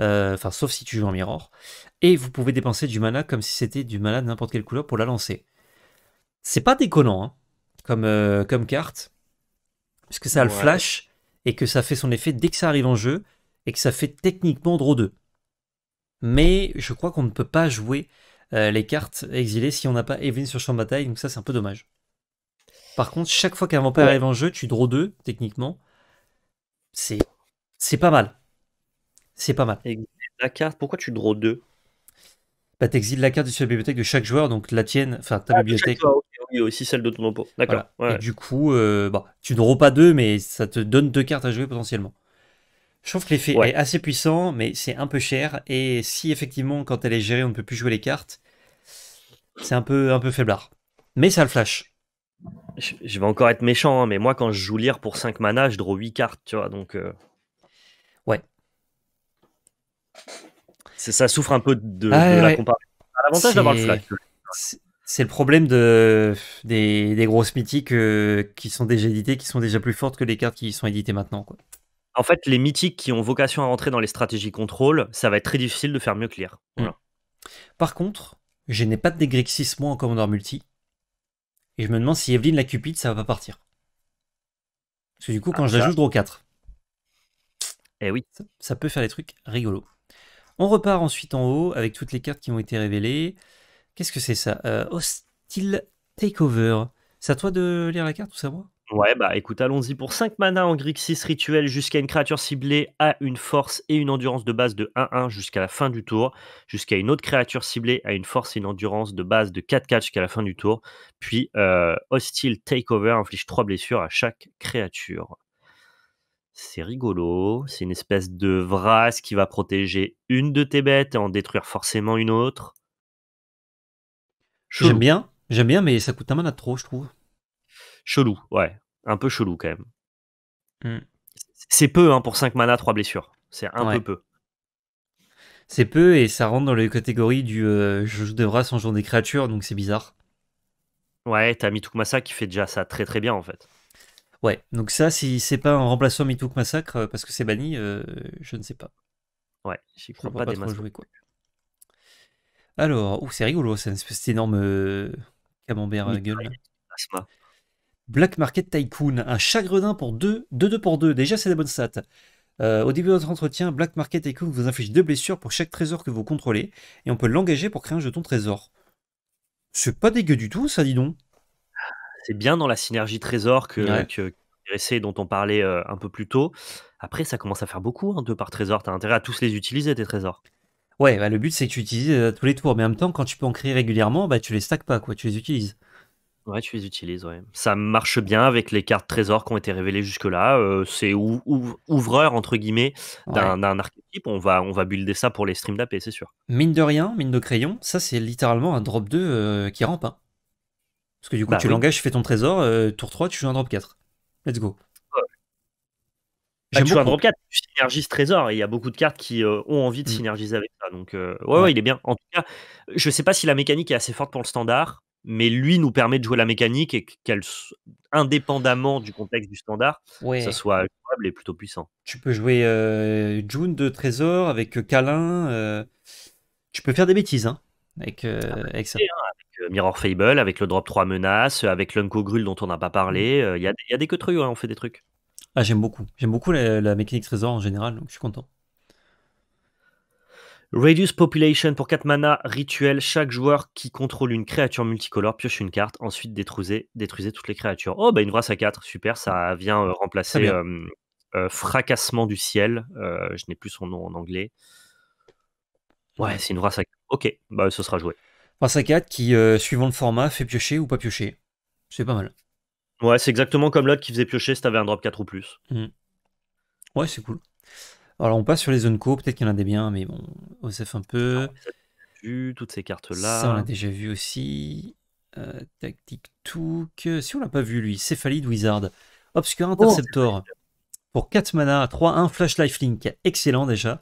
Euh, enfin, sauf si tu joues en Mirror. Et vous pouvez dépenser du mana comme si c'était du mana de n'importe quelle couleur pour la lancer. C'est pas déconnant, hein, euh, comme, carte. comme carte. Puisque ça a le flash et que ça fait son effet dès que ça arrive en jeu et que ça fait techniquement draw 2. Mais je crois qu'on ne peut pas jouer euh, les cartes exilées si on n'a pas Evelyn sur champ de bataille, donc ça c'est un peu dommage. Par contre, chaque fois qu'un vampire arrive en jeu, tu draws deux, techniquement. C'est c'est pas mal. C'est pas mal. la carte, pourquoi tu draws deux Bah t'exiles la carte sur la bibliothèque de chaque joueur, donc la tienne, enfin ta ah, bibliothèque. oui, aussi celle de ton emploi, D'accord. Et du coup, euh, bah, tu draws pas deux, mais ça te donne deux cartes à jouer potentiellement. Je trouve que l'effet est assez puissant, mais c'est un peu cher. Et si effectivement, quand elle est gérée, on ne peut plus jouer les cartes, c'est un peu, un peu faiblard. Mais ça le flash. Je, vais encore être méchant, hein, mais moi, quand je joue lire pour 5 mana, je draw 8 cartes, tu vois. Donc. Euh. Ouais. Ça souffre un peu de, ah la comparaison. L'avantage d'avoir le flash. C'est le problème des, grosses mythiques euh, qui sont déjà éditées, qui sont déjà plus fortes que les cartes qui sont éditées maintenant. Quoi. En fait, les mythiques qui ont vocation à rentrer dans les stratégies contrôle, ça va être très difficile de faire mieux que mm. Par contre, je n'ai pas de mois en commandeur Multi. Et je me demande si Evelyne la Cupide, ça va pas partir. Parce que du coup, quand ah, je draw 4. Eh oui. Ça, peut faire des trucs rigolos. On repart ensuite en haut avec toutes les cartes qui ont été révélées. Qu'est-ce que c'est ça euh, Hostile Takeover. C'est à toi de lire la carte ou c'est à moi Ouais, bah écoute, allons-y pour 5 mana en Grixis 6 rituel jusqu'à une créature ciblée à une force et une endurance de base de 1-1 jusqu'à la fin du tour, jusqu'à une autre créature ciblée à une force et une endurance de base de 4-4 jusqu'à la fin du tour, puis euh, Hostile Takeover inflige 3 blessures à chaque créature. C'est rigolo, c'est une espèce de vrace qui va protéger une de tes bêtes et en détruire forcément une autre. J'aime bien, j'aime bien, mais ça coûte un mana trop, je trouve. Chelou, ouais. Un peu chelou quand même. Mmh. C'est peu hein, pour 5 mana, 3 blessures. C'est un peu peu. C'est peu et ça rentre dans les catégories du euh, jeu de joue en bras des créatures, donc c'est bizarre. Ouais, t'as Mituk Massacre qui fait déjà ça très très bien en fait. Ouais, donc ça, si c'est pas un remplaçant Mituk Massacre euh, parce que c'est banni, euh, je ne sais pas. Ouais, j'y crois pas, des quoi. Alors, c'est rigolo, c'est une espèce d'énorme camembert gueule. Black Market Tycoon, un chagrin pour 2, 2-2 pour deux. déjà c'est des bonnes stats euh, au début de notre entretien, Black Market Tycoon vous inflige deux blessures pour chaque trésor que vous contrôlez, et on peut l'engager pour créer un jeton trésor. C'est pas dégueu du tout, ça, dis donc. C'est bien dans la synergie trésor que, ouais. dont on parlait euh, un peu plus tôt. Après, ça commence à faire beaucoup, hein, deux par trésor. T'as intérêt à tous les utiliser, tes trésors. Ouais, bah, le but c'est que tu utilises euh, tous les tours, mais en même temps, quand tu peux en créer régulièrement, bah, tu les stacks pas, quoi, tu les utilises. Ouais, tu les utilises, ouais. Ça marche bien avec les cartes trésors qui ont été révélées jusque-là. Euh, c'est ouvreur, entre guillemets, d'un archétype. On va, on va builder ça pour les streams d'AP, c'est sûr. Mine de rien, mine de crayon, ça c'est littéralement un drop 2 euh, qui rampe. Hein. Parce que du coup, bah tu l'engages, tu fais ton trésor, euh, tour 3, tu joues un drop 4. Let's go. Bah, tu joues un drop 4, tu synergises trésor il y a beaucoup de cartes qui ont envie de mm. synergiser avec ça. Donc, ouais, ouais, il est bien. En tout cas, je sais pas si la mécanique est assez forte pour le standard mais lui nous permet de jouer la mécanique et qu'elle, indépendamment du contexte du standard, ça soit jouable et plutôt puissant. Tu peux jouer euh, June de Trésor avec Calin. Euh, euh. Tu peux faire des bêtises hein, ah, bah, avec, ça. Hein, avec Mirror Fable, avec le Drop 3 Menace, avec l'Unco dont on n'a pas parlé. Mmh. Il y, a, y des que on fait des trucs. Ah, j'aime beaucoup. J'aime beaucoup la, la mécanique Trésor en général, donc je suis content. Reduce Population pour 4 mana, rituel. Chaque joueur qui contrôle une créature multicolore pioche une carte, ensuite détruisez, détruisez toutes les créatures. Oh, bah une race à 4, super, ça vient euh, remplacer euh, euh, Fracassement du ciel. je n'ai plus son nom en anglais. Ouais, c'est une race à 4. Ok, bah ce sera joué. Brasse à 4 qui, suivant le format, fait piocher ou pas piocher. C'est pas mal. Ouais, c'est exactement comme l'autre qui faisait piocher si t'avais un drop 4 ou plus. Mmh. Ouais, c'est cool. Alors on passe sur les zones co, peut-être qu'il y en a des biens, mais bon, Osef un peu. Ah, toutes ces cartes-là. Ça on l'a déjà vu aussi. Euh, tactique Tactique que Si on l'a pas vu lui, Céphalide Wizard. Obscur oh, Interceptor. pour 4 mana, 3-1, Flash Lifelink. Excellent déjà.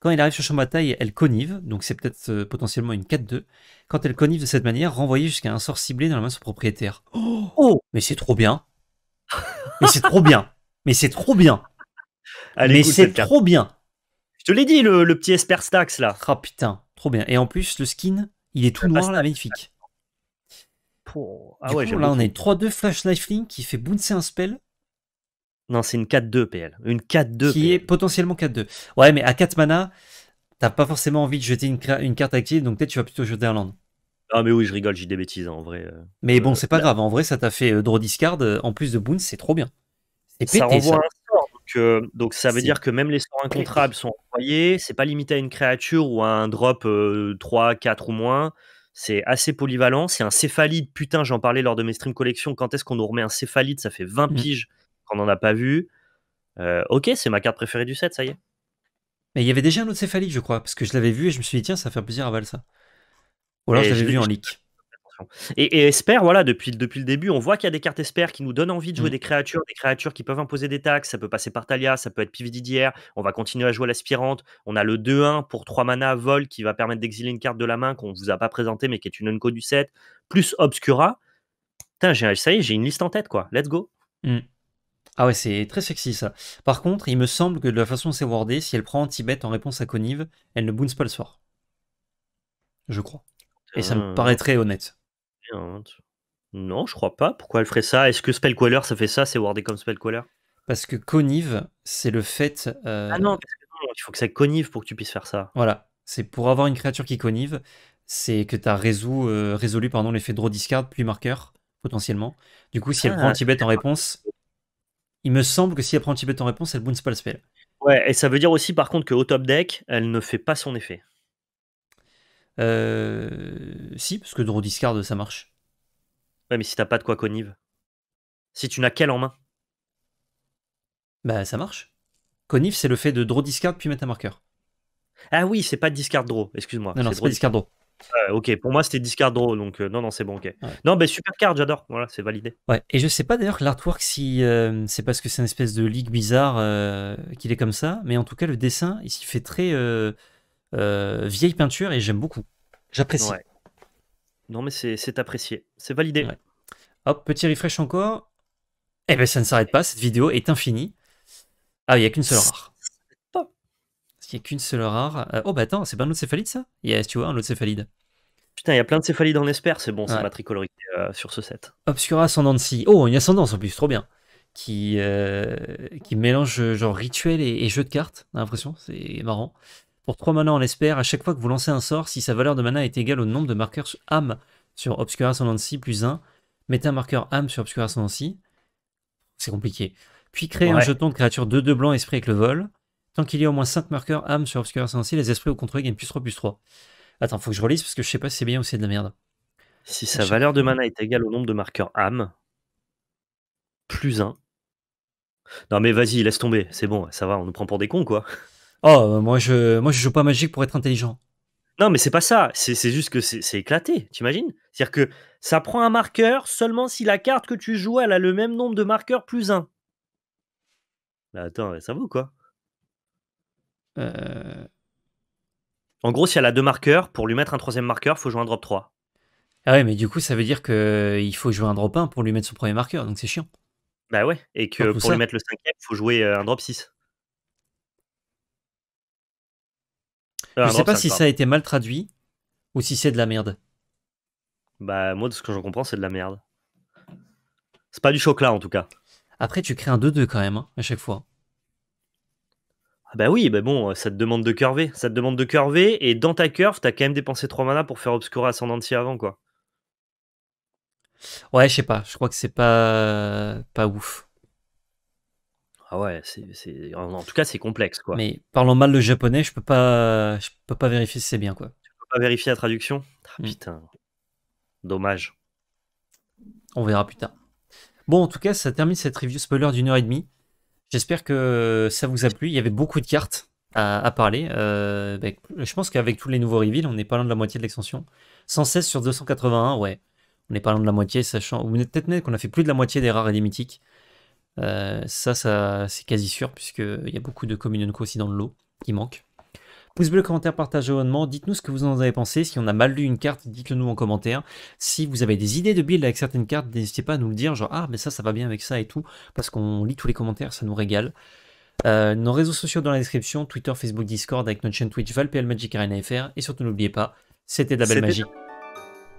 Quand il arrive sur champ bataille, elle connive, donc c'est peut-être euh, potentiellement une 4-2. Quand elle connive de cette manière, renvoyez jusqu'à un sort ciblé dans la main de son propriétaire. Oh, oh Mais c'est trop bien Mais c'est trop bien Mais c'est trop bien mais c'est trop bien. Je te l'ai dit, le, petit Esper Stax là. Ah putain, trop bien. Et en plus, le skin, il est tout ah, noir là, magnifique. Pour... Ah du coup, là, on a une 3-2 Flash Lifelink qui fait bouncer un spell. Non, c'est une 4-2 PL. Une 4-2. Qui est potentiellement 4-2. Ouais, mais à 4 mana, t'as pas forcément envie de jeter une, une carte active, donc peut-être tu vas plutôt jeter un land. Ah mais oui, je rigole, j'ai des bêtises hein, en vrai. Euh, mais bon, euh, c'est pas grave, en vrai ça t'a fait euh, draw discard en plus de boon, c'est trop bien. C'est pété ça donc ça veut dire que même les sorts incontrables sont envoyés, c'est pas limité à une créature ou à un drop 3, euh, 4 ou moins. C'est assez polyvalent, c'est un céphalide. Putain, j'en parlais lors de mes stream collections Quand est-ce qu'on nous remet un céphalide Ça fait 20 mmh. piges qu'on n'en a pas vu. Euh, ok, c'est ma carte préférée du set, ça y est. Mais il y avait déjà un autre céphalide, je crois, parce que je l'avais vu et je me suis dit, tiens, ça fait plaisir à Val ça. Ou alors vu en leak. Hein. Et, Esper, voilà, depuis, depuis le début, on voit qu'il y a des cartes Esper qui nous donnent envie de jouer mmh. des créatures, des créatures qui peuvent imposer des taxes. Ça peut passer par Talia, ça peut être PVDDR. On va continuer à jouer l'aspirante. On a le 2-1 pour 3 mana vol qui va permettre d'exiler une carte de la main qu'on ne vous a pas présentée, mais qui est une unco du 7, plus Obscura. Putain, ça y est, j'ai une liste en tête, quoi. Let's go. Mmh. Ah ouais, c'est très sexy ça. Par contre, il me semble que de la façon c'est wordé, si elle prend anti en réponse à Conive, elle ne bounce pas le soir Je crois. Et ça me ah. paraît très honnête. Non, je crois pas. Pourquoi elle ferait ça Est-ce que Spellcaller, ça fait ça C'est wardé comme Spellcaller Parce que connive, c'est le fait. Euh, ah non, il faut que ça connive pour que tu puisses faire ça. Voilà. C'est pour avoir une créature qui connive, c'est que tu as résolu, euh, résolu pardon, l'effet draw discard puis marqueur, potentiellement. Du coup, si elle ah, prend Tibet en réponse, il me semble que si elle prend Tibet bet en réponse, elle bounce pas le spell. Ouais, et ça veut dire aussi par contre qu'au top deck, elle ne fait pas son effet. Euh, si, parce que draw discard, ça marche. Ouais, mais si t'as pas de quoi connive. Si tu n'as qu'elle en main. Bah, ça marche. Connive, c'est le fait de draw discard puis mettre un marqueur. Ah oui, c'est pas discard draw, excuse-moi. Non, non, c'est pas discard draw. ok, pour moi c'était discard draw, donc euh, non, non, c'est bon, ok. Non, mais bah, super card, j'adore, voilà, c'est validé. Ouais, et je sais pas d'ailleurs l'artwork si euh, c'est parce que c'est une espèce de ligue bizarre euh, qu'il est comme ça, mais en tout cas le dessin il s'y fait très euh, vieille peinture et j'aime beaucoup. J'apprécie. Non, mais c'est apprécié. C'est validé. Hop, petit refresh encore. Eh ben, ça ne s'arrête pas. Cette vidéo est infinie. Ah, il n'y a qu'une seule rare. Il n'y a qu'une seule rare. Euh, oh, bah attends, c'est pas un autre céphalide ça Yes, tu vois, un autre céphalide. Putain, il y a plein de céphalides en espère, c'est bon, ça la m'a euh, sur ce set. Obscura Ascendancy. Oh, une ascendance en plus, trop bien. Qui, qui mélange genre rituel et, et jeu de cartes, j'ai l'impression, c'est marrant. Pour 3 manas, on l'espère, à chaque fois que vous lancez un sort, si sa valeur de mana est égale au nombre de marqueurs âme sur Obscura Ascendancy plus 1, mettez un marqueur âme sur Obscura Ascendancy. C'est compliqué. Puis créez un jeton de créature 2-2 blanc esprit avec le vol. Tant qu'il y a au moins 5 marqueurs âme sur Obscura Ascendancy, les esprits au contrôle gagnent plus 3 plus 3. Attends, faut que je relise parce que je sais pas si c'est bien ou si c'est de la merde. Si sa valeur de mana est égale au nombre de marqueurs âme, plus 1. Non mais vas-y, laisse tomber, c'est bon, ça va, on nous prend pour des cons quoi. Oh, euh, moi je, moi je joue pas magique pour être intelligent. Non, mais c'est pas ça. C'est juste que c'est éclaté, t'imagines C'est-à-dire que ça prend un marqueur seulement si la carte que tu joues, elle a le même nombre de marqueurs plus un. Bah attends, ça vaut quoi euh. En gros, si elle a deux marqueurs, pour lui mettre un troisième marqueur, faut jouer un drop 3. Ah ouais, mais du coup, ça veut dire qu'il euh, faut jouer un drop 1 pour lui mettre son premier marqueur, donc c'est chiant. Bah ouais, et que pour lui mettre le cinquième, faut jouer un drop 6. Ah je sais pas si ça a été mal traduit ou si c'est de la merde. Bah, moi, de ce que j'en comprends, c'est de la merde. C'est pas du chocolat, en tout cas. Après, tu crées un 2-2 quand même, hein, à chaque fois. Ah bah oui, bah bon, euh, ça te demande de curver. Ça te demande de curver, et dans ta curve, t'as quand même dépensé 3 mana pour faire ascendant Ascendancy avant, quoi. Ouais, je sais pas. Je crois que c'est pas... pas ouf. Ah ouais, c'est, en tout cas, c'est complexe, quoi. Mais parlant mal le japonais, je peux pas, je peux pas vérifier si c'est bien, quoi. Tu peux pas vérifier la traduction ah, hmm. Putain, dommage. On verra plus tard. Bon, en tout cas, ça termine cette review spoiler d'une heure et demie. J'espère que ça vous a plu. Il y avait beaucoup de cartes à, parler. Euh, ben, je pense qu'avec tous les nouveaux reveals, on est parlant de la moitié de l'extension. 116 sur 281, ouais. On est pas loin de la moitié, sachant. Vous êtes peut-être même qu'on a fait plus de la moitié des rares et des mythiques. Euh, ça, ça c'est quasi sûr, puisqu'il y a beaucoup de communion aussi dans le lot qui manque. Pouce bleu, commentaire, partage, abonnement. Dites-nous ce que vous en avez pensé. Si on a mal lu une carte, dites-le nous en commentaire. Si vous avez des idées de build avec certaines cartes, n'hésitez pas à nous le dire. Genre, ah, mais ça, ça va bien avec ça et tout. Parce qu'on lit tous les commentaires, ça nous régale. Euh, nos réseaux sociaux dans la description Twitter, Facebook, Discord, avec notre chaîne Twitch, ValPL Magic Arena FR. Et surtout, n'oubliez pas, c'était de la belle magie.